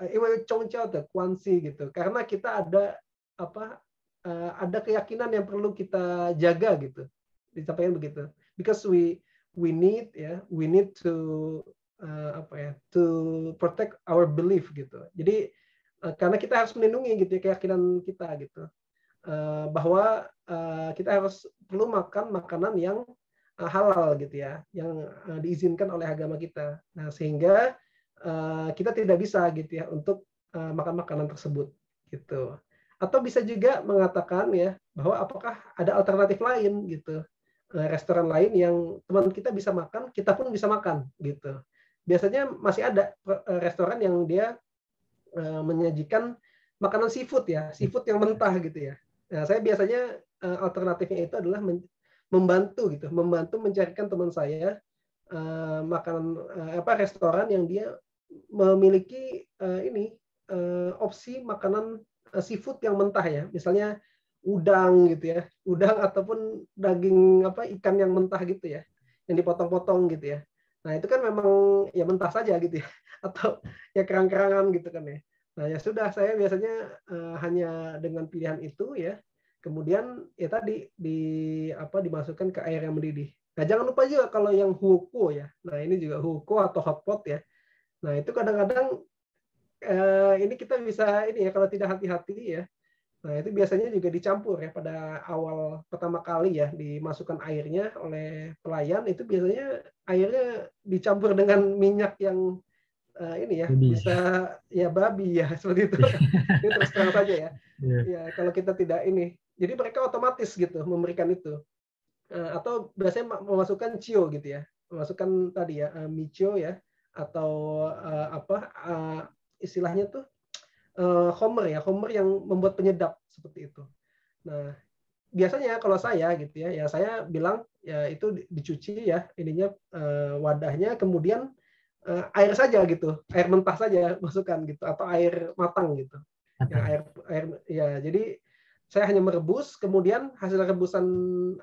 eh, iwe chongchao de kuansi gitu. Karena kita ada apa? Eh, ada keyakinan yang perlu kita jaga gitu. Disampaikan begitu. Because we we need ya yeah, we need to uh, apa ya to protect our belief gitu jadi uh, karena kita harus melindungi gitu ya keyakinan kita gitu uh, bahwa uh, kita harus perlu makan makanan yang uh, halal gitu ya yang uh, diizinkan oleh agama kita nah sehingga uh, kita tidak bisa gitu ya untuk uh, makan makanan tersebut gitu atau bisa juga mengatakan ya bahwa apakah ada alternatif lain gitu restoran lain yang teman kita bisa makan kita pun bisa makan gitu biasanya masih ada eh, restoran yang dia eh, menyajikan makanan seafood ya, seafood yang mentah gitu ya. Nah, saya biasanya eh, alternatifnya itu adalah membantu gitu, membantu mencarikan teman saya makanan apa restoran yang dia memiliki ini opsi makanan seafood yang mentah ya, misalnya udang gitu ya, udang ataupun daging apa ikan yang mentah gitu ya, yang dipotong-potong gitu ya. Nah itu kan memang ya mentah saja gitu ya atau ya kerang-kerangan gitu kan ya. Nah ya sudah saya biasanya uh, hanya dengan pilihan itu ya. Kemudian ya tadi di apa dimasukkan ke air yang mendidih. Nah jangan lupa juga kalau yang huko ya. Nah ini juga huko atau hotpot ya. Nah itu kadang-kadang eh, ini kita bisa ini ya kalau tidak hati-hati ya Nah, itu biasanya juga dicampur ya pada awal pertama kali ya dimasukkan airnya oleh pelayan itu biasanya airnya dicampur dengan minyak yang uh, ini ya babi. bisa ya babi ya seperti itu. ini terus terang saja ya. Iya. Ya, kalau kita tidak ini. Jadi mereka otomatis gitu memberikan itu. Uh, atau biasanya memasukkan cio gitu ya. Memasukkan tadi ya uh, micio ya atau uh, apa uh, istilahnya tuh uh, Homer ya, Homer yang membuat penyedap seperti itu. Nah, biasanya kalau saya gitu ya, ya saya bilang ya itu dicuci ya ininya uh, wadahnya kemudian uh, air saja gitu, air mentah saja masukkan gitu atau air matang gitu. Ya, air air ya jadi saya hanya merebus, kemudian hasil rebusan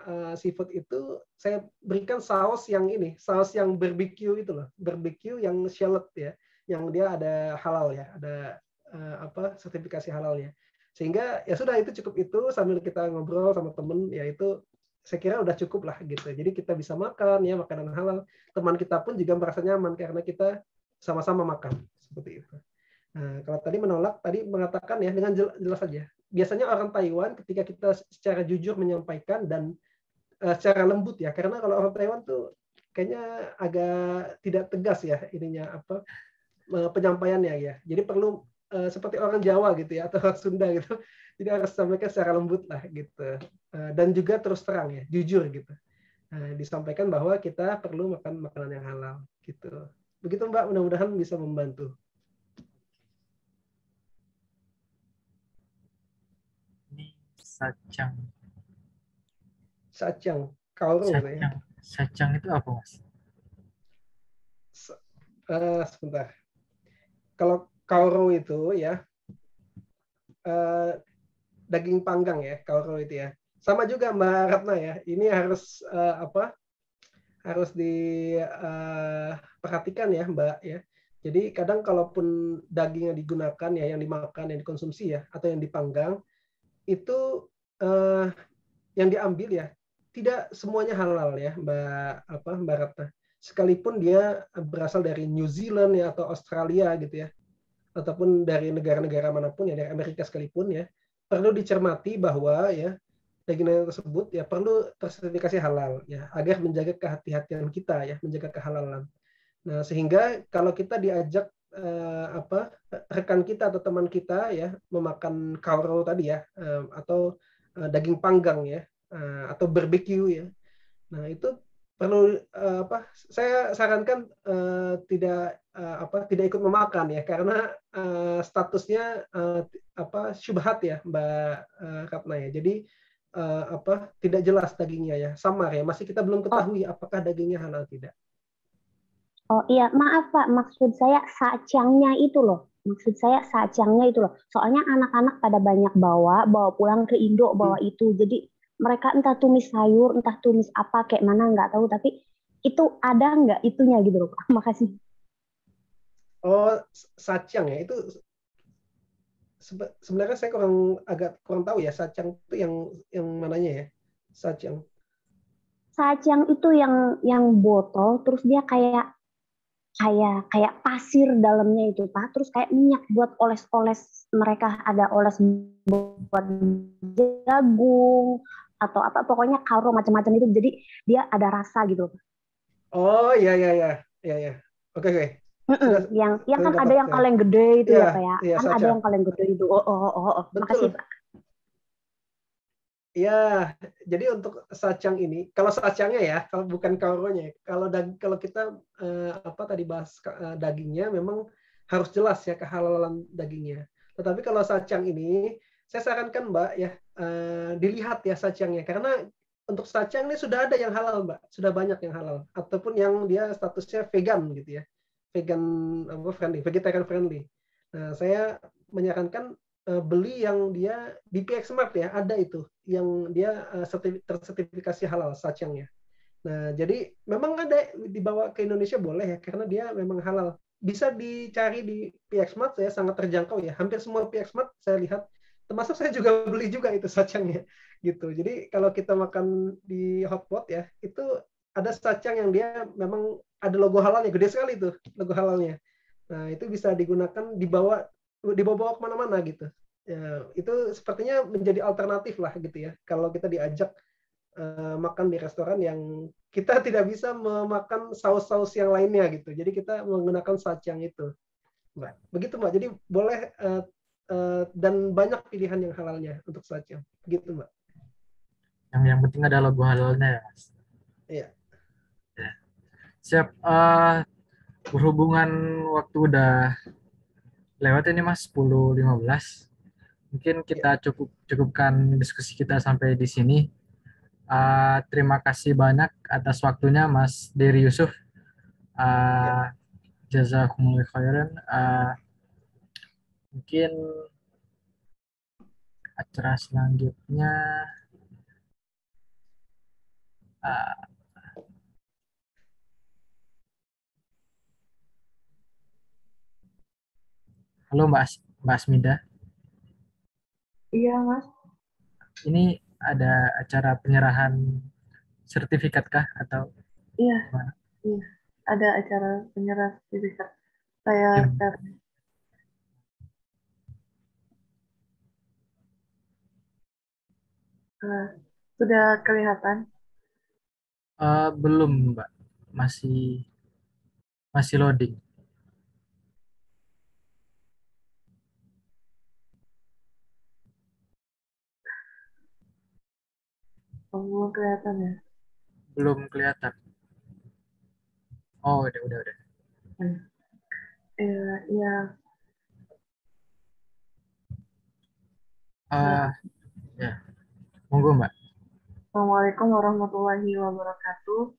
uh, seafood itu saya berikan saus yang ini, saus yang barbecue itu loh, barbecue yang shallot ya, yang dia ada halal ya, ada uh, apa sertifikasi halalnya. Sehingga ya sudah itu cukup itu sambil kita ngobrol sama temen ya itu saya kira udah cukup lah gitu. Jadi kita bisa makan ya makanan halal. Teman kita pun juga merasa nyaman karena kita sama-sama makan seperti itu. Nah, kalau tadi menolak tadi mengatakan ya dengan jelas saja. Biasanya orang Taiwan ketika kita secara jujur menyampaikan dan uh, secara lembut ya karena kalau orang Taiwan tuh kayaknya agak tidak tegas ya ininya apa eh, penyampaiannya ya. Jadi perlu Eh, seperti orang Jawa gitu ya atau orang Sunda gitu. Jadi harus disampaikan secara lembut lah gitu. Uh, dan juga terus terang ya, jujur gitu. Uh, disampaikan bahwa kita perlu makan makanan yang halal gitu. Begitu Mbak, mudah-mudahan bisa membantu. Ini sajang. Sajang, kaurung sacang. ya. Sacang itu apa, Mas? Uh, sebentar. Kalau kauro itu ya eh, daging panggang ya kauro itu ya. Sama juga Mbak Ratna ya. Ini harus eh, apa? Harus diperhatikan eh, ya Mbak ya. Jadi kadang kalaupun daging yang digunakan ya yang dimakan yang dikonsumsi ya atau yang dipanggang itu eh, yang diambil ya tidak semuanya halal ya Mbak apa Mbak Ratna. Sekalipun dia berasal dari New Zealand ya atau Australia gitu ya ataupun dari negara-negara manapun ya dari Amerika sekalipun ya perlu dicermati bahwa ya dagingan tersebut ya perlu tersertifikasi halal ya agar menjaga kehati-hatian kita ya menjaga kehalalan. Nah sehingga kalau kita diajak eh, apa rekan kita atau teman kita ya memakan kaurol tadi ya eh, atau eh, daging panggang ya eh, atau barbeque ya. Nah itu perlu eh, apa saya sarankan uh, tidak uh, apa tidak ikut memakan ya karena uh, statusnya uh, apa syubhat ya Mbak uh, Ratna ya. Jadi uh, apa tidak jelas dagingnya ya, samar ya. Masih kita belum oh. ketahui apakah dagingnya halal tidak. Oh iya, maaf Pak, maksud saya sajangnya itu loh. Maksud saya sajangnya itu loh. Soalnya anak-anak pada banyak bawa, bawa pulang ke Indo, bawa hmm. itu. Jadi mereka entah tumis sayur, entah tumis apa kayak mana nggak tahu, tapi itu ada nggak itunya gitu loh. Makasih. Oh, sacang ya itu sebenarnya saya kurang agak kurang tahu ya sacang itu yang yang mananya ya sacang. Sacang itu yang yang botol terus dia kayak kayak kayak pasir dalamnya itu pak terus kayak minyak buat oles-oles mereka ada oles buat jagung atau apa pokoknya karo macam-macam itu jadi dia ada rasa gitu oh iya iya iya iya iya oke okay, oke okay. Mm -mm. yang yang kan ada yang iya. kaleng gede itu ya, ya pak ya iya, kan saja. ada yang kaleng gede itu oh oh oh, oh. Betul. makasih pak Ya, jadi untuk sacang ini, kalau sacangnya ya, kalau bukan kauronya, kalau daging kalau kita eh, apa tadi bahas eh, dagingnya, memang harus jelas ya kehalalan dagingnya. Tetapi kalau sacang ini, saya sarankan Mbak ya Eh, dilihat ya sajangnya karena untuk sajang ini sudah ada yang halal mbak sudah banyak yang halal ataupun yang dia statusnya vegan gitu ya vegan apa friendly vegetarian friendly nah saya menyarankan uh, beli yang dia di PX Smart ya ada itu yang dia uh, tersertifikasi halal sajangnya Nah, jadi memang ada dibawa ke Indonesia boleh ya, karena dia memang halal. Bisa dicari di PX Mart, saya sangat terjangkau ya. Hampir semua PX Mart saya lihat termasuk saya juga beli juga itu sacangnya gitu jadi kalau kita makan di hotpot ya itu ada sacang yang dia memang ada logo halalnya gede sekali tuh logo halalnya nah itu bisa digunakan dibawa dibawa kemana-mana gitu ya, itu sepertinya menjadi alternatif lah gitu ya kalau kita diajak uh, makan di restoran yang kita tidak bisa memakan saus-saus yang lainnya gitu jadi kita menggunakan sacang itu Mbak. Begitu Mbak. Jadi boleh uh, Eh, dan banyak pilihan yang halalnya untuk selatnya gitu mbak yang yang penting ada logo halalnya ya mas iya ya. siap uh, berhubungan waktu udah lewat ini mas 10.15 mungkin kita iya. cukup cukupkan diskusi kita sampai di sini. Uh, terima kasih banyak atas waktunya Mas Diri Yusuf. Uh, Jazakumullah khairan. Uh, mungkin acara selanjutnya uh, halo Mbak As Mbak Asmida iya Mas ini ada acara penyerahan sertifikat kah atau iya iya ada acara penyerahan sertifikat saya ya. Nah, sudah kelihatan? Uh, belum, Mbak. Masih masih loading. Oh, belum kelihatan ya? Belum kelihatan. Oh, udah, udah, udah. Eh, ya. Uh, ya. Ah, ya. Monggo Mbak. Assalamualaikum warahmatullahi wabarakatuh.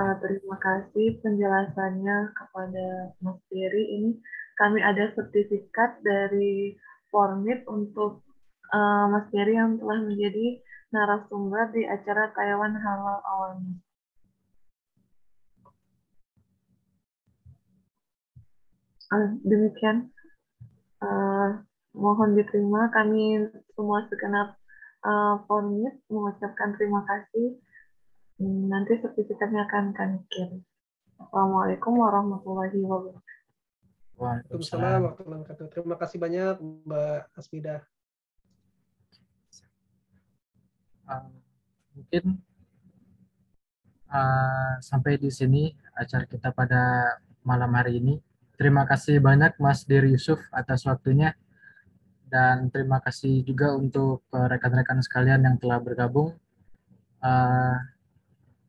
Uh, terima kasih penjelasannya kepada Mas Ferry. Ini kami ada sertifikat dari Formit untuk uh, Mas Ferry yang telah menjadi narasumber di acara Taiwan Halal Awareness. Ah, demikian, uh, mohon diterima kami semua segenap uh, mengucapkan terima kasih. Hmm, nanti sertifikatnya akan kami kirim. Assalamualaikum warahmatullahi wabarakatuh. Waalaikumsalam warahmatullahi wabarakatuh. Terima kasih banyak Mbak Asmida. Uh, mungkin uh, sampai di sini acara kita pada malam hari ini. Terima kasih banyak Mas Dir Yusuf atas waktunya dan terima kasih juga untuk eh, rekan-rekan sekalian yang telah bergabung. Uh,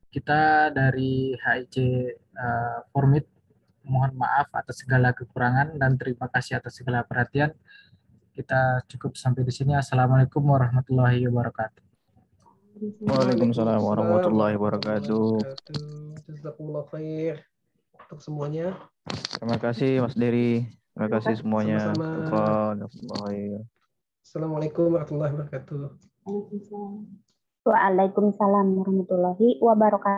kita dari HIC uh, eh, Formit mohon maaf atas segala kekurangan dan terima kasih atas segala perhatian. Kita cukup sampai di sini. Assalamualaikum warahmatullahi wabarakatuh. Waalaikumsalam warahmatullahi wabarakatuh. Terima kasih Mas Diri. Terima kasih iya, semuanya. Sama -sama. Oh, iya. Assalamualaikum warahmatullahi wabarakatuh. Waalaikumsalam warahmatullahi wabarakatuh.